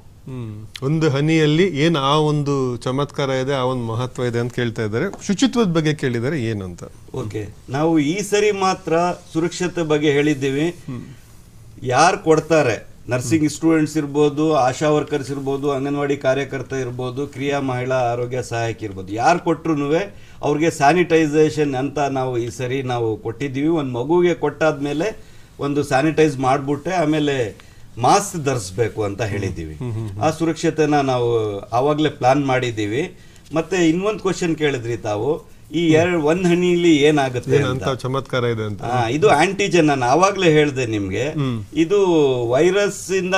ಒಂದು ಹನಿಯಲ್ಲಿ ಏನು ಆ ಒಂದು ಚಮತ್ಕಾರ ಇದೆ ಆ ಒಂದು ಮಹತ್ವ ಇದೆ ಅಂತ ಕೇಳ್ತಾ ಇದ್ದಾರೆ ಶುಚಿತ್ವದ ಬಗ್ಗೆ ಕೇಳಿದರೆ ಏನು ಅಂತ ಓಕೆ ನಾವು ಈ ಸರಿ ಮಾತ್ರ ಸುರಕ್ಷತೆ ಬಗ್ಗೆ ಹೇಳಿದ್ದೀವಿ ಯಾರು ಕೊಡ್ತಾರೆ ನರ್ಸಿಂಗ್ ಸ್ಟೂಡೆಂಟ್ಸ್ ಇರ್ಬೋದು ಆಶಾ ವರ್ಕರ್ಸ್ ಇರ್ಬೋದು ಅಂಗನವಾಡಿ ಕಾರ್ಯಕರ್ತ ಇರ್ಬೋದು ಕ್ರಿಯಾ ಮಹಿಳಾ ಆರೋಗ್ಯ ಸಹಾಯಕ ಇರ್ಬೋದು ಯಾರು ಕೊಟ್ಟರು ಅವ್ರಿಗೆ ಸ್ಯಾನಿಟೈಸೇಷನ್ ಅಂತ ನಾವು ಈ ಸರಿ ನಾವು ಕೊಟ್ಟಿದ್ದೀವಿ ಒಂದು ಮಗುವಿಗೆ ಕೊಟ್ಟಾದ ಮೇಲೆ ಒಂದು ಸ್ಯಾನಿಟೈಸ್ ಮಾಡಿಬಿಟ್ಟೆ ಆಮೇಲೆ ಮಾಸ್ಕ್ ಧರಿಸ್ಬೇಕು ಅಂತ ಹೇಳಿದ್ದೀವಿ ಆ ಸುರಕ್ಷತೆನ ನಾವು ಆವಾಗಲೇ ಪ್ಲಾನ್ ಮಾಡಿದ್ದೀವಿ ಮತ್ತೆ ಇನ್ನೊಂದು ಕ್ವಶನ್ ಕೇಳಿದ್ರಿ ತಾವು ಈ ಎರಡು ಒಂದ್ ಹನಿಲಿ ಏನಾಗುತ್ತೆ ಚಮತ್ಕಾರ ಇದೆ ಅಂತ ಇದು ಆಂಟಿಜೆನ್ ನಾನು ಆವಾಗಲೇ ಹೇಳಿದೆ ನಿಮ್ಗೆ ಇದು ವೈರಸ್ ಇಂದ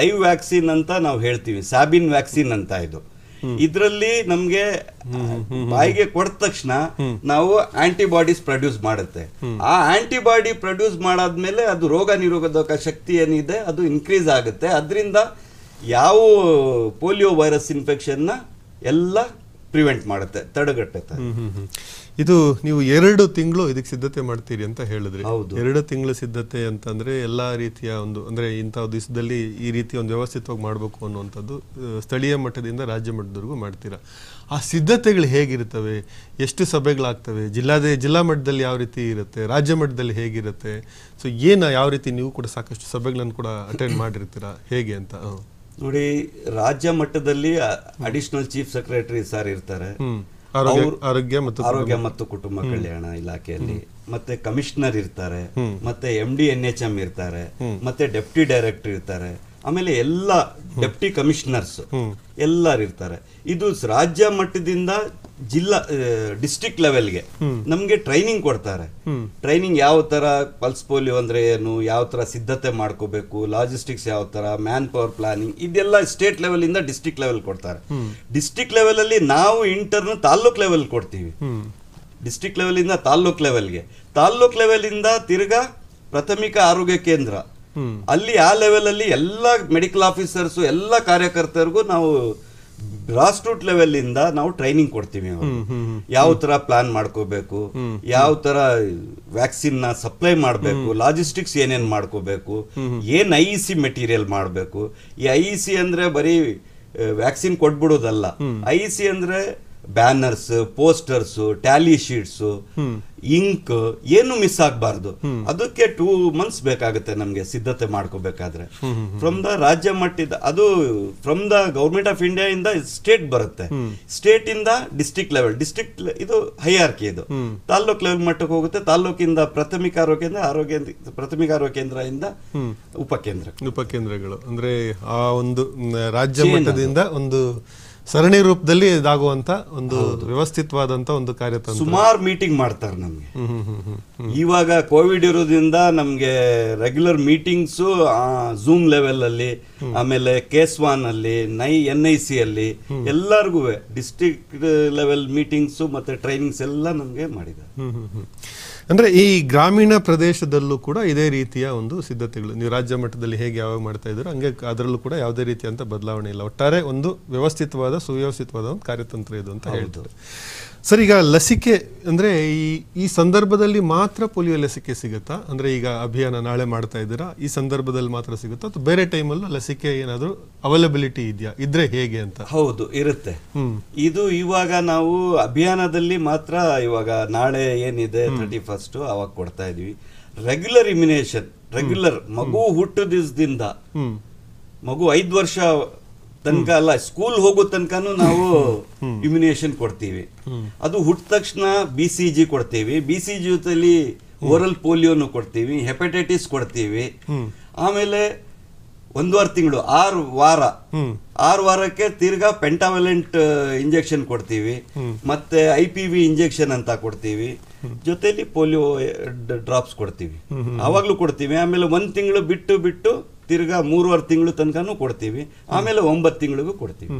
ಲೈವ್ ವ್ಯಾಕ್ಸಿನ್ ಅಂತ ನಾವು ಹೇಳ್ತೀವಿ ಸಾಬಿನ್ ವ್ಯಾಕ್ಸಿನ್ ಅಂತ ಇದು ಇದರಲ್ಲಿ ನಮ್ಗೆ ಬಾಯಿಗೆ ಕೊಟ್ಟ ತಕ್ಷಣ ನಾವು ಆಂಟಿಬಾಡೀಸ್ ಪ್ರೊಡ್ಯೂಸ್ ಮಾಡುತ್ತೆ ಆ ಆಂಟಿಬಾಡಿ ಪ್ರೊಡ್ಯೂಸ್ ಮಾಡಾದ್ಮೇಲೆ ಅದು ರೋಗ ನಿರೋಧಕ ಶಕ್ತಿ ಏನಿದೆ ಅದು ಇನ್ಕ್ರೀಸ್ ಆಗುತ್ತೆ ಅದರಿಂದ ಯಾವ ಪೋಲಿಯೋ ವೈರಸ್ ಇನ್ಫೆಕ್ಷನ್ನ ಎಲ್ಲ ಪ್ರಿವೆಂಟ್ ಮಾಡುತ್ತೆ ತಡೆಗಟ್ಟುತ್ತೆ ಇದು ನೀವು ಎರಡು ತಿಂಗಳು ಇದಕ್ಕೆ ಸಿದ್ಧತೆ ಮಾಡ್ತೀರಿ ಅಂತ ಹೇಳಿದ್ರಿ ಎರಡು ತಿಂಗಳು ಸಿದ್ಧತೆ ಅಂತಂದ್ರೆ ಎಲ್ಲಾ ರೀತಿಯ ಒಂದು ಅಂದ್ರೆ ಇಂತಹ ದಿವಸದಲ್ಲಿ ಈ ರೀತಿ ಒಂದು ವ್ಯವಸ್ಥಿತವಾಗಿ ಮಾಡಬೇಕು ಅನ್ನುವಂಥದ್ದು ಸ್ಥಳೀಯ ಮಟ್ಟದಿಂದ ರಾಜ್ಯ ಮಟ್ಟದವರೆಗೂ ಮಾಡ್ತೀರಾ ಆ ಸಿದ್ಧತೆಗಳು ಹೇಗಿರ್ತವೆ ಎಷ್ಟು ಸಭೆಗಳಾಗ್ತವೆ ಜಿಲ್ಲಾದ ಜಿಲ್ಲಾ ಮಟ್ಟದಲ್ಲಿ ಯಾವ ರೀತಿ ಇರುತ್ತೆ ರಾಜ್ಯ ಮಟ್ಟದಲ್ಲಿ ಹೇಗಿರುತ್ತೆ ಸೊ ಏನು ಯಾವ ರೀತಿ ನೀವು ಕೂಡ ಸಾಕಷ್ಟು ಸಭೆಗಳನ್ನು ಕೂಡ ಅಟೆಂಡ್ ಮಾಡಿರ್ತೀರಾ ಹೇಗೆ ಅಂತ ನೋಡಿ ರಾಜ್ಯ ಮಟ್ಟದಲ್ಲಿ ಅಡಿಷನಲ್ ಚೀಫ್ ಸೆಕ್ರೆಟರಿ ಸರ್ ಇರ್ತಾರೆ ಆರೋಗ್ಯ ಮತ್ತು ಆರೋಗ್ಯ ಮತ್ತು ಕುಟುಂಬ ಕಲ್ಯಾಣ ಇಲಾಖೆಯಲ್ಲಿ ಮತ್ತೆ ಕಮಿಷನರ್ ಇರ್ತಾರೆ ಮತ್ತೆ M D N H M ಇರ್ತಾರೆ ಮತ್ತೆ ಡೆಪ್ಟಿ ಡೈರೆಕ್ಟರ್ ಇರ್ತಾರೆ ಆಮೇಲೆ ಎಲ್ಲ ಡೆಪ್ಟಿ ಕಮಿಷನರ್ಸ್ ಇರ್ತಾರೆ ಇದು ರಾಜ್ಯ ಮಟ್ಟದಿಂದ ಜಿಲ್ಲಾ ಡಿಸ್ಟಿಕ್ ಲೆವೆಲ್ಗೆ ನಮಗೆ ಟ್ರೈನಿಂಗ್ ಕೊಡ್ತಾರೆ ಟ್ರೈನಿಂಗ್ ಯಾವ ತರ ಪಲ್ಸ್ ಪೋಲಿಯೋ ಅಂದ್ರೆ ಏನು ಯಾವ ತರ ಸಿದ್ಧತೆ ಮಾಡ್ಕೋಬೇಕು ಲಾಜಿಸ್ಟಿಕ್ಸ್ ಯಾವ ತರ ಮ್ಯಾನ್ ಪವರ್ ಪ್ಲಾನಿಂಗ್ ಇದೆಲ್ಲ ಸ್ಟೇಟ್ ಲೆವೆಲ್ ಇಂದ ಡಿಸ್ಟಿಕ್ ಲೆವೆಲ್ ಕೊಡ್ತಾರೆ ಡಿಸ್ಟಿಕ್ ಲೆವೆಲಲ್ಲಿ ಅಲ್ಲಿ ನಾವು ಇಂಟರ್ನ್ ತಾಲ್ಲೂಕ್ ಲೆವೆಲ್ ಕೊಡ್ತೀವಿ ಡಿಸ್ಟ್ರಿಕ್ಟ್ ಲೆವೆಲ್ ಇಂದ ತಾಲ್ಲೂಕ್ ಲೆವೆಲ್ಗೆ ತಾಲ್ಲೂಕ್ ಲೆವೆಲ್ ಇಂದ ತಿರ್ಗಾ ಪ್ರಾಥಮಿಕ ಆರೋಗ್ಯ ಕೇಂದ್ರ ಅಲ್ಲಿ ಆ ಲೆವೆಲಲ್ಲಿ ಎಲ್ಲ ಮೆಡಿಕಲ್ ಆಫೀಸರ್ಸ್ ಎಲ್ಲ ಕಾರ್ಯಕರ್ತರಿಗೂ ನಾವು ಗ್ರಾಸ್ ರೂಟ್ ಲೆವೆಲ್ ಇಂದ ನಾವು ಟ್ರೈನಿಂಗ್ ಕೊಡ್ತೀವಿ ಯಾವ ತರ ಪ್ಲಾನ್ ಮಾಡ್ಕೋಬೇಕು ಯಾವ ತರ ವ್ಯಾಕ್ಸಿನ್ ನ ಸಪ್ಲೈ ಮಾಡಬೇಕು ಲಾಜಿಸ್ಟಿಕ್ಸ್ ಏನೇನ್ ಮಾಡ್ಕೋಬೇಕು ಏನ್ ಐ ಸಿ ಮೆಟೀರಿಯಲ್ ಮಾಡಬೇಕು ಈ ಐ ಸಿ e ಅಂದ್ರೆ ಬರೀ ವ್ಯಾಕ್ಸಿನ್ ಕೊಟ್ಬಿಡೋದಲ್ಲ ಐ ಸಿ e ಅಂದ್ರೆ banners posters tally sheets ink ಏನು ಮಿಸ್ ಆಗಬಾರ್ದು ಅದಕ್ಕೆ ಟೂ ಮಂತ್ಸ್ ಬೇಕಾಗುತ್ತೆ ನಮಗೆ ಸಿದ್ಧತೆ ಮಾಡ್ಕೋಬೇಕಾದ್ರೆ ಫ್ರಮ್ ದ ರಾಜ್ಯ ಮಟ್ಟದ ಅದು from the government of India ಇಂದ ಸ್ಟೇಟ್ ಬರುತ್ತೆ ಸ್ಟೇಟ್ ಇಂದ ಡಿಸ್ಟ್ರಿಕ್ಟ್ ಲೆವೆಲ್ ಡಿಸ್ಟಿಕ್ ಇದು ಹೈಯಾರ್ಕಿ ಇದು ತಾಲ್ಲೂಕ್ ಲೆವೆಲ್ ಮಟ್ಟಕ್ಕೆ ಹೋಗುತ್ತೆ ತಾಲ್ಲೂಕಿಂದ ಪ್ರಾಥಮಿಕ ಆರೋಗ್ಯ ಕೇಂದ್ರ ಆರೋಗ್ಯ ಪ್ರಾಥಮಿಕ ಆರೋಗ್ಯ ಕೇಂದ್ರ ಇಂದ ಉಪಕೇಂದ್ರ ಉಪಕೇಂದ್ರಗಳು ಅಂದ್ರೆ ಆ ಒಂದು ರಾಜ್ಯ ಮಟ್ಟದಿಂದ ಒಂದು ಸರಣಿ ರೂಪದಲ್ಲಿ ಇದಾಗುವಂತ ಒಂದು ವ್ಯವಸ್ಥಿತವಾದಂತ ಒಂದು ಕಾರ್ಯತಂತ್ರ ಸುಮಾರು ಮೀಟಿಂಗ್ ಮಾಡ್ತಾರೆ ನಮಗೆ ಇವಾಗ ಕೋವಿಡ್ ಇರೋದ್ರಿಂದ ನಮಗೆ ರೆಗ್ಯುಲರ್ ಮೀಟಿಂಗ್ಸ್ ಝೂಮ್ ಲೆವೆಲ್ ಅಲ್ಲಿ ಆಮೇಲೆ ಕೇಸ್ವಾನ್ ಅಲ್ಲಿ ನೈ ಎನ್ ಐ ಸಿ ಅಲ್ಲಿ ಎಲ್ಲರಿಗೂ ಡಿಸ್ಟ್ರಿಕ್ಟ್ ಲೆವೆಲ್ ಮೀಟಿಂಗ್ಸ್ ಮತ್ತೆ ಟ್ರೈನಿಂಗ್ಸ್ ಎಲ್ಲ ನಮಗೆ ಮಾಡಿದ್ದಾರೆ ಅಂದ್ರೆ ಈ ಗ್ರಾಮೀಣ ಪ್ರದೇಶದಲ್ಲೂ ಕೂಡ ಇದೇ ರೀತಿಯ ಒಂದು ಸಿದ್ಧತೆಗಳು ನೀವು ರಾಜ್ಯ ಮಟ್ಟದಲ್ಲಿ ಹೇಗೆ ಯಾವಾಗ ಮಾಡ್ತಾ ಇದ್ರು ಹಂಗೆ ಅದರಲ್ಲೂ ಕೂಡ ಯಾವುದೇ ರೀತಿಯಂತ ಬದಲಾವಣೆ ಇಲ್ಲ ಒಟ್ಟಾರೆ ಒಂದು ವ್ಯವಸ್ಥಿತವಾದ ಸುವ್ಯವಸ್ಥಿತವಾದ ಒಂದು ಕಾರ್ಯತಂತ್ರ ಇದು ಅಂತ ಹೇಳ್ತಾರೆ ಸರ್ ಈಗ ಲಸಿಕೆ ಅಂದರೆ ಈ ಈ ಸಂದರ್ಭದಲ್ಲಿ ಮಾತ್ರ ಪೋಲಿಯೋ ಲಸಿಕೆ ಸಿಗುತ್ತಾ ಅಂದರೆ ಈಗ ಅಭಿಯಾನ ನಾಳೆ ಮಾಡ್ತಾ ಇದ್ದೀರಾ ಈ ಸಂದರ್ಭದಲ್ಲಿ ಮಾತ್ರ ಸಿಗುತ್ತಾ ಅಥವಾ ಬೇರೆ ಟೈಮಲ್ಲೂ ಲಸಿಕೆ ಏನಾದರೂ ಅವೈಲಬಿಲಿಟಿ ಇದೆಯಾ ಇದ್ರೆ ಹೇಗೆ ಅಂತ ಹೌದು ಇರುತ್ತೆ ಇದು ಇವಾಗ ನಾವು ಅಭಿಯಾನದಲ್ಲಿ ಮಾತ್ರ ಇವಾಗ ನಾಳೆ ಏನಿದೆ ತರ್ಟಿ ಫಸ್ಟು ಅವಾಗ ಕೊಡ್ತಾ ಇದೀವಿ ರೆಗ್ಯುಲರ್ ಇಮ್ಯುನೇಷನ್ ರೆಗ್ಯುಲರ್ ಮಗು ಹುಟ್ಟು ದಿನದಿಂದ ಮಗು ಐದು ವರ್ಷ ತನಕ ಅಲ್ಲ ಸ್ಕೂಲ್ ಹೋಗೋ ತನಕನೂ ನಾವು ಇಮ್ಯುನೇಷನ್ ಕೊಡ್ತೀವಿ ಅದು ಹುಟ್ಟ ತಕ್ಷಣ ಬಿ ಸಿ ಜಿ ಕೊಡ್ತೀವಿ ಬಿ ಸಿ ಜಿ ಜೊತೆಲಿ ಓರಲ್ ಪೋಲಿಯೋನು ಕೊಡ್ತೀವಿ ಹೆಪಟೈಟಿಸ್ ಕೊಡ್ತೀವಿ ಆಮೇಲೆ ಒಂದ್ವಾರ ತಿಂಗಳು ಆರು ವಾರ ಆರು ವಾರಕ್ಕೆ ತಿರ್ಗಾ ಪೆಂಟಾವೆಲೆಂಟ್ ಇಂಜೆಕ್ಷನ್ ಕೊಡ್ತೀವಿ ಮತ್ತೆ ಐ ಪಿ ವಿ ಇಂಜೆಕ್ಷನ್ ಅಂತ ಕೊಡ್ತೀವಿ ಜೊತೆಲಿ ಪೋಲಿಯೋ ಡ್ರಾಪ್ಸ್ ಕೊಡ್ತೀವಿ ಆವಾಗಲೂ ಕೊಡ್ತೀವಿ ಆಮೇಲೆ ಒಂದು ತಿಂಗಳು ಬಿಟ್ಟು ಬಿಟ್ಟು ತಿರ್ಗಾ ಮೂರುವರೆ ತಿಂಗಳು ತನಕನೂ ಕೊಡ್ತೀವಿ ಆಮೇಲೆ ಒಂಬತ್ತು ತಿಂಗಳಿಗೂ ಕೊಡ್ತೀವಿ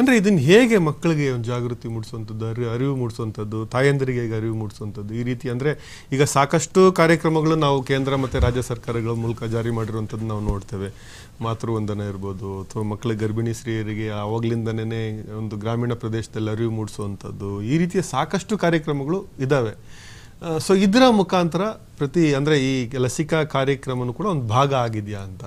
ಅಂದ್ರೆ ಇದನ್ನ ಹೇಗೆ ಮಕ್ಕಳಿಗೆ ಒಂದು ಜಾಗೃತಿ ಮೂಡಿಸುವಂಥದ್ದು ಅರಿವು ಮೂಡಿಸುವಂಥದ್ದು ತಾಯಂದರಿಗೆ ಹೇಗೆ ಅರಿವು ಮೂಡಿಸುವಂಥದ್ದು ಈ ರೀತಿ ಅಂದ್ರೆ ಈಗ ಸಾಕಷ್ಟು ಕಾರ್ಯಕ್ರಮಗಳು ನಾವು ಕೇಂದ್ರ ಮತ್ತೆ ರಾಜ್ಯ ಸರ್ಕಾರಗಳ ಮೂಲಕ ಜಾರಿ ಮಾಡಿರುವಂಥದ್ದು ನಾವು ನೋಡ್ತೇವೆ ಮಾತೃವಂದನ ಇರ್ಬೋದು ಅಥವಾ ಮಕ್ಕಳ ಗರ್ಭಿಣಿ ಸ್ತ್ರೀಯರಿಗೆ ಆವಾಗ್ಲಿಂದನೇ ಒಂದು ಗ್ರಾಮೀಣ ಪ್ರದೇಶದಲ್ಲಿ ಅರಿವು ಮೂಡಿಸುವಂಥದ್ದು ಈ ರೀತಿಯ ಸಾಕಷ್ಟು ಕಾರ್ಯಕ್ರಮಗಳು ಇದ್ದಾವೆ ಸೊ ಇದರ ಮುಖಾಂತರ ಪ್ರತಿ ಅಂದರೆ ಈ ಲಸಿಕಾ ಕಾರ್ಯಕ್ರಮನೂ ಕೂಡ ಒಂದು ಭಾಗ ಆಗಿದೆಯಾ ಅಂತ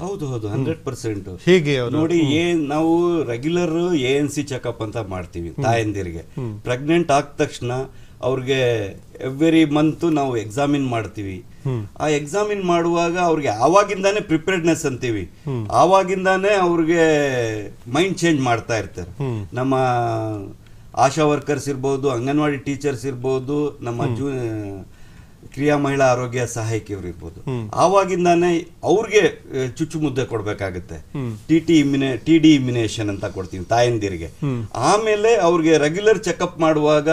ಹೌದು ಹೌದು ಹಂಡ್ರೆಡ್ ಪರ್ಸೆಂಟ್ ಹೇಗೆ ನೋಡಿ ಏನ್ ನಾವು regular A N C checkup ಅಂತ ಮಾಡ್ತೀವಿ ತಾಯಂದಿರಿಗೆ ಪ್ರೆಗ್ನೆಂಟ್ ಆದ ತಕ್ಷಣ ಅವ್ರಿಗೆ ಎವ್ರಿ ಮಂತ್ ನಾವು ಎಕ್ಸಾಮಿನ್ ಮಾಡ್ತೀವಿ ಆ ಎಕ್ಸಾಮಿನ್ ಮಾಡುವಾಗ ಅವ್ರಿಗೆ ಆವಾಗಿಂದಾನೆ ಪ್ರಿಪೇರ್ಡ್ನೆಸ್ ಅಂತೀವಿ ಆವಾಗಿಂದಾನೇ ಅವ್ರಿಗೆ ಮೈಂಡ್ ಚೇಂಜ್ ಮಾಡ್ತಾ ಇರ್ತಾರೆ ನಮ್ಮ ಆಶಾ ವರ್ಕರ್ಸ್ ಇರ್ಬೋದು ಅಂಗನವಾಡಿ ಟೀಚರ್ಸ್ ಇರ್ಬೋದು ನಮ್ಮ ಜೂ ಕ್ರಿಯಾ ಮಹಿಳಾ ಆರೋಗ್ಯ ಸಹಾಯಕಿಯವರು ಇರ್ಬೋದು ಆವಾಗಿಂದಾನೆ ಅವ್ರಿಗೆ ಚುಚ್ಚುಮುದ್ದೆ ಕೊಡ್ಬೇಕಾಗತ್ತೆ ಟಿ ಟಿ ಇಮ್ಯುನೆ ಟಿ ಡಿ ಇಮ್ಯುನೇಷನ್ ಅಂತ ಕೊಡ್ತೀವಿ ತಾಯಂದಿರಿಗೆ ಆಮೇಲೆ ಅವ್ರಿಗೆ ರೆಗ್ಯುಲರ್ ಚೆಕಪ್ ಮಾಡುವಾಗ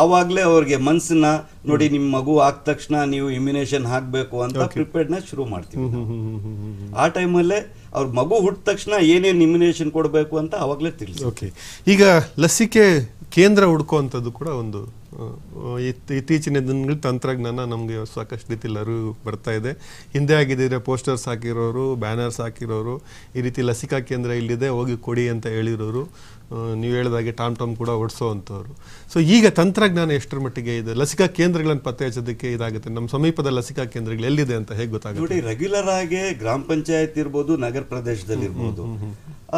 ಆವಾಗಲೇ ಅವ್ರಿಗೆ ಮನಸ್ಸನ್ನ ನೋಡಿ ನಿಮ್ಮ ಮಗು ಆಗ ತಕ್ಷಣ ನೀವು ಇಮ್ಯುನೇಷನ್ ಹಾಕಬೇಕು ಅಂತ ಪ್ರಿಪೇರ್ಡ್ನ ಶುರು ಮಾಡ್ತೀವಿ ಆ ಟೈಮಲ್ಲೇ ಅವ್ರ ಮಗು ಹುಟ್ಟಿದ ತಕ್ಷಣ ಏನೇನು ಇಮ್ಯುನೇಷನ್ ಕೊಡಬೇಕು ಅಂತ ಆವಾಗಲೇ ತಿಳಿಸಿ ಓಕೆ ಈಗ ಲಸಿಕೆ ಕೇಂದ್ರ ಹುಡುಕುವಂಥದ್ದು ಕೂಡ ಒಂದು ಇತ್ತೀಚಿನ ದಿನಗಳ ತಂತ್ರಜ್ಞಾನ ನಮಗೆ ಸಾಕಷ್ಟು ರೀತಿ ಬರ್ತಾ ಇದೆ ಹಿಂದೆ ಆಗಿದ್ದರೆ ಪೋಸ್ಟರ್ಸ್ ಹಾಕಿರೋರು ಬ್ಯಾನರ್ಸ್ ಹಾಕಿರೋರು ಈ ರೀತಿ ಲಸಿಕಾ ಕೇಂದ್ರ ಇಲ್ಲಿದೆ ಹೋಗಿ ಕೊಡಿ ಅಂತ ಹೇಳಿರೋರು ನೀವು ಹೇಳಿದಾಗೆ ಟಾಮ್ ಟಾಮ್ ಕೂಡ ಓಡಿಸೋ ಅಂತವ್ರು ಸೊ ಈಗ ತಂತ್ರಜ್ಞಾನ ಎಷ್ಟರ ಮಟ್ಟಿಗೆ ಇದೆ ಲಸಿಕಾ ಕೇಂದ್ರಗಳನ್ನು ಪತ್ತೆ ಹಚ್ಚೋದಕ್ಕೆ ಇದಾಗುತ್ತೆ ನಮ್ಮ ಸಮೀಪದ ಲಸಿಕಾ ಕೇಂದ್ರಗಳು ಎಲ್ಲಿದೆ ಅಂತ ಹೇಗೆ ಗೊತ್ತಾಗುತ್ತೆ ನೋಡಿ ರೆಗ್ಯುಲರ್ ಆಗಿ ಗ್ರಾಮ ಪಂಚಾಯತ್ ಇರ್ಬೋದು ನಗರ ಪ್ರದೇಶದಲ್ಲಿ ಇರ್ಬೋದು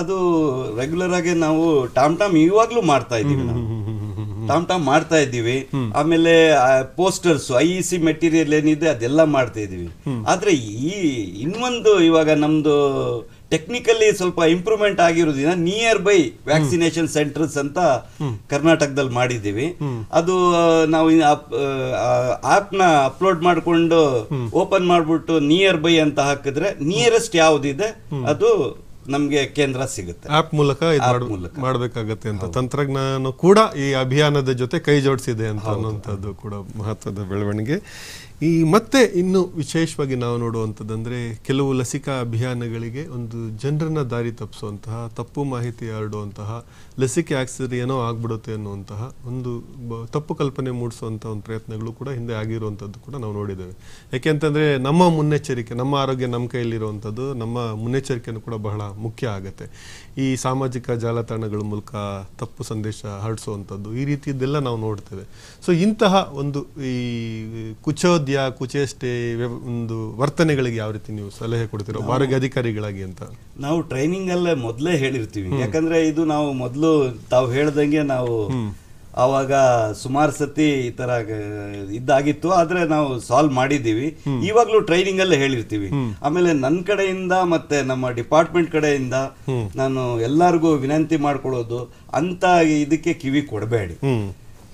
ಅದು ರೆಗ್ಯುಲರ್ ಆಗಿ ನಾವು ಟಾಮ್ ಟಾಮ್ ಇವಾಗಲೂ ಮಾಡ್ತಾ ಇದ್ದೀವಿ ಟಾಮ್ ಟಾಮ್ ಮಾಡ್ತಾ ಇದ್ದೀವಿ ಆಮೇಲೆ ಪೋಸ್ಟರ್ಸ್ ಐ ಸಿ ಮೆಟೀರಿಯಲ್ ಏನಿದೆ ಅದೆಲ್ಲ ಮಾಡ್ತಾ ಇದೀವಿ ಆದ್ರೆ ಈ ಇನ್ನೊಂದು ಇವಾಗ ನಮ್ದು ಟೆಕ್ನಿಕಲಿ ಸ್ವಲ್ಪ ಇಂಪ್ರೂವ್ಮೆಂಟ್ ಆಗಿರೋದ್ರಿಂದ ನಿಯರ್ ಬೈ ವ್ಯಾಕ್ಸಿನೇಷನ್ ಸೆಂಟರ್ಸ್ ಅಂತ ಕರ್ನಾಟಕದಲ್ಲಿ ಮಾಡಿದ್ದೀವಿ ಅದು ನಾವು ಆಪ್ನ ಅಪ್ಲೋಡ್ ಮಾಡಿಕೊಂಡು ಓಪನ್ ಮಾಡಿಬಿಟ್ಟು ನಿಯರ್ ಬೈ ಅಂತ ಹಾಕಿದ್ರೆ ನಿಯರೆಸ್ಟ್ ಯಾವುದಿದೆ ಅದು ನಮಗೆ ಕೇಂದ್ರ ಸಿಗುತ್ತೆ ಆಪ್ ಮೂಲಕ ಮಾಡಬೇಕಾಗತ್ತೆ ಅಂತ ತಂತ್ರಜ್ಞಾನ ಕೂಡ ಈ ಅಭಿಯಾನದ ಜೊತೆ ಕೈ ಜೋಡಿಸಿದೆ ಅಂತ ಅನ್ನುವಂಥದ್ದು ಕೂಡ ಮಹತ್ವದ ಬೆಳವಣಿಗೆ ಈ ಮತ್ತೆ ಇನ್ನು ವಿಶೇಷವಾಗಿ ನಾವು ನೋಡುವಂಥದ್ದಂದರೆ ಕೆಲವು ಲಸಿಕಾ ಅಭಿಯಾನಗಳಿಗೆ ಒಂದು ಜನರನ್ನ ದಾರಿ ತಪ್ಪಿಸುವಂತಹ ತಪ್ಪು ಮಾಹಿತಿ ಹರಡುವಂತಹ ಲಸಿಕೆ ಹಾಕ್ಸಿದ್ರೆ ಏನೋ ಆಗ್ಬಿಡುತ್ತೆ ಅನ್ನುವಂತಹ ಒಂದು ತಪ್ಪು ಕಲ್ಪನೆ ಮೂಡಿಸುವಂಥ ಒಂದು ಪ್ರಯತ್ನಗಳು ಕೂಡ ಹಿಂದೆ ಆಗಿರುವಂಥದ್ದು ಕೂಡ ನಾವು ನೋಡಿದ್ದೇವೆ ಯಾಕೆಂತಂದ್ರೆ ನಮ್ಮ ಮುನ್ನೆಚ್ಚರಿಕೆ ನಮ್ಮ ಆರೋಗ್ಯ ನಮ್ಮ ಕೈಯಲ್ಲಿರುವಂಥದ್ದು ನಮ್ಮ ಮುನ್ನೆಚ್ಚರಿಕೆಯನ್ನು ಕೂಡ ಬಹಳ ಮುಖ್ಯ ಆಗುತ್ತೆ ಈ ಸಾಮಾಜಿಕ ಜಾಲತಾಣಗಳ ಮೂಲಕ ತಪ್ಪು ಸಂದೇಶ ಹರಡಿಸುವಂಥದ್ದು ಈ ರೀತಿಯದ್ದೆಲ್ಲ ನಾವು ನೋಡ್ತೇವೆ ಸೊ ಇಂತಹ ಒಂದು ಈ ಕುಚೋದ್ಯ ಕುಚೇಷ್ಟೆ ಒಂದು ವರ್ತನೆಗಳಿಗೆ ಯಾವ ರೀತಿ ನೀವು ಸಲಹೆ ಕೊಡ್ತೀರೋ ಆರೋಗ್ಯ ಅಧಿಕಾರಿಗಳಾಗಿ ಅಂತ ನಾವು ಟ್ರೈನಿಂಗ್ ಅಲ್ಲೇ ಮೊದಲೇ ಹೇಳಿರ್ತೀವಿ ಯಾಕಂದ್ರೆ ಇದು ನಾವು ಮೊದಲು ತಾವು ಹೇಳ್ದಂಗೆ ನಾವು ಅವಾಗ ಸುಮಾರು ಸತಿ ಈ ತರ ಇದಾಗಿತ್ತು ಆದ್ರೆ ನಾವು ಸಾಲ್ವ್ ಮಾಡಿದೀವಿ ಇವಾಗ್ಲೂ ಟ್ರೈನಿಂಗ್ ಅಲ್ಲೇ ಹೇಳಿರ್ತೀವಿ ಆಮೇಲೆ ನನ್ನ ಕಡೆಯಿಂದ ಮತ್ತೆ ನಮ್ಮ ಡಿಪಾರ್ಟ್ಮೆಂಟ್ ಕಡೆಯಿಂದ ನಾನು ಎಲ್ಲರಿಗೂ ವಿನಂತಿ ಮಾಡ್ಕೊಳ್ಳೋದು ಅಂತ ಇದಕ್ಕೆ ಕಿವಿ ಕೊಡಬೇಡಿ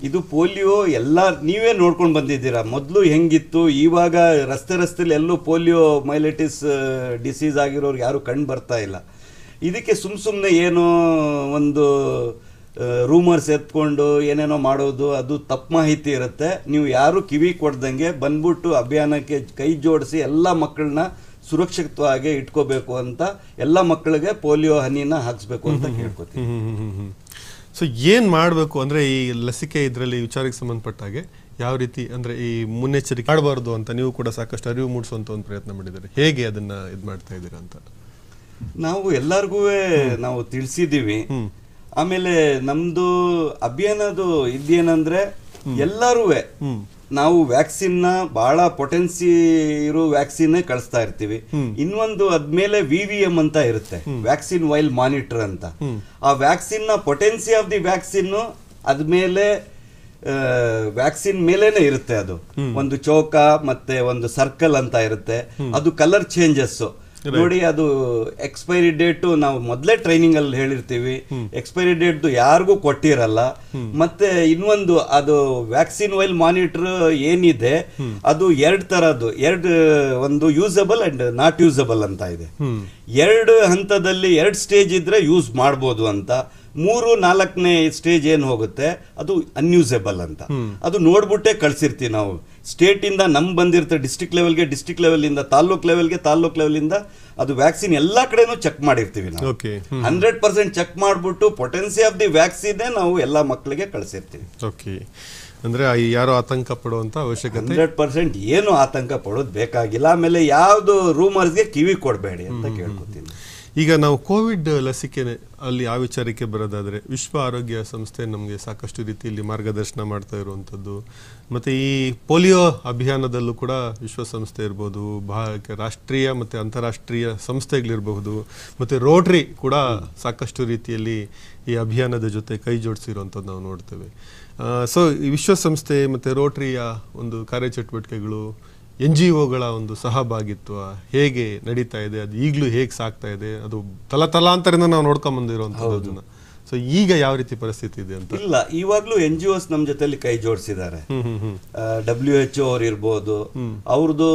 ಇದು ಪೋಲಿಯೋ ಎಲ್ಲ ನೀವೇ ನೋಡ್ಕೊಂಡು ಬಂದಿದ್ದೀರಾ ಮೊದಲು ಹೆಂಗಿತ್ತು ಇವಾಗ ರಸ್ತೆ ರಸ್ತೆಯಲ್ಲಿ ಎಲ್ಲೂ ಪೋಲಿಯೋ ಮೈಲೈಟಿಸ್ ಡಿಸೀಸ್ ಆಗಿರೋರು ಯಾರೂ ಕಂಡು ಬರ್ತಾ ಇಲ್ಲ ಇದಕ್ಕೆ ಸುಮ್ಮ ಸುಮ್ಮನೆ ಏನೋ ಒಂದು ರೂಮರ್ಸ್ ಎತ್ಕೊಂಡು ಏನೇನೋ ಮಾಡೋದು ಅದು ತಪ್ಪು ಮಾಹಿತಿ ಇರುತ್ತೆ ನೀವು ಯಾರು ಕಿವಿ ಕೊಡ್ದಂಗೆ ಬಂದ್ಬಿಟ್ಟು ಅಭಿಯಾನಕ್ಕೆ ಕೈ ಜೋಡಿಸಿ ಎಲ್ಲ ಮಕ್ಕಳನ್ನ ಸುರಕ್ಷಿತವಾಗಿ ಇಟ್ಕೋಬೇಕು ಅಂತ ಎಲ್ಲ ಮಕ್ಕಳಿಗೆ ಪೋಲಿಯೋ ಹನಿನ ಹಾಕ್ಸ್ಬೇಕು ಅಂತ ಕೇಳ್ಕೊತೀನಿ ಸೊ ಏನು ಮಾಡಬೇಕು ಅಂದರೆ ಈ ಲಸಿಕೆ ಇದರಲ್ಲಿ ವಿಚಾರಕ್ಕೆ ಸಂಬಂಧಪಟ್ಟಾಗೆ ಯಾವ ರೀತಿ ಅಂದರೆ ಈ ಮುನ್ನೆಚ್ಚರಿಕೆ ಮಾಡಬಾರ್ದು ಅಂತ ನೀವು ಕೂಡ ಸಾಕಷ್ಟು ಅರಿವು ಮೂಡಿಸುವಂಥ ಒಂದು ಪ್ರಯತ್ನ ಮಾಡಿದ್ದಾರೆ ಹೇಗೆ ಅದನ್ನು ಇದು ಮಾಡ್ತಾ ಇದ್ದೀರಾ ಅಂತ ನಾವು ಎಲ್ಲರಿಗೂ ನಾವು ತಿಳಿಸಿದ್ದೀವಿ ಆಮೇಲೆ ನಮ್ದು ಅಭಿಯಾನದು ಇದೇನಂದ್ರೆ ಎಲ್ಲರೂ ನಾವು ವ್ಯಾಕ್ಸಿನ್ನ ಬಹಳ ಪೊಟೆನ್ಸಿ ಇರೋ ವ್ಯಾಕ್ಸಿನ್ ಕಳಿಸ್ತಾ ಇರ್ತೀವಿ ಇನ್ನೊಂದು ಅದ್ಮೇಲೆ ವಿ ವಿ ಎಂ ಅಂತ ಇರುತ್ತೆ ವ್ಯಾಕ್ಸಿನ್ ವೈಲ್ ಮಾನಿಟರ್ ಅಂತ ಆ ವ್ಯಾಕ್ಸಿನ್ನ ಪೊಟೆನ್ಸಿ ಆಫ್ ದಿ ವ್ಯಾಕ್ಸಿನ್ ಅದ್ಮೇಲೆ ವ್ಯಾಕ್ಸಿನ್ ಮೇಲೇನೆ ಇರುತ್ತೆ ಅದು ಒಂದು ಚೌಕ ಮತ್ತೆ ಒಂದು ಸರ್ಕಲ್ ಅಂತ ಇರುತ್ತೆ ಅದು ಕಲರ್ ಚೇಂಜಸ್ಸು ನೋಡಿ ಅದು ಎಕ್ಸ್ಪೈರಿ ಡೇಟ್ ನಾವು ಮೊದಲೇ ಟ್ರೈನಿಂಗ್ ಅಲ್ಲಿ ಹೇಳಿರ್ತೀವಿ ಎಕ್ಸ್ಪೈರಿ ಡೇಟ್ ಯಾರಿಗೂ ಕೊಟ್ಟಿರಲ್ಲ ಮತ್ತೆ ಇನ್ನೊಂದು ಅದು ವ್ಯಾಕ್ಸಿನ್ ವೈಲ್ ಮಾನಿಟರ್ ಏನಿದೆ ಅದು ಎರಡು ತರದ್ದು ಎರಡು ಒಂದು ಯೂಸಬಲ್ ಅಂಡ್ ನಾಟ್ ಯೂಸಬಲ್ ಅಂತ ಇದೆ ಎರಡು ಹಂತದಲ್ಲಿ ಎರಡು ಸ್ಟೇಜ್ ಇದ್ರೆ ಯೂಸ್ ಮಾಡ್ಬೋದು ಅಂತ ಮೂರು ನಾಲ್ಕನೇ ಸ್ಟೇಜ್ ಏನು ಹೋಗುತ್ತೆ ಅದು ಅನ್ಯೂಸೇಬಲ್ ಅಂತ ಅದು ನೋಡ್ಬಿಟ್ಟೆ ಕಳ್ಸಿರ್ತೀವಿ ನಾವು ಸ್ಟೇಟಿಂದ ನಮ್ಗೆ ಬಂದಿರ್ತೇವೆ ಡಿಸ್ಟಿಕ್ ಲೆವೆಲ್ಗೆ ಡಿಸ್ಟಿಕ್ ಲೆವೆಲಿಂದ ತಾಲ್ಲೂಕ್ ಲೆವೆಲ್ಗೆ ತಾಲ್ಲೂಕ್ ಲೆವೆಲಿಂದ ಅದು ವ್ಯಾಕ್ಸಿನ್ ಎಲ್ಲ ಕಡೆನೂ ಚೆಕ್ ಮಾಡಿರ್ತೀವಿ ನಾವು ಹಂಡ್ರೆಡ್ ಪರ್ಸೆಂಟ್ ಚೆಕ್ ಮಾಡಿಬಿಟ್ಟು ಪೊಟೆನ್ಸಿ ಆಫ್ ದಿ ವ್ಯಾಕ್ಸಿನ್ ನಾವು ಎಲ್ಲ ಮಕ್ಕಳಿಗೆ ಕಳಿಸಿರ್ತೀವಿ ಓಕೆ ಅಂದ್ರೆ ಯಾರು ಆತಂಕ ಪಡುವಂತ ಅವಶ್ಯಕತೆ ಹಂಡ್ರೆಡ್ ಪರ್ಸೆಂಟ್ ಏನು ಆತಂಕ ಪಡೋದು ಬೇಕಾಗಿಲ್ಲ ಆಮೇಲೆ ಯಾವುದು ರೂಮರ್ಸ್ಗೆ ಕಿವಿ ಕೊಡಬೇಡಿ ಅಂತ ಕೇಳ್ಕೊತೀನಿ ಈಗ ನಾವು ಕೋವಿಡ್ ಲಸಿಕೆ ಅಲ್ಲಿ ಆ ವಿಚಾರಕ್ಕೆ ಬರೋದಾದರೆ ವಿಶ್ವ ಆರೋಗ್ಯ ಸಂಸ್ಥೆ ನಮಗೆ ಸಾಕಷ್ಟು ರೀತಿಯಲ್ಲಿ ಮಾರ್ಗದರ್ಶನ ಮಾಡ್ತಾ ಇರುವಂಥದ್ದು ಮತ್ತು ಈ ಪೋಲಿಯೋ ಅಭಿಯಾನದಲ್ಲೂ ಕೂಡ ವಿಶ್ವಸಂಸ್ಥೆ ಇರ್ಬೋದು ಭಾ ರಾಷ್ಟ್ರೀಯ ಮತ್ತು ಅಂತಾರಾಷ್ಟ್ರೀಯ ಸಂಸ್ಥೆಗಳಿರಬಹುದು ಮತ್ತು ರೋಟ್ರಿ ಕೂಡ ಸಾಕಷ್ಟು ರೀತಿಯಲ್ಲಿ ಈ ಅಭಿಯಾನದ ಜೊತೆ ಕೈ ಜೋಡಿಸಿರುವಂಥದ್ದು ನಾವು ನೋಡ್ತೇವೆ ಸೊ ಈ ವಿಶ್ವಸಂಸ್ಥೆ ಮತ್ತು ರೋಟ್ರಿಯ ಒಂದು ಕಾರ್ಯಚಟುವಟಿಕೆಗಳು ಎನ್ ಜಿ ಒಗಳ ಒಂದು ಸಹಭಾಗಿತ್ವ ಹೇಗೆ ನಡೀತಾ ಇದೆ ಅದು ಈಗಲೂ ಹೇಗೆ ಸಾಕ್ತಾ ಇದೆ ಅದು ತಲತಲಾಂತರದಿಂದ ನಾವು ನೋಡ್ಕೊಂಬಂದಿರುವಂಥದ್ದನ್ನು ಸೊ ಈಗ ಯಾವ ರೀತಿ ಪರಿಸ್ಥಿತಿ ಇದೆ ಅಂತ ಇಲ್ಲ ಇವಾಗ್ಲೂ ಎನ್ ಜಿ ಓಸ್ ನಮ್ಮ ಜೊತೆಲಿ ಕೈ ಜೋಡಿಸಿದ್ದಾರೆ ಡಬ್ಲ್ಯೂ ಎಚ್ ಅವ್ರು ಇರ್ಬೋದು ಅವ್ರದ್ದು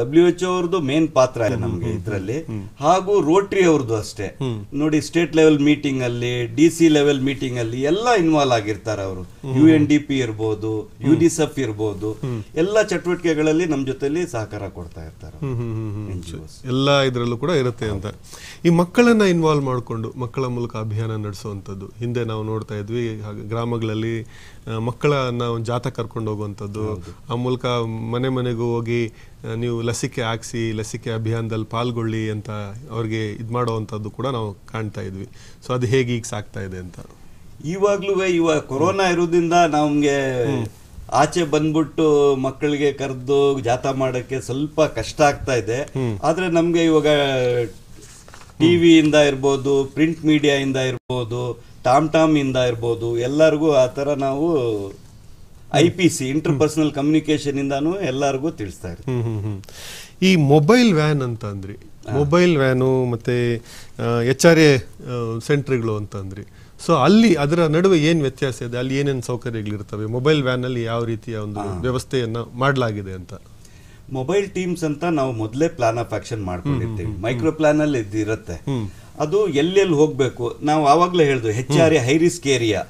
ಡಬ್ಲ್ಯೂ ಎಚ್ ಅವ್ರದ್ದು ಮೇನ್ ಪಾತ್ರ ಇದೆ ನಮಗೆ ಇದರಲ್ಲಿ ಹಾಗೂ ರೋಟ್ರಿ ಅವ್ರದ್ದು ಅಷ್ಟೇ ನೋಡಿ ಸ್ಟೇಟ್ ಲೆವೆಲ್ ಮೀಟಿಂಗ್ ಅಲ್ಲಿ ಡಿ ಸಿ ಲೆವೆಲ್ ಮೀಟಿಂಗ್ ಅಲ್ಲಿ ಎಲ್ಲ ಇನ್ವಾಲ್ವ್ ಆಗಿರ್ತಾರೆ ಅವರು ಯು ಎನ್ ಡಿ ಪಿ ಇರ್ಬೋದು ಯುನಿಸೆಫ್ ಇರ್ಬೋದು ಎಲ್ಲ ಚಟುವಟಿಕೆಗಳಲ್ಲಿ ನಮ್ಮ ಜೊತೆಲಿ ಸಹಕಾರ ಕೊಡ್ತಾ ಇರ್ತಾರೆ ಎಲ್ಲ ಇದರಲ್ಲೂ ಕೂಡ ಇರುತ್ತೆ ಅಂತ ಈ ಮಕ್ಕಳನ್ನ ಇನ್ವಾಲ್ವ್ ಮಾಡಿಕೊಂಡು ಮಕ್ಕಳ ಮೂಲಕ ಅಭಿಯಾನ ನಡೆಸುವಂತ ಹೋಗುವಂಥದ್ದು ಹಿಂದೆ ನಾವು ನೋಡ್ತಾ ಇದ್ವಿ ಗ್ರಾಮಗಳಲ್ಲಿ ನಾವು ಜಾತ ಕರ್ಕೊಂಡು ಹೋಗುವಂಥದ್ದು ಆ ಮೂಲಕ ಮನೆ ಮನೆಗೂ ಹೋಗಿ ನೀವು ಲಸಿಕೆ ಹಾಕ್ಸಿ ಲಸಿಕೆ ಅಭಿಯಾನದಲ್ಲಿ ಪಾಲ್ಗೊಳ್ಳಿ ಅಂತ ಅವ್ರಿಗೆ ಇದು ಮಾಡುವಂಥದ್ದು ಕೂಡ ನಾವು ಕಾಣ್ತಾ ಇದ್ವಿ ಸೊ ಅದು ಹೇಗೆ ಈಗ ಸಾಕ್ತಾ ಇದೆ ಅಂತ ಇವಾಗ್ಲೂ ಇವಾಗ ಕೊರೋನಾ ಇರೋದ್ರಿಂದ ನಮಗೆ ಆಚೆ ಬಂದ್ಬಿಟ್ಟು ಮಕ್ಕಳಿಗೆ ಕರೆದು ಜಾಥಾ ಮಾಡೋಕ್ಕೆ ಸ್ವಲ್ಪ ಕಷ್ಟ ಆಗ್ತಾ ಇದೆ ಆದರೆ ನಮಗೆ ಇವಾಗ ಟಿವಿಯಿಂದ ಇರ್ಬೋದು ಪ್ರಿಂಟ್ ಮೀಡಿಯಾಯಿಂದ ಇರ್ಬೋದು ಟಾಮ್ ಟಾಮ್ ಇಂದ ಇರ್ಬೋದು ಎಲ್ಲರಿಗೂ ಆ ಥರ ನಾವು I P C interpersonal communication ಇಂದಾನು ಎಲ್ಲರಿಗೂ ತಿಳಿಸ್ತಾ ಇರ್ತೀವಿ ಈ ಮೊಬೈಲ್ ವ್ಯಾನ್ ಅಂತ ಅಂದ್ರೆ ಮೊಬೈಲ್ ವ್ಯಾನು ಮತ್ತೆ ಎಚ್ ಆರ್ ಎ ಸೆಂಟ್ರ್ಗಳು ಅಂತ ಅಂದ್ರಿ ಸೊ ಅಲ್ಲಿ ಅದರ ನಡುವೆ ಏನು ವ್ಯತ್ಯಾಸ ಇದೆ ಅಲ್ಲಿ ಏನೇನು ಸೌಕರ್ಯಗಳಿರ್ತವೆ ಮೊಬೈಲ್ ಅಲ್ಲಿ ಯಾವ ರೀತಿಯ ಒಂದು ವ್ಯವಸ್ಥೆಯನ್ನು ಮಾಡಲಾಗಿದೆ ಅಂತ ಮೊಬೈಲ್ ಟೀಮ್ಸ್ ಅಂತ ನಾವು ಮೊದಲೇ ಪ್ಲಾನ್ ಆಫ್ ಆಕ್ಷನ್ ಮಾಡ್ಕೊಂಡಿರ್ತೀವಿ ಮೈಕ್ರೋ ಪ್ಲಾನ್ ಅಲ್ಲಿ ಇದಿರುತ್ತೆ ಅದು ಎಲ್ಲೆಲ್ಲಿ ಹೋಗ್ಬೇಕು ನಾವು ಆವಾಗಲೇ ಹೇಳಿದ್ವಿ ಹೆಚ್ಚಾರಿ ಹೈ ರಿಸ್ಕ್ ಏರಿಯಾ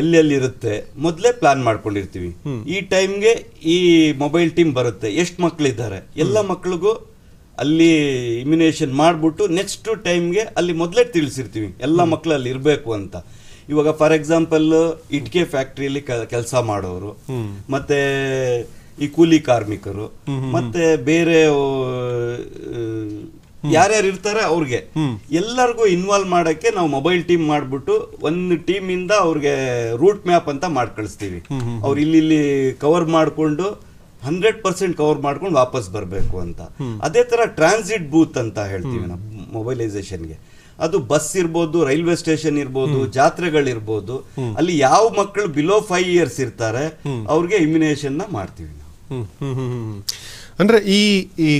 ಎಲ್ಲೆಲ್ಲಿರುತ್ತೆ ಮೊದಲೇ ಪ್ಲಾನ್ ಮಾಡ್ಕೊಂಡಿರ್ತೀವಿ ಈ ಟೈಮ್ಗೆ ಈ ಮೊಬೈಲ್ ಟೀಮ್ ಬರುತ್ತೆ ಎಷ್ಟು ಇದ್ದಾರೆ ಎಲ್ಲ ಮಕ್ಳಿಗೂ ಅಲ್ಲಿ ಇಮ್ಯುನೇಷನ್ ಮಾಡ್ಬಿಟ್ಟು ನೆಕ್ಸ್ಟ್ ಟೈಮ್ಗೆ ಅಲ್ಲಿ ಮೊದಲೇ ತಿಳಿಸಿರ್ತೀವಿ ಎಲ್ಲ ಮಕ್ಕಳು ಅಲ್ಲಿ ಇರಬೇಕು ಅಂತ ಇವಾಗ ಫಾರ್ ಎಕ್ಸಾಂಪಲ್ ಇಟ್ಕೆ ಫ್ಯಾಕ್ಟ್ರಿಯಲ್ಲಿ ಕೆಲಸ ಮಾಡೋರು ಮತ್ತೆ ಈ ಕೂಲಿ ಕಾರ್ಮಿಕರು ಮತ್ತೆ ಬೇರೆ ಯಾರ್ಯಾರು ಇರ್ತಾರೆ ಅವ್ರಿಗೆ ಎಲ್ಲರಿಗೂ ಇನ್ವಾಲ್ವ್ ಮಾಡಕ್ಕೆ ನಾವು ಮೊಬೈಲ್ ಟೀಮ್ ಮಾಡ್ಬಿಟ್ಟು ಒಂದು ಟೀಮ್ ಇಂದ ಅವ್ರಿಗೆ ರೂಟ್ ಮ್ಯಾಪ್ ಅಂತ ಮಾಡಿ ಕಳಿಸ್ತೀವಿ ಅವ್ರು ಇಲ್ಲಿ ಇಲ್ಲಿ ಕವರ್ ಮಾಡಿಕೊಂಡು ಹಂಡ್ರೆಡ್ ಪರ್ಸೆಂಟ್ ಕವರ್ ಮಾಡ್ಕೊಂಡು ವಾಪಸ್ ಬರಬೇಕು ಅಂತ ಅದೇ ತರ ಟ್ರಾನ್ಸಿಟ್ ಬೂತ್ ಅಂತ ಹೇಳ್ತೀವಿ ನಾವು ಮೊಬೈಲೈಸೇಷನ್ಗೆ ಅದು ಬಸ್ ಇರ್ಬೋದು ರೈಲ್ವೆ ಸ್ಟೇಷನ್ ಇರ್ಬೋದು ಜಾತ್ರೆಗಳಿರ್ಬೋದು ಅಲ್ಲಿ ಯಾವ ಮಕ್ಕಳು ಬಿಲೋ ಫೈವ್ ಇಯರ್ಸ್ ಇರ್ತಾರೆ ಅವ್ರಿಗೆ ಇಮ್ಯುನೇಷನ್ ನ ಮಾಡ್ತೀವಿ ಅಂದ್ರೆ ಈ ಈ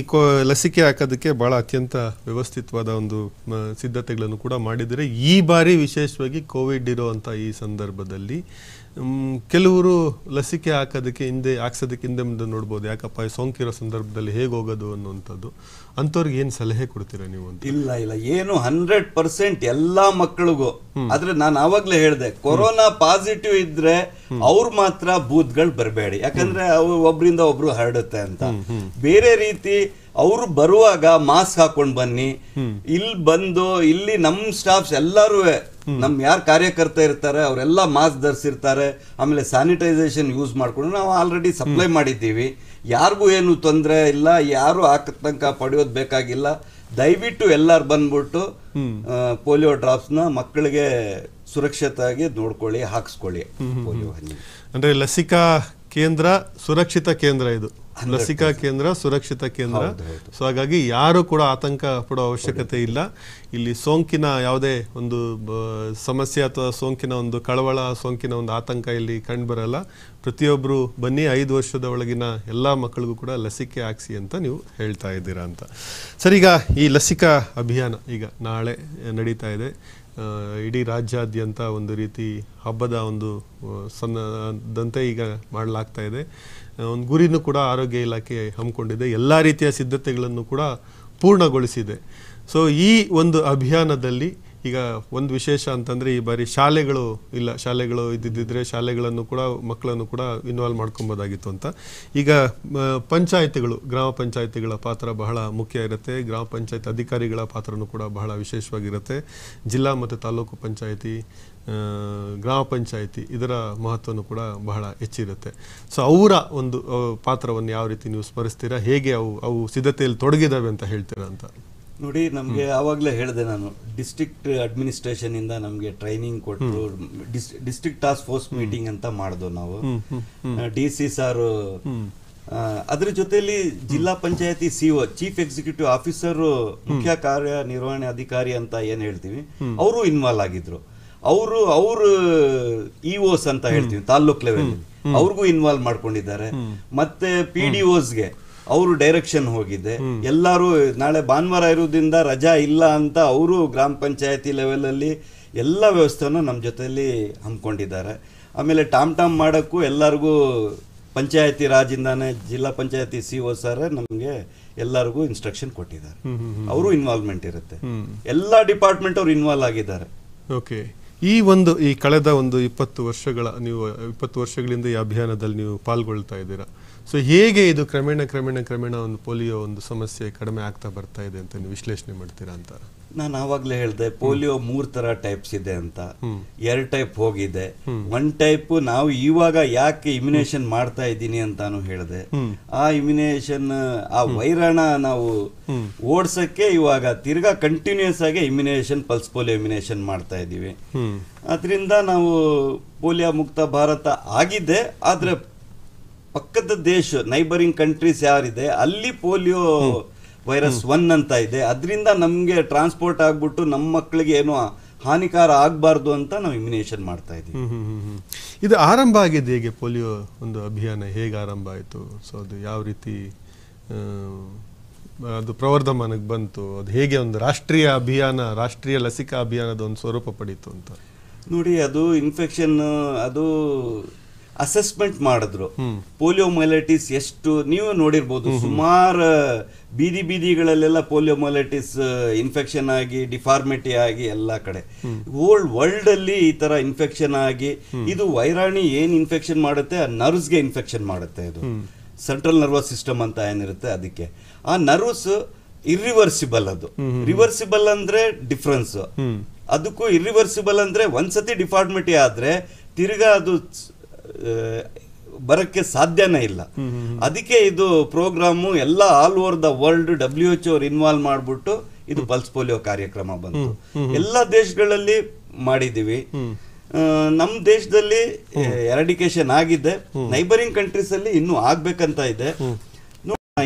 ಲಸಿಕೆ ಹಾಕೋದಕ್ಕೆ ಬಹಳ ಅತ್ಯಂತ ವ್ಯವಸ್ಥಿತವಾದ ಒಂದು ಸಿದ್ಧತೆಗಳನ್ನು ಕೂಡ ಮಾಡಿದರೆ ಈ ಬಾರಿ ವಿಶೇಷವಾಗಿ ಕೋವಿಡ್ ಇರುವಂತಹ ಈ ಸಂದರ್ಭದಲ್ಲಿ ಕೆಲವರು ಲಸಿಕೆ ಹಾಕೋದಕ್ಕೆ ಹಿಂದೆ ಹಾಕ್ಸೋದಕ್ಕೆ ಹಿಂದೆ ಮುಂದೆ ನೋಡ್ಬೋದು ಯಾಕಪ್ಪ ಸೋಂಕಿರೋ ಸಂದರ್ಭದಲ್ಲಿ ಹೇಗೆ ಹೋಗೋದು ಅನ್ನುವಂಥದ್ದು ಅಂಥವ್ರಿಗೆ ಏನು ಸಲಹೆ ಕೊಡ್ತೀರಾ ನೀವು ಅಂತ ಇಲ್ಲ ಇಲ್ಲ ಏನು ಹಂಡ್ರೆಡ್ ಪರ್ಸೆಂಟ್ ಎಲ್ಲಾ ಮಕ್ಕಳಿಗೂ ಆದ್ರೆ ನಾನು ಆವಾಗಲೇ ಹೇಳಿದೆ ಕೊರೋನಾ ಪಾಸಿಟಿವ್ ಇದ್ರೆ ಅವ್ರು ಮಾತ್ರ ಬೂತ್ಗಳು ಬರಬೇಡಿ ಯಾಕಂದ್ರೆ ಅವು ಒಬ್ರಿಂದ ಒಬ್ರು ಹರಡುತ್ತೆ ಅಂತ ಬೇರೆ ರೀತಿ ಅವರು ಬರುವಾಗ ಮಾಸ್ಕ್ ಹಾಕೊಂಡು ಬನ್ನಿ ಇಲ್ಲಿ ಬಂದು ಇಲ್ಲಿ ನಮ್ಮ ಸ್ಟಾಫ್ಸ್ ಎಲ್ಲರೂ ನಮ್ಮ ಯಾರು ಕಾರ್ಯಕರ್ತ ಇರ್ತಾರೆ ಅವರೆಲ್ಲ ಮಾಸ್ಕ್ ಧರಿಸಿರ್ತಾರೆ ಆಮೇಲೆ ಸ್ಯಾನಿಟೈಸೇಷನ್ ಯೂಸ್ ಮಾಡಿಕೊಂಡು ನಾವು ಆಲ್ರೆಡಿ ಸಪ್ಲೈ ಮಾಡಿದ್ದೀವಿ ಯಾರಿಗೂ ಏನು ತೊಂದರೆ ಇಲ್ಲ ಯಾರು ಆತಂಕ ಪಡೆಯೋದು ಬೇಕಾಗಿಲ್ಲ ದಯವಿಟ್ಟು ಎಲ್ಲರೂ ಬಂದ್ಬಿಟ್ಟು ಪೋಲಿಯೋ ಡ್ರಾಪ್ಸ್ನ ಮಕ್ಕಳಿಗೆ ಸುರಕ್ಷಿತವಾಗಿ ನೋಡ್ಕೊಳ್ಳಿ ಹಾಕಿಸ್ಕೊಳ್ಳಿ ಪೋಲಿಯೋ ಅಂದರೆ ಲಸಿಕಾ ಕೇಂದ್ರ ಸುರಕ್ಷಿತ ಕೇಂದ್ರ ಇದು ಲಸಿಕಾ ಕೇಂದ್ರ ಸುರಕ್ಷಿತ ಕೇಂದ್ರ ಸೊ ಹಾಗಾಗಿ ಯಾರು ಕೂಡ ಆತಂಕ ಪಡೋ ಅವಶ್ಯಕತೆ ಇಲ್ಲ ಇಲ್ಲಿ ಸೋಂಕಿನ ಯಾವುದೇ ಒಂದು ಸಮಸ್ಯೆ ಅಥವಾ ಸೋಂಕಿನ ಒಂದು ಕಳವಳ ಸೋಂಕಿನ ಒಂದು ಆತಂಕ ಇಲ್ಲಿ ಕಂಡು ಬರಲ್ಲ ಪ್ರತಿಯೊಬ್ಬರು ಬನ್ನಿ ಐದು ವರ್ಷದ ಒಳಗಿನ ಎಲ್ಲ ಮಕ್ಕಳಿಗೂ ಕೂಡ ಲಸಿಕೆ ಹಾಕ್ಸಿ ಅಂತ ನೀವು ಹೇಳ್ತಾ ಇದ್ದೀರಾ ಅಂತ ಸರಿ ಈಗ ಈ ಲಸಿಕಾ ಅಭಿಯಾನ ಈಗ ನಾಳೆ ನಡೀತಾ ಇದೆ ಇಡೀ ರಾಜ್ಯಾದ್ಯಂತ ಒಂದು ರೀತಿ ಹಬ್ಬದ ಒಂದು ಸನ್ನದಂತೆ ಈಗ ಮಾಡಲಾಗ್ತಾ ಇದೆ ಒಂದು ಗುರಿನೂ ಕೂಡ ಆರೋಗ್ಯ ಇಲಾಖೆ ಹಮ್ಮಿಕೊಂಡಿದೆ ಎಲ್ಲ ರೀತಿಯ ಸಿದ್ಧತೆಗಳನ್ನು ಕೂಡ ಪೂರ್ಣಗೊಳಿಸಿದೆ ಸೊ ಈ ಒಂದು ಅಭಿಯಾನದಲ್ಲಿ ಈಗ ಒಂದು ವಿಶೇಷ ಅಂತಂದರೆ ಈ ಬಾರಿ ಶಾಲೆಗಳು ಇಲ್ಲ ಶಾಲೆಗಳು ಇದ್ದಿದ್ದರೆ ಶಾಲೆಗಳನ್ನು ಕೂಡ ಮಕ್ಕಳನ್ನು ಕೂಡ ಇನ್ವಾಲ್ವ್ ಮಾಡ್ಕೊಬೋದಾಗಿತ್ತು ಅಂತ ಈಗ ಪಂಚಾಯತಿಗಳು ಗ್ರಾಮ ಪಂಚಾಯತಿಗಳ ಪಾತ್ರ ಬಹಳ ಮುಖ್ಯ ಇರುತ್ತೆ ಗ್ರಾಮ ಪಂಚಾಯತ್ ಅಧಿಕಾರಿಗಳ ಪಾತ್ರನೂ ಕೂಡ ಬಹಳ ವಿಶೇಷವಾಗಿರುತ್ತೆ ಜಿಲ್ಲಾ ಮತ್ತು ತಾಲೂಕು ಪಂಚಾಯಿತಿ ಗ್ರಾಮ ಪಂಚಾಯಿತಿ ಇದರ ಮಹತ್ವನು ಕೂಡ ಬಹಳ ಹೆಚ್ಚಿರುತ್ತೆ ಸೊ ಅವರ ಒಂದು ಪಾತ್ರವನ್ನು ಯಾವ ರೀತಿ ನೀವು ಸ್ಮರಿಸ್ತೀರಾ ಹೇಗೆ ಅವು ಅವು ಸಿದ್ಧತೆಯಲ್ಲಿ ತೊಡಗಿದಾವೆ ಅಂತ ಹೇಳ್ತೀರಾ ಅಂತ ನೋಡಿ ನಮಗೆ ಆವಾಗಲೇ ಹೇಳಿದೆ ನಾನು ಡಿಸ್ಟ್ರಿಕ್ಟ್ ಇಂದ ನಮಗೆ ಟ್ರೈನಿಂಗ್ ಕೊಟ್ಟರು ಡಿಸ್ಟ್ರಿಕ್ಟ್ ಟಾಸ್ಕ್ ಫೋರ್ಸ್ ಮೀಟಿಂಗ್ ಅಂತ ಮಾಡಿದ್ವು ನಾವು ಡಿ ಸಿ ಸಾರ್ ಅದ್ರ ಜೊತೆಯಲ್ಲಿ ಜಿಲ್ಲಾ ಪಂಚಾಯತಿ ಸಿಒ ಚೀಫ್ ಎಕ್ಸಿಕ್ಯೂಟಿವ್ ಆಫೀಸರ್ ಮುಖ್ಯ ಕಾರ್ಯನಿರ್ವಹಣೆ ಅಧಿಕಾರಿ ಅಂತ ಏನ್ ಹೇಳ್ತೀವಿ ಅವರು ಇನ್ವಾಲ್ವ್ ಆಗಿದ್ರು ಅವರು ಅವರು ಇಒಸ್ e ಅಂತ ಹೇಳ್ತೀವಿ ತಾಲ್ಲೂಕ್ ಲೆವೆಲ್ ಅವ್ರಿಗೂ ಇನ್ವಾಲ್ವ್ ಮಾಡ್ಕೊಂಡಿದ್ದಾರೆ ಮತ್ತೆ ಪಿ ಡಿ ಅವರು ಡೈರೆಕ್ಷನ್ ಹೋಗಿದೆ ಎಲ್ಲರೂ ನಾಳೆ ಭಾನುವಾರ ಇರೋದ್ರಿಂದ ರಜಾ ಇಲ್ಲ ಅಂತ ಅವರು ಗ್ರಾಮ ಪಂಚಾಯತಿ ಲೆವೆಲಲ್ಲಿ ಎಲ್ಲ ವ್ಯವಸ್ಥೆನೂ ನಮ್ಮ ಜೊತೆಯಲ್ಲಿ ಹಮ್ಮಿಕೊಂಡಿದ್ದಾರೆ ಆಮೇಲೆ ಟಾಮ್ ಟಾಮ್ ಮಾಡೋಕ್ಕೂ ಎಲ್ಲರಿಗೂ ಪಂಚಾಯತಿ ರಾಜಿಂದಾನೆ ಜಿಲ್ಲಾ ಪಂಚಾಯತಿ ಸಿ ಓ ಸಾರೇ ನಮಗೆ ಎಲ್ಲರಿಗೂ ಇನ್ಸ್ಟ್ರಕ್ಷನ್ ಕೊಟ್ಟಿದ್ದಾರೆ ಅವರು ಇನ್ವಾಲ್ವ್ಮೆಂಟ್ ಇರುತ್ತೆ ಎಲ್ಲ ಡಿಪಾರ್ಟ್ಮೆಂಟ್ ಅವರು ಇನ್ವಾಲ್ವ್ ಆಗಿದ್ದಾರೆ ಓಕೆ ಈ ಒಂದು ಈ ಕಳೆದ ಒಂದು ಇಪ್ಪತ್ತು ವರ್ಷಗಳ ನೀವು ಇಪ್ಪತ್ತು ವರ್ಷಗಳಿಂದ ಈ ಅಭಿಯಾನದಲ್ಲಿ ನೀವು ಪಾಲ್ಗೊಳ್ತಾ ಇದ್ದೀರಾ ಸೊ ಹೇಗೆ ಇದು ಕ್ರಮೇಣ ಕ್ರಮೇಣ ಕ್ರಮೇಣ ಒಂದು ಪೋಲಿಯೋ ಒಂದು ಸಮಸ್ಯೆ ಕಡಿಮೆ ಆಗ್ತಾ ಬರ್ತಾ ಇದೆ ಅಂತ ನೀವು ವಿಶ್ಲೇಷಣೆ ಮಾಡ್ತೀರಾ ಅಂತ ನಾನು ಆವಾಗಲೇ ಹೇಳಿದೆ ಪೋಲಿಯೋ ಮೂರ್ ತರ ಟೈಪ್ಸ್ ಇದೆ ಅಂತ ಎರಡು ಟೈಪ್ ಹೋಗಿದೆ ಒನ್ ಟೈಪ್ ನಾವು ಇವಾಗ ಯಾಕೆ ಇಮ್ಯುನೇಷನ್ ಮಾಡ್ತಾ ಇದ್ದೀನಿ ಅಂತಾನು ಹೇಳಿದೆ ಆ ಇಮ್ಯುನೇಷನ್ ಆ ವೈರಾಣ ನಾವು ಓಡ್ಸಕ್ಕೆ ಇವಾಗ ತಿರ್ಗಾ ಕಂಟಿನ್ಯೂಸ್ ಆಗಿ ಇಮ್ಯುನೇಷನ್ ಪಲ್ಸ್ ಪೋಲಿಯೋ ಇಮ್ಯುನೇಷನ್ ಮಾಡ್ತಾ ಇದ್ದೀವಿ ಅದರಿಂದ ನಾವು ಪೋಲಿಯೋ ಮುಕ್ತ ಭಾರತ ಆಗಿದೆ ಆದ್ರೆ ಪಕ್ಕದ ದೇಶ ನೈಬರಿಂಗ್ ಕಂಟ್ರೀಸ್ ಯಾರಿದೆ ಅಲ್ಲಿ ಪೋಲಿಯೋ ವೈರಸ್ ಒನ್ ಅಂತ ಇದೆ ಅದರಿಂದ ನಮಗೆ ಟ್ರಾನ್ಸ್ಪೋರ್ಟ್ ಆಗ್ಬಿಟ್ಟು ನಮ್ಮ ಮಕ್ಕಳಿಗೆ ಏನು ಹಾನಿಕಾರ ಆಗಬಾರ್ದು ಅಂತ ನಾವು ಇಮ್ಯುನೇಷನ್ ಮಾಡ್ತಾ ಇದ್ದೀವಿ ಇದು ಆರಂಭ ಆಗಿದೆ ಹೇಗೆ ಪೋಲಿಯೋ ಒಂದು ಅಭಿಯಾನ ಹೇಗೆ ಆರಂಭ ಆಯಿತು ಸೊ ಅದು ಯಾವ ರೀತಿ ಅದು ಪ್ರವರ್ಧಮಾನಕ್ಕೆ ಬಂತು ಅದು ಹೇಗೆ ಒಂದು ರಾಷ್ಟ್ರೀಯ ಅಭಿಯಾನ ರಾಷ್ಟ್ರೀಯ ಲಸಿಕಾ ಅಭಿಯಾನದ ಒಂದು ಸ್ವರೂಪ ಪಡೀತು ಅಂತ ನೋಡಿ ಅದು ಇನ್ಫೆಕ್ಷನ್ ಅದು ಅಸೆಸ್ಮೆಂಟ್ ಮಾಡಿದ್ರು ಪೋಲಿಯೋ ಮೊಲೈಟಿಸ್ ಎಷ್ಟು ನೀವು ನೋಡಿರ್ಬೋದು ಸುಮಾರು ಬೀದಿ ಬೀದಿಗಳಲ್ಲೆಲ್ಲ ಮೊಲೈಟಿಸ್ ಇನ್ಫೆಕ್ಷನ್ ಆಗಿ ಡಿಫಾರ್ಮಿಟಿ ಆಗಿ ಎಲ್ಲ ಕಡೆ ಓಲ್ಡ್ ವರ್ಲ್ಡ್ ಅಲ್ಲಿ ಈ ತರ ಇನ್ಫೆಕ್ಷನ್ ಆಗಿ ಇದು ವೈರಾಣಿ ಏನ್ ಇನ್ಫೆಕ್ಷನ್ ಮಾಡುತ್ತೆ ಆ ನರ್ವ್ಸ್ಗೆ ಇನ್ಫೆಕ್ಷನ್ ಮಾಡುತ್ತೆ ಇದು ಸೆಂಟ್ರಲ್ ನರ್ವಸ್ ಸಿಸ್ಟಮ್ ಅಂತ ಏನಿರುತ್ತೆ ಅದಕ್ಕೆ ಆ ನರ್ವ್ಸ್ ಇರಿವರ್ಸಿಬಲ್ ಅದು ರಿವರ್ಸಿಬಲ್ ಅಂದ್ರೆ ಡಿಫ್ರೆನ್ಸ್ ಅದಕ್ಕೂ ಇರಿವರ್ಸಿಬಲ್ ಅಂದ್ರೆ ಒಂದ್ಸತಿ ಡಿಫಾರ್ಮಿಟಿ ಆದ್ರೆ ತಿರ್ಗಾ ಅದು ಬರಕ್ಕೆ ಸಾಧ್ಯನೇ ಇಲ್ಲ ಅದಕ್ಕೆ ಇದು ಪ್ರೋಗ್ರಾಮು ಎಲ್ಲ all over the world W H involve ಮಾಡಿಬಿಟ್ಟು ಇದು ಪಲ್ಸ್ ಪೋಲಿಯೋ ಕಾರ್ಯಕ್ರಮ ಬಂತು ಎಲ್ಲ ದೇಶಗಳಲ್ಲಿ ಮಾಡಿದೀವಿ ನಮ್ಮ ದೇಶದಲ್ಲಿ ಎರಡಿಕೇಶನ್ ಆಗಿದೆ ನೈಬರಿಂಗ್ ಕಂಟ್ರೀಸ್ ಅಲ್ಲಿ ಇನ್ನೂ ಆಗ್ಬೇಕಂತ ಇದೆ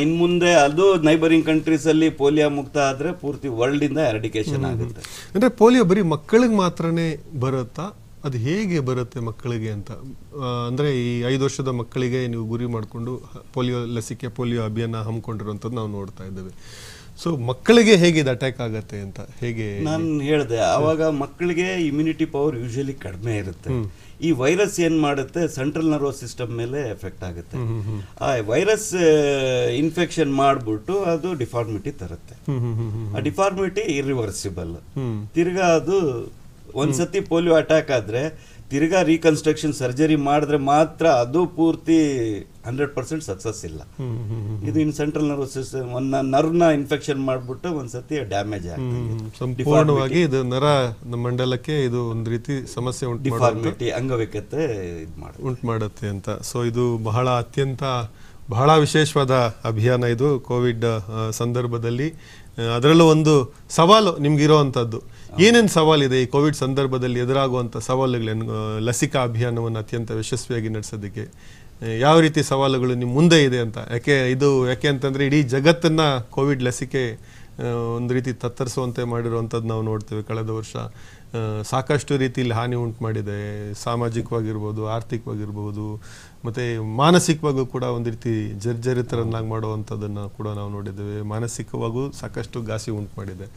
ಇನ್ ಮುಂದೆ ಅದು ನೈಬರಿಂಗ್ ಕಂಟ್ರೀಸ್ ಅಲ್ಲಿ ಪೋಲಿಯೋ ಮುಕ್ತ ಆದ್ರೆ ಪೂರ್ತಿ ವರ್ಲ್ಡ್ ಇಂದ ಎರಡಿಕೇಶನ್ ಆಗುತ್ತೆ ಅಂದ್ರೆ ಪೋಲಿಯೋ ಬರೀ ಮಕ್ಕಳಿಗೆ ಮಾತ್ರನೇ ಬರುತ್ತಾ ಅದು ಹೇಗೆ ಬರುತ್ತೆ ಮಕ್ಕಳಿಗೆ ಅಂತ ಅಂದರೆ ಈ ಐದು ವರ್ಷದ ಮಕ್ಕಳಿಗೆ ನೀವು ಗುರಿ ಮಾಡಿಕೊಂಡು ಪೋಲಿಯೋ ಲಸಿಕೆ ಪೋಲಿಯೋ ಅಭಿಯಾನ ಹಮ್ಮಿಕೊಂಡಿರುವಂಥದ್ದು ನಾವು ನೋಡ್ತಾ ಇದ್ದೇವೆ ಸೊ ಮಕ್ಕಳಿಗೆ ಹೇಗೆ ಇದು ಅಟ್ಯಾಕ್ ಆಗುತ್ತೆ ಅಂತ ಹೇಗೆ ನಾನು ಹೇಳಿದೆ ಆವಾಗ ಮಕ್ಕಳಿಗೆ ಇಮ್ಯುನಿಟಿ ಪವರ್ ಯೂಶಲಿ ಕಡಿಮೆ ಇರುತ್ತೆ ಈ ವೈರಸ್ ಏನು ಮಾಡುತ್ತೆ ಸೆಂಟ್ರಲ್ ನರ್ವಸ್ ಸಿಸ್ಟಮ್ ಮೇಲೆ ಎಫೆಕ್ಟ್ ಆಗುತ್ತೆ ಆ ವೈರಸ್ ಇನ್ಫೆಕ್ಷನ್ ಮಾಡಿಬಿಟ್ಟು ಅದು ಡಿಫಾರ್ಮಿಟಿ ತರುತ್ತೆ ಆ ಡಿಫಾರ್ಮಿಟಿ ಇರಿವರ್ಸಿಬಲ್ ತಿರ್ಗಾ ಅದು ಒಂದ್ಸತಿ ಪೋಲಿಯೋ ಅಟ್ಯಾಕ್ ಆದ್ರೆ ತಿರ್ಗಾ ರೀಕನ್ಸ್ಟ್ರಕ್ಷನ್ ಸರ್ಜರಿ ಮಾಡಿದ್ರೆ ಮಾತ್ರ ಅದು ಪೂರ್ತಿ ಹಂಡ್ರೆಡ್ ಪರ್ಸೆಂಟ್ ಸಕ್ಸಸ್ ಇಲ್ಲ ಇದು ಇನ್ ಸೆಂಟ್ರಲ್ ನರ್ವಸ್ ಸಿಸ್ಟಮ್ ಒಂದ್ ನರ್ವ್ನ ಇನ್ಫೆಕ್ಷನ್ ಮಾಡ್ಬಿಟ್ಟು ಒಂದ್ಸತಿ ಡ್ಯಾಮೇಜ್ ಸಂಪೂರ್ಣವಾಗಿ ಇದು ನರ ಮಂಡಲಕ್ಕೆ ಇದು ಒಂದ್ ರೀತಿ ಸಮಸ್ಯೆ ಉಂಟು ಡಿಫಾರ್ಮಿಟಿ ಅಂಗವಿಕತೆ ಇದು ಉಂಟು ಮಾಡುತ್ತೆ ಅಂತ ಸೊ ಇದು ಬಹಳ ಅತ್ಯಂತ ಬಹಳ ವಿಶೇಷವಾದ ಅಭಿಯಾನ ಇದು ಕೋವಿಡ್ ಸಂದರ್ಭದಲ್ಲಿ ಅದರಲ್ಲೂ ಒಂದು ಸವಾಲು ನಿಮ್ಗಿರೋ ಅಂಥದ್ದು ಏನೇನು ಸವಾಲಿದೆ ಈ ಕೋವಿಡ್ ಸಂದರ್ಭದಲ್ಲಿ ಎದುರಾಗುವಂಥ ಸವಾಲುಗಳೇನು ಲಸಿಕಾ ಅಭಿಯಾನವನ್ನು ಅತ್ಯಂತ ಯಶಸ್ವಿಯಾಗಿ ನಡೆಸೋದಕ್ಕೆ ಯಾವ ರೀತಿ ಸವಾಲುಗಳು ನಿಮ್ಮ ಮುಂದೆ ಇದೆ ಅಂತ ಯಾಕೆ ಇದು ಯಾಕೆ ಅಂತಂದರೆ ಇಡೀ ಜಗತ್ತನ್ನು ಕೋವಿಡ್ ಲಸಿಕೆ ಒಂದು ರೀತಿ ತತ್ತರಿಸುವಂತೆ ಮಾಡಿರುವಂಥದ್ದು ನಾವು ನೋಡ್ತೇವೆ ಕಳೆದ ವರ್ಷ ಸಾಕಷ್ಟು ರೀತಿಯಲ್ಲಿ ಹಾನಿ ಉಂಟು ಮಾಡಿದೆ ಸಾಮಾಜಿಕವಾಗಿರ್ಬೋದು ಆರ್ಥಿಕವಾಗಿರ್ಬೋದು ಮತ್ತು ಮಾನಸಿಕವಾಗೂ ಕೂಡ ಒಂದು ರೀತಿ ಜರ್ಜರಿತರನ್ನಾಗಿ ಮಾಡುವಂಥದ್ದನ್ನು ಕೂಡ ನಾವು ನೋಡಿದ್ದೇವೆ ಮಾನಸಿಕವಾಗೂ ಸಾಕಷ್ಟು ಘಾಸಿ ಉಂಟು ಮಾಡಿದೆ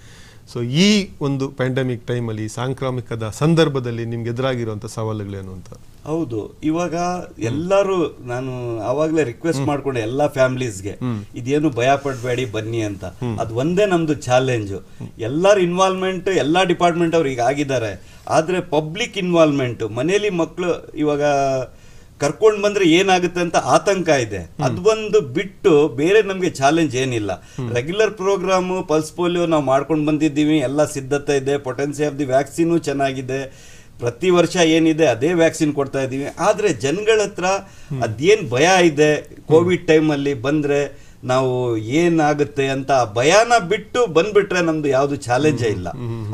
ಸೊ ಈ ಒಂದು ಪ್ಯಾಂಡಮಿಕ್ ಟೈಮಲ್ಲಿ ಸಾಂಕ್ರಾಮಿಕದ ಸಂದರ್ಭದಲ್ಲಿ ನಿಮ್ಗೆ ಎದುರಾಗಿರುವಂಥ ಸವಾಲುಗಳೇನು ಅಂತ ಹೌದು ಇವಾಗ ಎಲ್ಲರೂ ನಾನು ಆವಾಗಲೇ ರಿಕ್ವೆಸ್ಟ್ ಮಾಡ್ಕೊಂಡೆ ಎಲ್ಲ ಫ್ಯಾಮಿಲೀಸ್ಗೆ ಇದೇನು ಭಯ ಪಡಬೇಡಿ ಬನ್ನಿ ಅಂತ ಅದು ಒಂದೇ ನಮ್ದು ಚಾಲೆಂಜು ಎಲ್ಲರ ಇನ್ವಾಲ್ವ್ಮೆಂಟ್ ಎಲ್ಲ ಡಿಪಾರ್ಟ್ಮೆಂಟ್ ಅವ್ರಿಗೆ ಆಗಿದ್ದಾರೆ ಆದರೆ ಪಬ್ಲಿಕ್ ಇನ್ವಾಲ್ವ್ಮೆಂಟ್ ಮನೇಲಿ ಮಕ್ಕಳು ಇವಾಗ ಕರ್ಕೊಂಡು ಬಂದ್ರೆ ಏನಾಗುತ್ತೆ ಅಂತ ಆತಂಕ ಇದೆ ಬಂದು ಬಿಟ್ಟು ಬೇರೆ ನಮಗೆ ಚಾಲೆಂಜ್ ಏನಿಲ್ಲ ರೆಗ್ಯುಲರ್ ಪ್ರೋಗ್ರಾಮ್ ಪಲ್ಸ್ ಪೋಲಿಯೋ ನಾವು ಮಾಡ್ಕೊಂಡು ಬಂದಿದ್ದೀವಿ ಎಲ್ಲ ಸಿದ್ಧತೆ ಇದೆ ಪೊಟೆನ್ಸಿ ಆಫ್ ದಿ ವ್ಯಾಕ್ಸಿನೂ ಚೆನ್ನಾಗಿದೆ ಪ್ರತಿ ವರ್ಷ ಏನಿದೆ ಅದೇ ವ್ಯಾಕ್ಸಿನ್ ಕೊಡ್ತಾ ಇದ್ದೀವಿ ಆದರೆ ಜನಗಳ ಹತ್ರ ಅದೇನು ಭಯ ಇದೆ ಕೋವಿಡ್ ಟೈಮಲ್ಲಿ ಬಂದರೆ ನಾವು ಏನಾಗುತ್ತೆ ಅಂತ ಭಯನ ಬಿಟ್ಟು ಬಂದ್ಬಿಟ್ರೆ ನಮ್ದು ಯಾವುದು ಚಾಲೆಂಜೇ ಇಲ್ಲ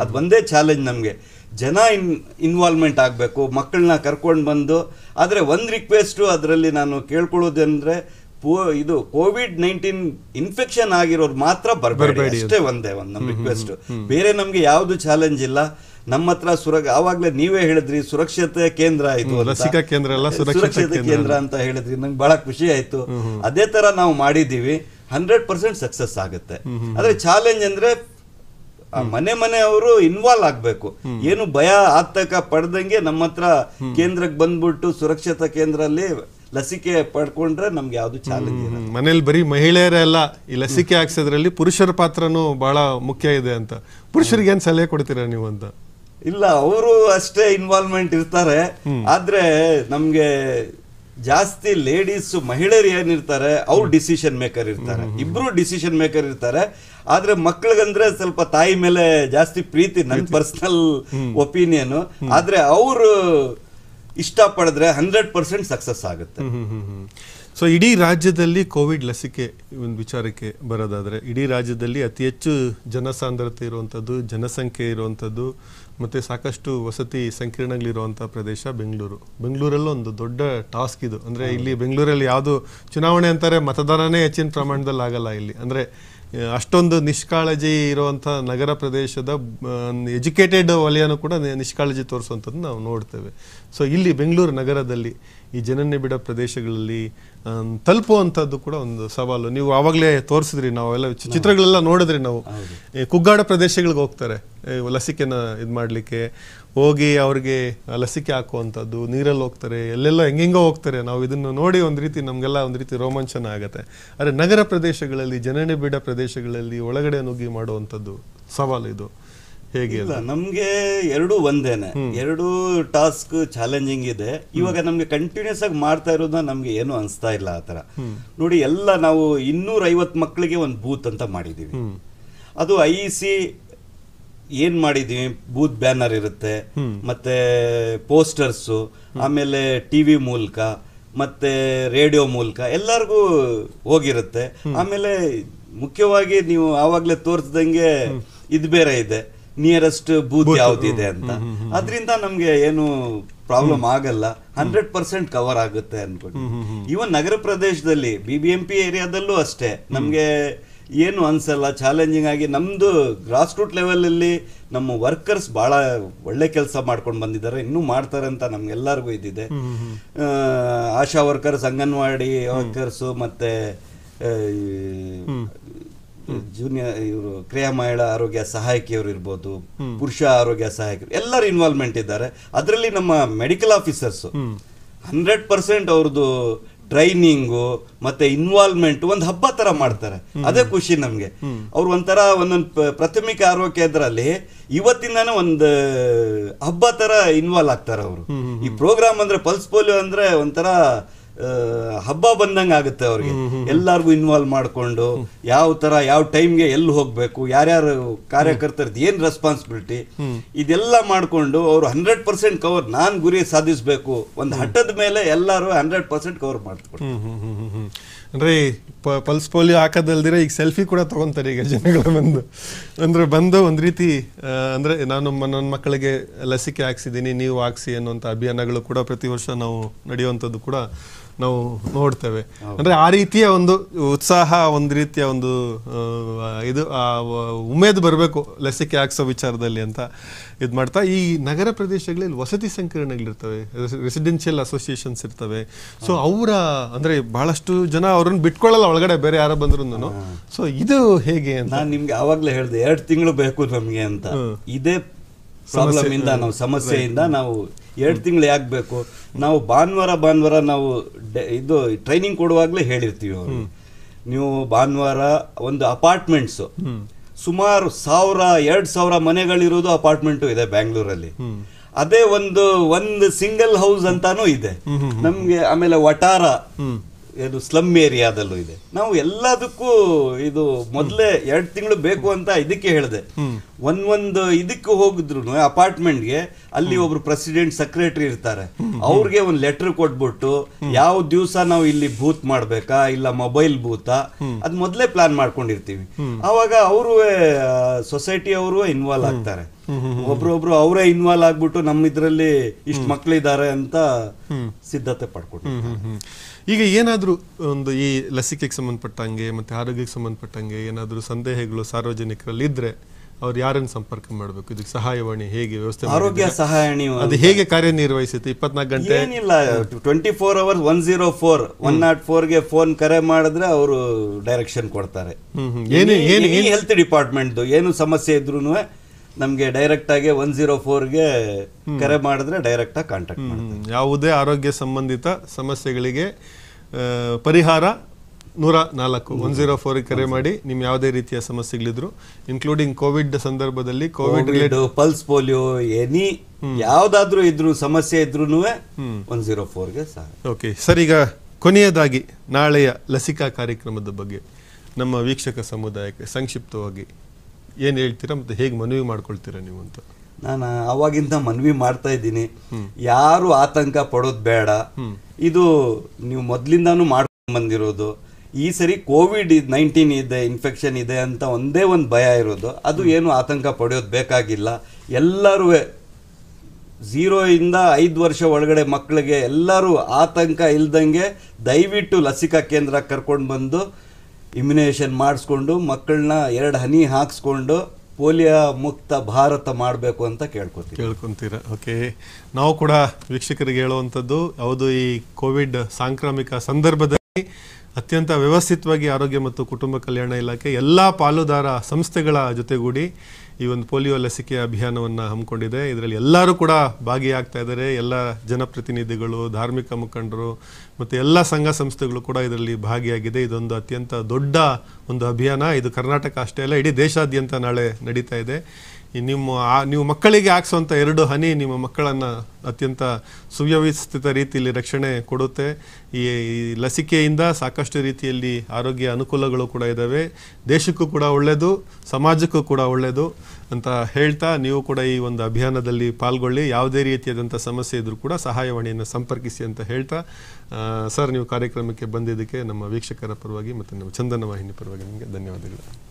ಅದು ಒಂದೇ ಚಾಲೆಂಜ್ ನಮಗೆ ಜನ ಇನ್ ಇನ್ವಾಲ್ವ್ಮೆಂಟ್ ಆಗಬೇಕು ಮಕ್ಕಳನ್ನ ಕರ್ಕೊಂಡು ಬಂದು ಆದರೆ ಒಂದು ರಿಕ್ವೆಸ್ಟು ಅದರಲ್ಲಿ ನಾನು ಕೇಳ್ಕೊಳ್ಳೋದೆಂದರೆ ಪೋ ಇದು ಕೋವಿಡ್ ನೈನ್ಟೀನ್ ಇನ್ಫೆಕ್ಷನ್ ಆಗಿರೋರು ಮಾತ್ರ ಬರಬೇಡಿ ಅಷ್ಟೇ ಒಂದೇ ಒಂದು ನಮ್ಮ ರಿಕ್ವೆಸ್ಟ್ ಬೇರೆ ನಮಗೆ ಯಾವುದು ಚಾಲೆಂಜ್ ಇಲ್ಲ ನಮ್ಮ ಹತ್ರ ಸುರ ಆವಾಗಲೇ ನೀವೇ ಹೇಳಿದ್ರಿ ಸುರಕ್ಷತೆ ಕೇಂದ್ರ ಆಯಿತು ಲಸಿಕಾ ಕೇಂದ್ರ ಸುರಕ್ಷತೆ ಕೇಂದ್ರ ಅಂತ ಹೇಳಿದ್ರಿ ನಂಗೆ ಬಹಳ ಖುಷಿ ಆಯ್ತು ಅದೇ ತರ ನಾವು ಮಾಡಿದ್ದೀವಿ ಹಂಡ್ರೆಡ್ ಪರ್ಸೆಂಟ್ ಸಕ್ಸಸ್ ಆಗುತ್ತೆ ಆದರೆ ಚಾಲೆಂಜ್ ಅಂದ್ರೆ ಮನೆ ಮನೆ ಅವರು ಇನ್ವಾಲ್ವ್ ಆಗ್ಬೇಕು ಏನು ಭಯ ಆತಕ ಪಡೆದಂಗೆ ನಮ್ಮ ಹತ್ರ ಕೇಂದ್ರಕ್ಕೆ ಬಂದ್ಬಿಟ್ಟು ಸುರಕ್ಷತಾ ಕೇಂದ್ರಲ್ಲಿ ಲಸಿಕೆ ಪಡ್ಕೊಂಡ್ರೆ ನಮ್ಗೆ ಯಾವ್ದು ಚಾಲೆಂಜ್ ಮನೇಲಿ ಬರೀ ಅಲ್ಲ ಈ ಲಸಿಕೆ ಹಾಕ್ಸೋದ್ರಲ್ಲಿ ಪುರುಷರ ಪಾತ್ರನೂ ಬಹಳ ಮುಖ್ಯ ಇದೆ ಅಂತ ಪುರುಷರಿಗೆ ಏನ್ ಸಲಹೆ ಕೊಡ್ತೀರಾ ನೀವು ಅಂತ ಇಲ್ಲ ಅವರು ಅಷ್ಟೇ ಇನ್ವಾಲ್ವ್ಮೆಂಟ್ ಇರ್ತಾರೆ ಆದ್ರೆ ನಮ್ಗೆ ಜಾಸ್ತಿ ಲೇಡೀಸ್ ಮಹಿಳೆಯರು ಏನಿರ್ತಾರೆ ಅವ್ರು ಡಿಸಿಷನ್ ಮೇಕರ್ ಇರ್ತಾರೆ ಇಬ್ರು ಡಿಸಿಷನ್ ಮೇಕರ್ ಇರ್ತಾರೆ ಆದ್ರೆ ಮಕ್ಳಿಗಂದ್ರೆ ಸ್ವಲ್ಪ ತಾಯಿ ಮೇಲೆ ಜಾಸ್ತಿ ಪ್ರೀತಿ ನನ್ನ ಪರ್ಸನಲ್ ಒಪಿನಿಯನ್ ಆದ್ರೆ ಅವರು ಇಷ್ಟ ಪಡೆದ್ರೆ ಹಂಡ್ರೆಡ್ ಪರ್ಸೆಂಟ್ ಸಕ್ಸಸ್ ಆಗುತ್ತೆ ಸೊ ಇಡೀ ರಾಜ್ಯದಲ್ಲಿ ಕೋವಿಡ್ ಲಸಿಕೆ ಒಂದು ವಿಚಾರಕ್ಕೆ ಬರೋದಾದರೆ ಇಡೀ ರಾಜ್ಯದಲ್ಲಿ ಅತಿ ಹೆಚ್ಚು ಜನಸಾಂದ್ರತೆ ಇರುವಂಥದ್ದು ಜನಸಂಖ್ಯೆ ಇರುವಂಥದ್ದು ಮತ್ತು ಸಾಕಷ್ಟು ವಸತಿ ಸಂಕೀರ್ಣಗಳಿರುವಂಥ ಪ್ರದೇಶ ಬೆಂಗಳೂರು ಬೆಂಗಳೂರಲ್ಲೂ ಒಂದು ದೊಡ್ಡ ಟಾಸ್ಕ್ ಇದು ಅಂದರೆ ಇಲ್ಲಿ ಬೆಂಗಳೂರಲ್ಲಿ ಯಾವುದು ಚುನಾವಣೆ ಅಂತಾರೆ ಮತದಾರನೇ ಹೆಚ್ಚಿನ ಪ್ರಮಾಣದಲ್ಲಿ ಆಗಲ್ಲ ಇಲ್ಲಿ ಅಂದರೆ ಅಷ್ಟೊಂದು ನಿಷ್ಕಾಳಜಿ ಇರುವಂಥ ನಗರ ಪ್ರದೇಶದ ಎಜುಕೇಟೆಡ್ ವಲಯನೂ ಕೂಡ ನಿಷ್ಕಾಳಜಿ ತೋರಿಸುವಂಥದ್ದು ನಾವು ನೋಡ್ತೇವೆ ಸೊ ಇಲ್ಲಿ ಬೆಂಗಳೂರು ನಗರದಲ್ಲಿ ಈ ಬಿಡ ಪ್ರದೇಶಗಳಲ್ಲಿ ತಲುಪುವಂಥದ್ದು ಕೂಡ ಒಂದು ಸವಾಲು ನೀವು ಆವಾಗಲೇ ತೋರಿಸಿದ್ರಿ ನಾವೆಲ್ಲ ಚಿತ್ರಗಳೆಲ್ಲ ನೋಡಿದ್ರಿ ನಾವು ಕುಗ್ಗಾಡ ಪ್ರದೇಶಗಳಿಗೆ ಹೋಗ್ತಾರೆ ಲಸಿಕೆನ ಇದು ಮಾಡಲಿಕ್ಕೆ ಹೋಗಿ ಅವ್ರಿಗೆ ಲಸಿಕೆ ಹಾಕುವಂಥದ್ದು ನೀರಲ್ಲಿ ಹೋಗ್ತಾರೆ ಎಲ್ಲೆಲ್ಲ ಹೆಂಗೆಂಗೋ ಹೋಗ್ತಾರೆ ನಾವು ಇದನ್ನು ನೋಡಿ ಒಂದು ರೀತಿ ನಮಗೆಲ್ಲ ಒಂದು ರೀತಿ ರೋಮಾಂಚನ ಆಗುತ್ತೆ ಆದರೆ ನಗರ ಪ್ರದೇಶಗಳಲ್ಲಿ ಬಿಡ ಪ್ರದೇಶಗಳಲ್ಲಿ ಒಳಗಡೆ ನುಗ್ಗಿ ಮಾಡುವಂಥದ್ದು ಸವಾಲು ಇದು ಹೇಗೆ ಇಲ್ಲ ನಮ್ಗೆ ಎರಡು ಒಂದೇನೆ ಎರಡು ಟಾಸ್ಕ್ ಚಾಲೆಂಜಿಂಗ್ ಇದೆ ಇವಾಗ ನಮ್ಗೆ ಕಂಟಿನ್ಯೂಸ್ ಆಗಿ ಮಾಡ್ತಾ ಇರೋದನ್ನ ನಮ್ಗೆ ಏನು ಅನಿಸ್ತಾ ಇಲ್ಲ ಆತರ ನೋಡಿ ಎಲ್ಲ ನಾವು ಇನ್ನೂರ ಐವತ್ ಮಕ್ಕಳಿಗೆ ಒಂದು ಬೂತ್ ಅಂತ ಮಾಡಿದೀವಿ ಅದು ಐ ಸಿ ಏನ್ ಮಾಡಿದೀವಿ ಬೂತ್ ಬ್ಯಾನರ್ ಇರುತ್ತೆ ಮತ್ತೆ ಪೋಸ್ಟರ್ಸು ಆಮೇಲೆ ಟಿವಿ ಮೂಲಕ ಮತ್ತೆ ರೇಡಿಯೋ ಮೂಲಕ ಎಲ್ಲರಿಗೂ ಹೋಗಿರುತ್ತೆ ಆಮೇಲೆ ಮುಖ್ಯವಾಗಿ ನೀವು ಆವಾಗಲೇ ತೋರಿಸ್ದಂಗೆ ಇದು ಬೇರೆ ಇದೆ ನಿಯರೆಸ್ಟ್ ಬೂತ್ ಯಾವ್ದಿದೆ ಅಂತ ಅದರಿಂದ ನಮ್ಗೆ ಏನು ಪ್ರಾಬ್ಲಮ್ ಆಗಲ್ಲ ಹಂಡ್ರೆಡ್ ಪರ್ಸೆಂಟ್ ಕವರ್ ಆಗುತ್ತೆ ಅನ್ಕೊಂಡು ಇವನ್ ನಗರ ಪ್ರದೇಶದಲ್ಲಿ ಬಿ ಬಿ ಎಂ ಪಿ ಏರಿಯಾದಲ್ಲೂ ಅಷ್ಟೇ ನಮ್ಗೆ ಏನು ಅನ್ಸಲ್ಲ ಚಾಲೆಂಜಿಂಗ್ ಆಗಿ ನಮ್ದು ಗ್ರಾಸ್ ರೂಟ್ ಅಲ್ಲಿ ನಮ್ಮ ವರ್ಕರ್ಸ್ ಬಹಳ ಒಳ್ಳೆ ಕೆಲಸ ಮಾಡ್ಕೊಂಡು ಬಂದಿದ್ದಾರೆ ಇನ್ನೂ ಮಾಡ್ತಾರೆ ಅಂತ ನಮ್ಗೆಲ್ಲರಿಗೂ ಇದಿದೆ ಆಶಾ ವರ್ಕರ್ಸ್ ಅಂಗನವಾಡಿ ವರ್ಕರ್ಸ್ ಮತ್ತೆ ಜೂನಿಯರ್ ಇವರು ಕ್ರಿಯಾ ಮಹಿಳಾ ಆರೋಗ್ಯ ಸಹಾಯಕಿಯವರು ಇರ್ಬೋದು ಪುರುಷ ಆರೋಗ್ಯ ಸಹಾಯಕರು ಎಲ್ಲರ ಇನ್ವಾಲ್ವ್ಮೆಂಟ್ ಇದ್ದಾರೆ ಅದರಲ್ಲಿ ನಮ್ಮ ಮೆಡಿಕಲ್ ಆಫೀಸರ್ಸ್ ಹಂಡ್ರೆಡ್ ಪರ್ಸೆಂಟ್ ಅವ್ರದ್ದು ಟ್ರೈನಿಂಗು ಮತ್ತೆ ಇನ್ವಾಲ್ವ್ಮೆಂಟ್ ಒಂದು ಹಬ್ಬ ತರ ಮಾಡ್ತಾರೆ ಅದೇ ಖುಷಿ ನಮಗೆ ಅವ್ರು ಒಂಥರ ಒಂದೊಂದು ಪ್ರಾಥಮಿಕ ಆರೋಗ್ಯ ಇದ್ರಲ್ಲಿ ಇವತ್ತಿಂದಾನೇ ಒಂದು ಹಬ್ಬ ತರ ಇನ್ವಾಲ್ವ್ ಆಗ್ತಾರೆ ಅವರು ಈ ಪ್ರೋಗ್ರಾಮ್ ಅಂದ್ರೆ ಪಲ್ಸ್ ಪೋಲಿಯೋ ಅಂದ್ರೆ ಒಂಥರ ಹಬ್ಬ ಬಂದಂಗೆ ಆಗುತ್ತೆ ಅವ್ರಿಗೆ ಎಲ್ಲಾರ್ಗು ಇನ್ವಾಲ್ವ್ ಮಾಡಿಕೊಂಡು ಯಾವ ತರ ಯಾವ ಟೈಮ್ಗೆ ಎಲ್ಲಿ ಹೋಗಬೇಕು ಯಾರ್ಯಾರು ಕಾರ್ಯಕರ್ತರದ್ದು ಏನು ರೆಸ್ಪಾನ್ಸಿಬಿಲಿಟಿ ಇದೆಲ್ಲ ಮಾಡಿಕೊಂಡು ಅವರು ಹಂಡ್ರೆಡ್ ಪರ್ಸೆಂಟ್ ಕವರ್ ನಾನು ಗುರಿ ಸಾಧಿಸಬೇಕು ಒಂದು ಹಠದ ಮೇಲೆ ಎಲ್ಲರೂ ಹಂಡ್ರೆಡ್ ಪರ್ಸೆಂಟ್ ಕವರ್ ಮಾಡ್ತಾರೆ ಅಂದ್ರೆ ಪಲ್ಸ್ ಪೋಲಿಯೋ ಹಾಕೋದಲ್ದಿರ ಈಗ ಸೆಲ್ಫಿ ಕೂಡ ತಗೊಂತಾರೆ ಈಗ ಜನಗಳು ಬಂದು ಅಂದ್ರೆ ಬಂದು ಒಂದು ರೀತಿ ಅಂದರೆ ನಾನು ನನ್ನ ಮಕ್ಕಳಿಗೆ ಲಸಿಕೆ ಹಾಕ್ಸಿದ್ದೀನಿ ನೀವು ಹಾಕ್ಸಿ ಅನ್ನುವಂಥ ಅಭಿಯಾನಗಳು ಕೂಡ ಪ್ರತಿ ವರ್ಷ ನಾವು ನಡೆಯುವಂಥದ್ದು ಕೂಡ ನಾವು ನೋಡ್ತೇವೆ ಅಂದ್ರೆ ಆ ರೀತಿಯ ಒಂದು ಉತ್ಸಾಹ ಒಂದು ರೀತಿಯ ಒಂದು ಇದು ಉಮೇದು ಬರಬೇಕು ಲಸಿಕೆ ಹಾಕ್ಸೋ ವಿಚಾರದಲ್ಲಿ ಅಂತ ಇದು ಮಾಡ್ತಾ ಈ ನಗರ ಪ್ರದೇಶಗಳಲ್ಲಿ ವಸತಿ ಸಂಕೀರ್ಣಗಳಿರ್ತವೆ ರೆಸಿಡೆನ್ಷಿಯಲ್ ಅಸೋಸಿಯೇಷನ್ಸ್ ಇರ್ತವೆ ಸೊ ಅವರ ಅಂದ್ರೆ ಬಹಳಷ್ಟು ಜನ ಅವ್ರನ್ನ ಬಿಟ್ಕೊಳ್ಳಲ್ಲ ಒಳಗಡೆ ಬೇರೆ ಯಾರು ಬಂದ್ರು ಸೊ ಇದು ಹೇಗೆ ಅಂತ ನಿಮ್ಗೆ ಆವಾಗಲೇ ಹೇಳಿದೆ ಎರಡು ತಿಂಗಳು ಬೇಕು ನಮಗೆ ಅಂತ ಇದೇ ಪ್ರಾಬ್ಲಮಿಂದ ನಾವು ಸಮಸ್ಯೆಯಿಂದ ನಾವು ಎರಡು ತಿಂಗಳು ಯಾಕೆ ನಾವು ಭಾನುವಾರ ಭಾನುವಾರ ನಾವು ಇದು ಟ್ರೈನಿಂಗ್ ಕೊಡುವಾಗಲೇ ಹೇಳಿರ್ತೀವಿ ಅವರು ನೀವು ಭಾನುವಾರ ಒಂದು ಅಪಾರ್ಟ್ಮೆಂಟ್ಸು ಸುಮಾರು ಸಾವಿರ ಎರಡು ಸಾವಿರ ಮನೆಗಳಿರೋದು ಅಪಾರ್ಟ್ಮೆಂಟು ಇದೆ ಬ್ಯಾಂಗ್ಳೂರಲ್ಲಿ ಅದೇ ಒಂದು ಒಂದು ಸಿಂಗಲ್ ಹೌಸ್ ಅಂತಾನು ಇದೆ ನಮ್ಗೆ ಆಮೇಲೆ ವಟಾರ ಏನು ಸ್ಲಮ್ ಏರಿಯಾದಲ್ಲೂ ಇದೆ ನಾವು ಎಲ್ಲದಕ್ಕೂ ಇದು ಮೊದಲೇ ಎರಡು ತಿಂಗಳು ಬೇಕು ಅಂತ ಇದಕ್ಕೆ ಹೇಳಿದೆ ಒಂದೊಂದು ಇದಕ್ಕೆ ಹೋಗಿದ್ರು ಅಪಾರ್ಟ್ಮೆಂಟ್ಗೆ ಅಲ್ಲಿ ಒಬ್ರು ಪ್ರೆಸಿಡೆಂಟ್ ಸೆಕ್ರೆಟರಿ ಇರ್ತಾರೆ ಅವ್ರಿಗೆ ಒಂದು ಲೆಟರ್ ಕೊಟ್ಬಿಟ್ಟು ಯಾವ ದಿವಸ ನಾವು ಇಲ್ಲಿ ಬೂತ್ ಮಾಡ್ಬೇಕಾ ಇಲ್ಲ ಮೊಬೈಲ್ ಬೂತಾ ಅದ್ ಮೊದಲೇ ಪ್ಲಾನ್ ಮಾಡ್ಕೊಂಡಿರ್ತೀವಿ ಅವಾಗ ಅವರು ಸೊಸೈಟಿ ಅವರು ಇನ್ವಾಲ್ವ್ ಆಗ್ತಾರೆ ಒಬ್ರೊಬ್ರು ಅವರೇ ಇನ್ವಾಲ್ವ್ ಆಗ್ಬಿಟ್ಟು ನಮ್ಮ ಇದ್ರಲ್ಲಿ ಇಷ್ಟು ಮಕ್ಕಳಿದ್ದಾರೆ ಅಂತ ಸಿದ್ಧತೆ ಪಡ್ಕೊಂಡು ಈಗ ಏನಾದರೂ ಒಂದು ಈ ಲಸಿಕೆಗೆ ಸಂಬಂಧಪಟ್ಟಂಗೆ ಮತ್ತು ಆರೋಗ್ಯಕ್ಕೆ ಸಂಬಂಧಪಟ್ಟಂಗೆ ಏನಾದರೂ ಸಂದೇಹಗಳು ಸಾರ್ವಜನಿಕರಲ್ಲಿ ಇದ್ದರೆ ಅವ್ರು ಯಾರನ್ನು ಸಂಪರ್ಕ ಮಾಡಬೇಕು ಇದಕ್ಕೆ ಸಹಾಯವಾಣಿ ಹೇಗೆ ವ್ಯವಸ್ಥೆ ಆರೋಗ್ಯ ಸಹಾಯವಾಣಿ ಅದು ಹೇಗೆ ಕಾರ್ಯನಿರ್ವಹಿಸಿತ್ತು ಇಪ್ಪತ್ನಾಲ್ಕು ಗಂಟೆ ಏನಿಲ್ಲ twenty four hours one zero four one nought ಫೋರ್ಗೆ ಫೋನ್ ಕರೆ ಮಾಡಿದ್ರೆ ಅವರು ಡೈರೆಕ್ಷನ್ ಕೊಡ್ತಾರೆ ಏನು ಏನು ಹೆಲ್ತ್ ಡಿಪಾರ್ಟ್ಮೆಂಟ್ದು ಏನು ಸಮಸ್ಯೆ ಇದ್ರೂ ನಮಗೆ ಡೈರೆಕ್ಟ್ ಆಗಿ ಒನ್ ಜೀರೋ ಫೋರ್ಗೆ ಕರೆ ಮಾಡಿದ್ರೆ ಡೈರೆಕ್ಟಾಗಿ ಆಗಿ ಕಾಂಟ್ಯಾಕ್ಟ್ ಯಾವುದೇ ಆರೋಗ್ಯ ಸಂಬಂಧಿತ ಸಮಸ್ಯೆಗಳಿಗೆ ಪರಿಹಾರ ನೂರ ನಾಲ್ಕು ಒನ್ ಜೀರೋ ಫೋರ್ಗೆ ಕರೆ ಮಾಡಿ ನಿಮ್ಮ ಯಾವುದೇ ರೀತಿಯ ಸಮಸ್ಯೆಗಳಿದ್ರು ಇನ್ಕ್ಲೂಡಿಂಗ್ ಕೋವಿಡ್ ಸಂದರ್ಭದಲ್ಲಿ ಕೋವಿಡ್ ಪಲ್ಸ್ ಪೋಲಿಯೋ ಎನಿ ಯಾವ್ದಾದ್ರೂ ಇದ್ರು ಸಮಸ್ಯೆ ಇದ್ರು ಒನ್ ಜೀರೋ ಫೋರ್ಗೆ ಓಕೆ ಸರ್ ಈಗ ಕೊನೆಯದಾಗಿ ನಾಳೆಯ ಲಸಿಕಾ ಕಾರ್ಯಕ್ರಮದ ಬಗ್ಗೆ ನಮ್ಮ ವೀಕ್ಷಕ ಸಮುದಾಯಕ್ಕೆ ಸಂಕ್ಷಿಪ್ತವಾಗಿ ಏನು ಹೇಳ್ತೀರಾ ಮತ್ತು ಹೇಗೆ ಮನವಿ ಮಾಡ್ಕೊಳ್ತೀರಾ ನೀವು ಅಂತ ನಾನು ಅವಾಗಿಂದ ಮನವಿ ಮಾಡ್ತಾ ಇದ್ದೀನಿ ಯಾರು ಆತಂಕ ಪಡೋದು ಬೇಡ ಇದು ನೀವು ಮೊದಲಿಂದಾನು ಮಾಡ್ಕೊಂಡು ಬಂದಿರೋದು ಈ ಸರಿ ಕೋವಿಡ್ ನೈನ್ಟೀನ್ ಇದೆ ಇನ್ಫೆಕ್ಷನ್ ಇದೆ ಅಂತ ಒಂದೇ ಒಂದು ಭಯ ಇರೋದು ಅದು ಏನು ಆತಂಕ ಪಡೆಯೋದು ಬೇಕಾಗಿಲ್ಲ ಎಲ್ಲರೂ ಝೀರೋ ಇಂದ ಐದು ವರ್ಷ ಒಳಗಡೆ ಮಕ್ಕಳಿಗೆ ಎಲ್ಲರೂ ಆತಂಕ ಇಲ್ದಂಗೆ ದಯವಿಟ್ಟು ಲಸಿಕಾ ಕೇಂದ್ರ ಕರ್ಕೊಂಡು ಬಂದು ಇಮ್ಯುನೇಷನ್ ಮಾಡಿಸ್ಕೊಂಡು ಮಕ್ಕಳನ್ನ ಎರಡು ಹನಿ ಹಾಕ್ಸ್ಕೊಂಡು ಪೋಲಿಯೋ ಮುಕ್ತ ಭಾರತ ಮಾಡಬೇಕು ಅಂತ ಕೇಳ್ಕೊತೀವಿ ಕೇಳ್ಕೊತೀರ ಓಕೆ ನಾವು ಕೂಡ ವೀಕ್ಷಕರಿಗೆ ಹೇಳುವಂಥದ್ದು ಯಾವುದು ಈ ಕೋವಿಡ್ ಸಾಂಕ್ರಾಮಿಕ ಸಂದರ್ಭದಲ್ಲಿ ಅತ್ಯಂತ ವ್ಯವಸ್ಥಿತವಾಗಿ ಆರೋಗ್ಯ ಮತ್ತು ಕುಟುಂಬ ಕಲ್ಯಾಣ ಇಲಾಖೆ ಎಲ್ಲ ಪಾಲುದಾರ ಸಂಸ್ಥೆಗಳ ಜೊತೆಗೂಡಿ ಈ ಒಂದು ಪೋಲಿಯೋ ಲಸಿಕೆ ಅಭಿಯಾನವನ್ನು ಹಮ್ಮಿಕೊಂಡಿದೆ ಇದರಲ್ಲಿ ಎಲ್ಲರೂ ಕೂಡ ಭಾಗಿಯಾಗ್ತಾ ಇದ್ದಾರೆ ಎಲ್ಲ ಜನಪ್ರತಿನಿಧಿಗಳು ಧಾರ್ಮಿಕ ಮುಖಂಡರು ಮತ್ತು ಎಲ್ಲ ಸಂಘ ಸಂಸ್ಥೆಗಳು ಕೂಡ ಇದರಲ್ಲಿ ಭಾಗಿಯಾಗಿದೆ ಇದೊಂದು ಅತ್ಯಂತ ದೊಡ್ಡ ಒಂದು ಅಭಿಯಾನ ಇದು ಕರ್ನಾಟಕ ಅಷ್ಟೇ ಅಲ್ಲ ಇಡೀ ದೇಶಾದ್ಯಂತ ನಾಳೆ ನಡೀತಾ ಇದೆ ನಿಮ್ಮ ನೀವು ಮಕ್ಕಳಿಗೆ ಹಾಕ್ಸುವಂಥ ಎರಡು ಹನಿ ನಿಮ್ಮ ಮಕ್ಕಳನ್ನು ಅತ್ಯಂತ ಸುವ್ಯವಸ್ಥಿತ ರೀತಿಯಲ್ಲಿ ರಕ್ಷಣೆ ಕೊಡುತ್ತೆ ಈ ಲಸಿಕೆಯಿಂದ ಸಾಕಷ್ಟು ರೀತಿಯಲ್ಲಿ ಆರೋಗ್ಯ ಅನುಕೂಲಗಳು ಕೂಡ ಇದ್ದಾವೆ ದೇಶಕ್ಕೂ ಕೂಡ ಒಳ್ಳೆಯದು ಸಮಾಜಕ್ಕೂ ಕೂಡ ಒಳ್ಳೆಯದು ಅಂತ ಹೇಳ್ತಾ ನೀವು ಕೂಡ ಈ ಒಂದು ಅಭಿಯಾನದಲ್ಲಿ ಪಾಲ್ಗೊಳ್ಳಿ ಯಾವುದೇ ರೀತಿಯಾದಂಥ ಸಮಸ್ಯೆ ಇದ್ದರೂ ಕೂಡ ಸಹಾಯವಾಣಿಯನ್ನು ಸಂಪರ್ಕಿಸಿ ಅಂತ ಹೇಳ್ತಾ ಸರ್ ನೀವು ಕಾರ್ಯಕ್ರಮಕ್ಕೆ ಬಂದಿದ್ದಕ್ಕೆ ನಮ್ಮ ವೀಕ್ಷಕರ ಪರವಾಗಿ ಮತ್ತು ನಮ್ಮ ಚಂದನ ವಾಹಿನಿ ಪರವಾಗಿ ನಿಮಗೆ ಧನ್ಯವಾದಗಳು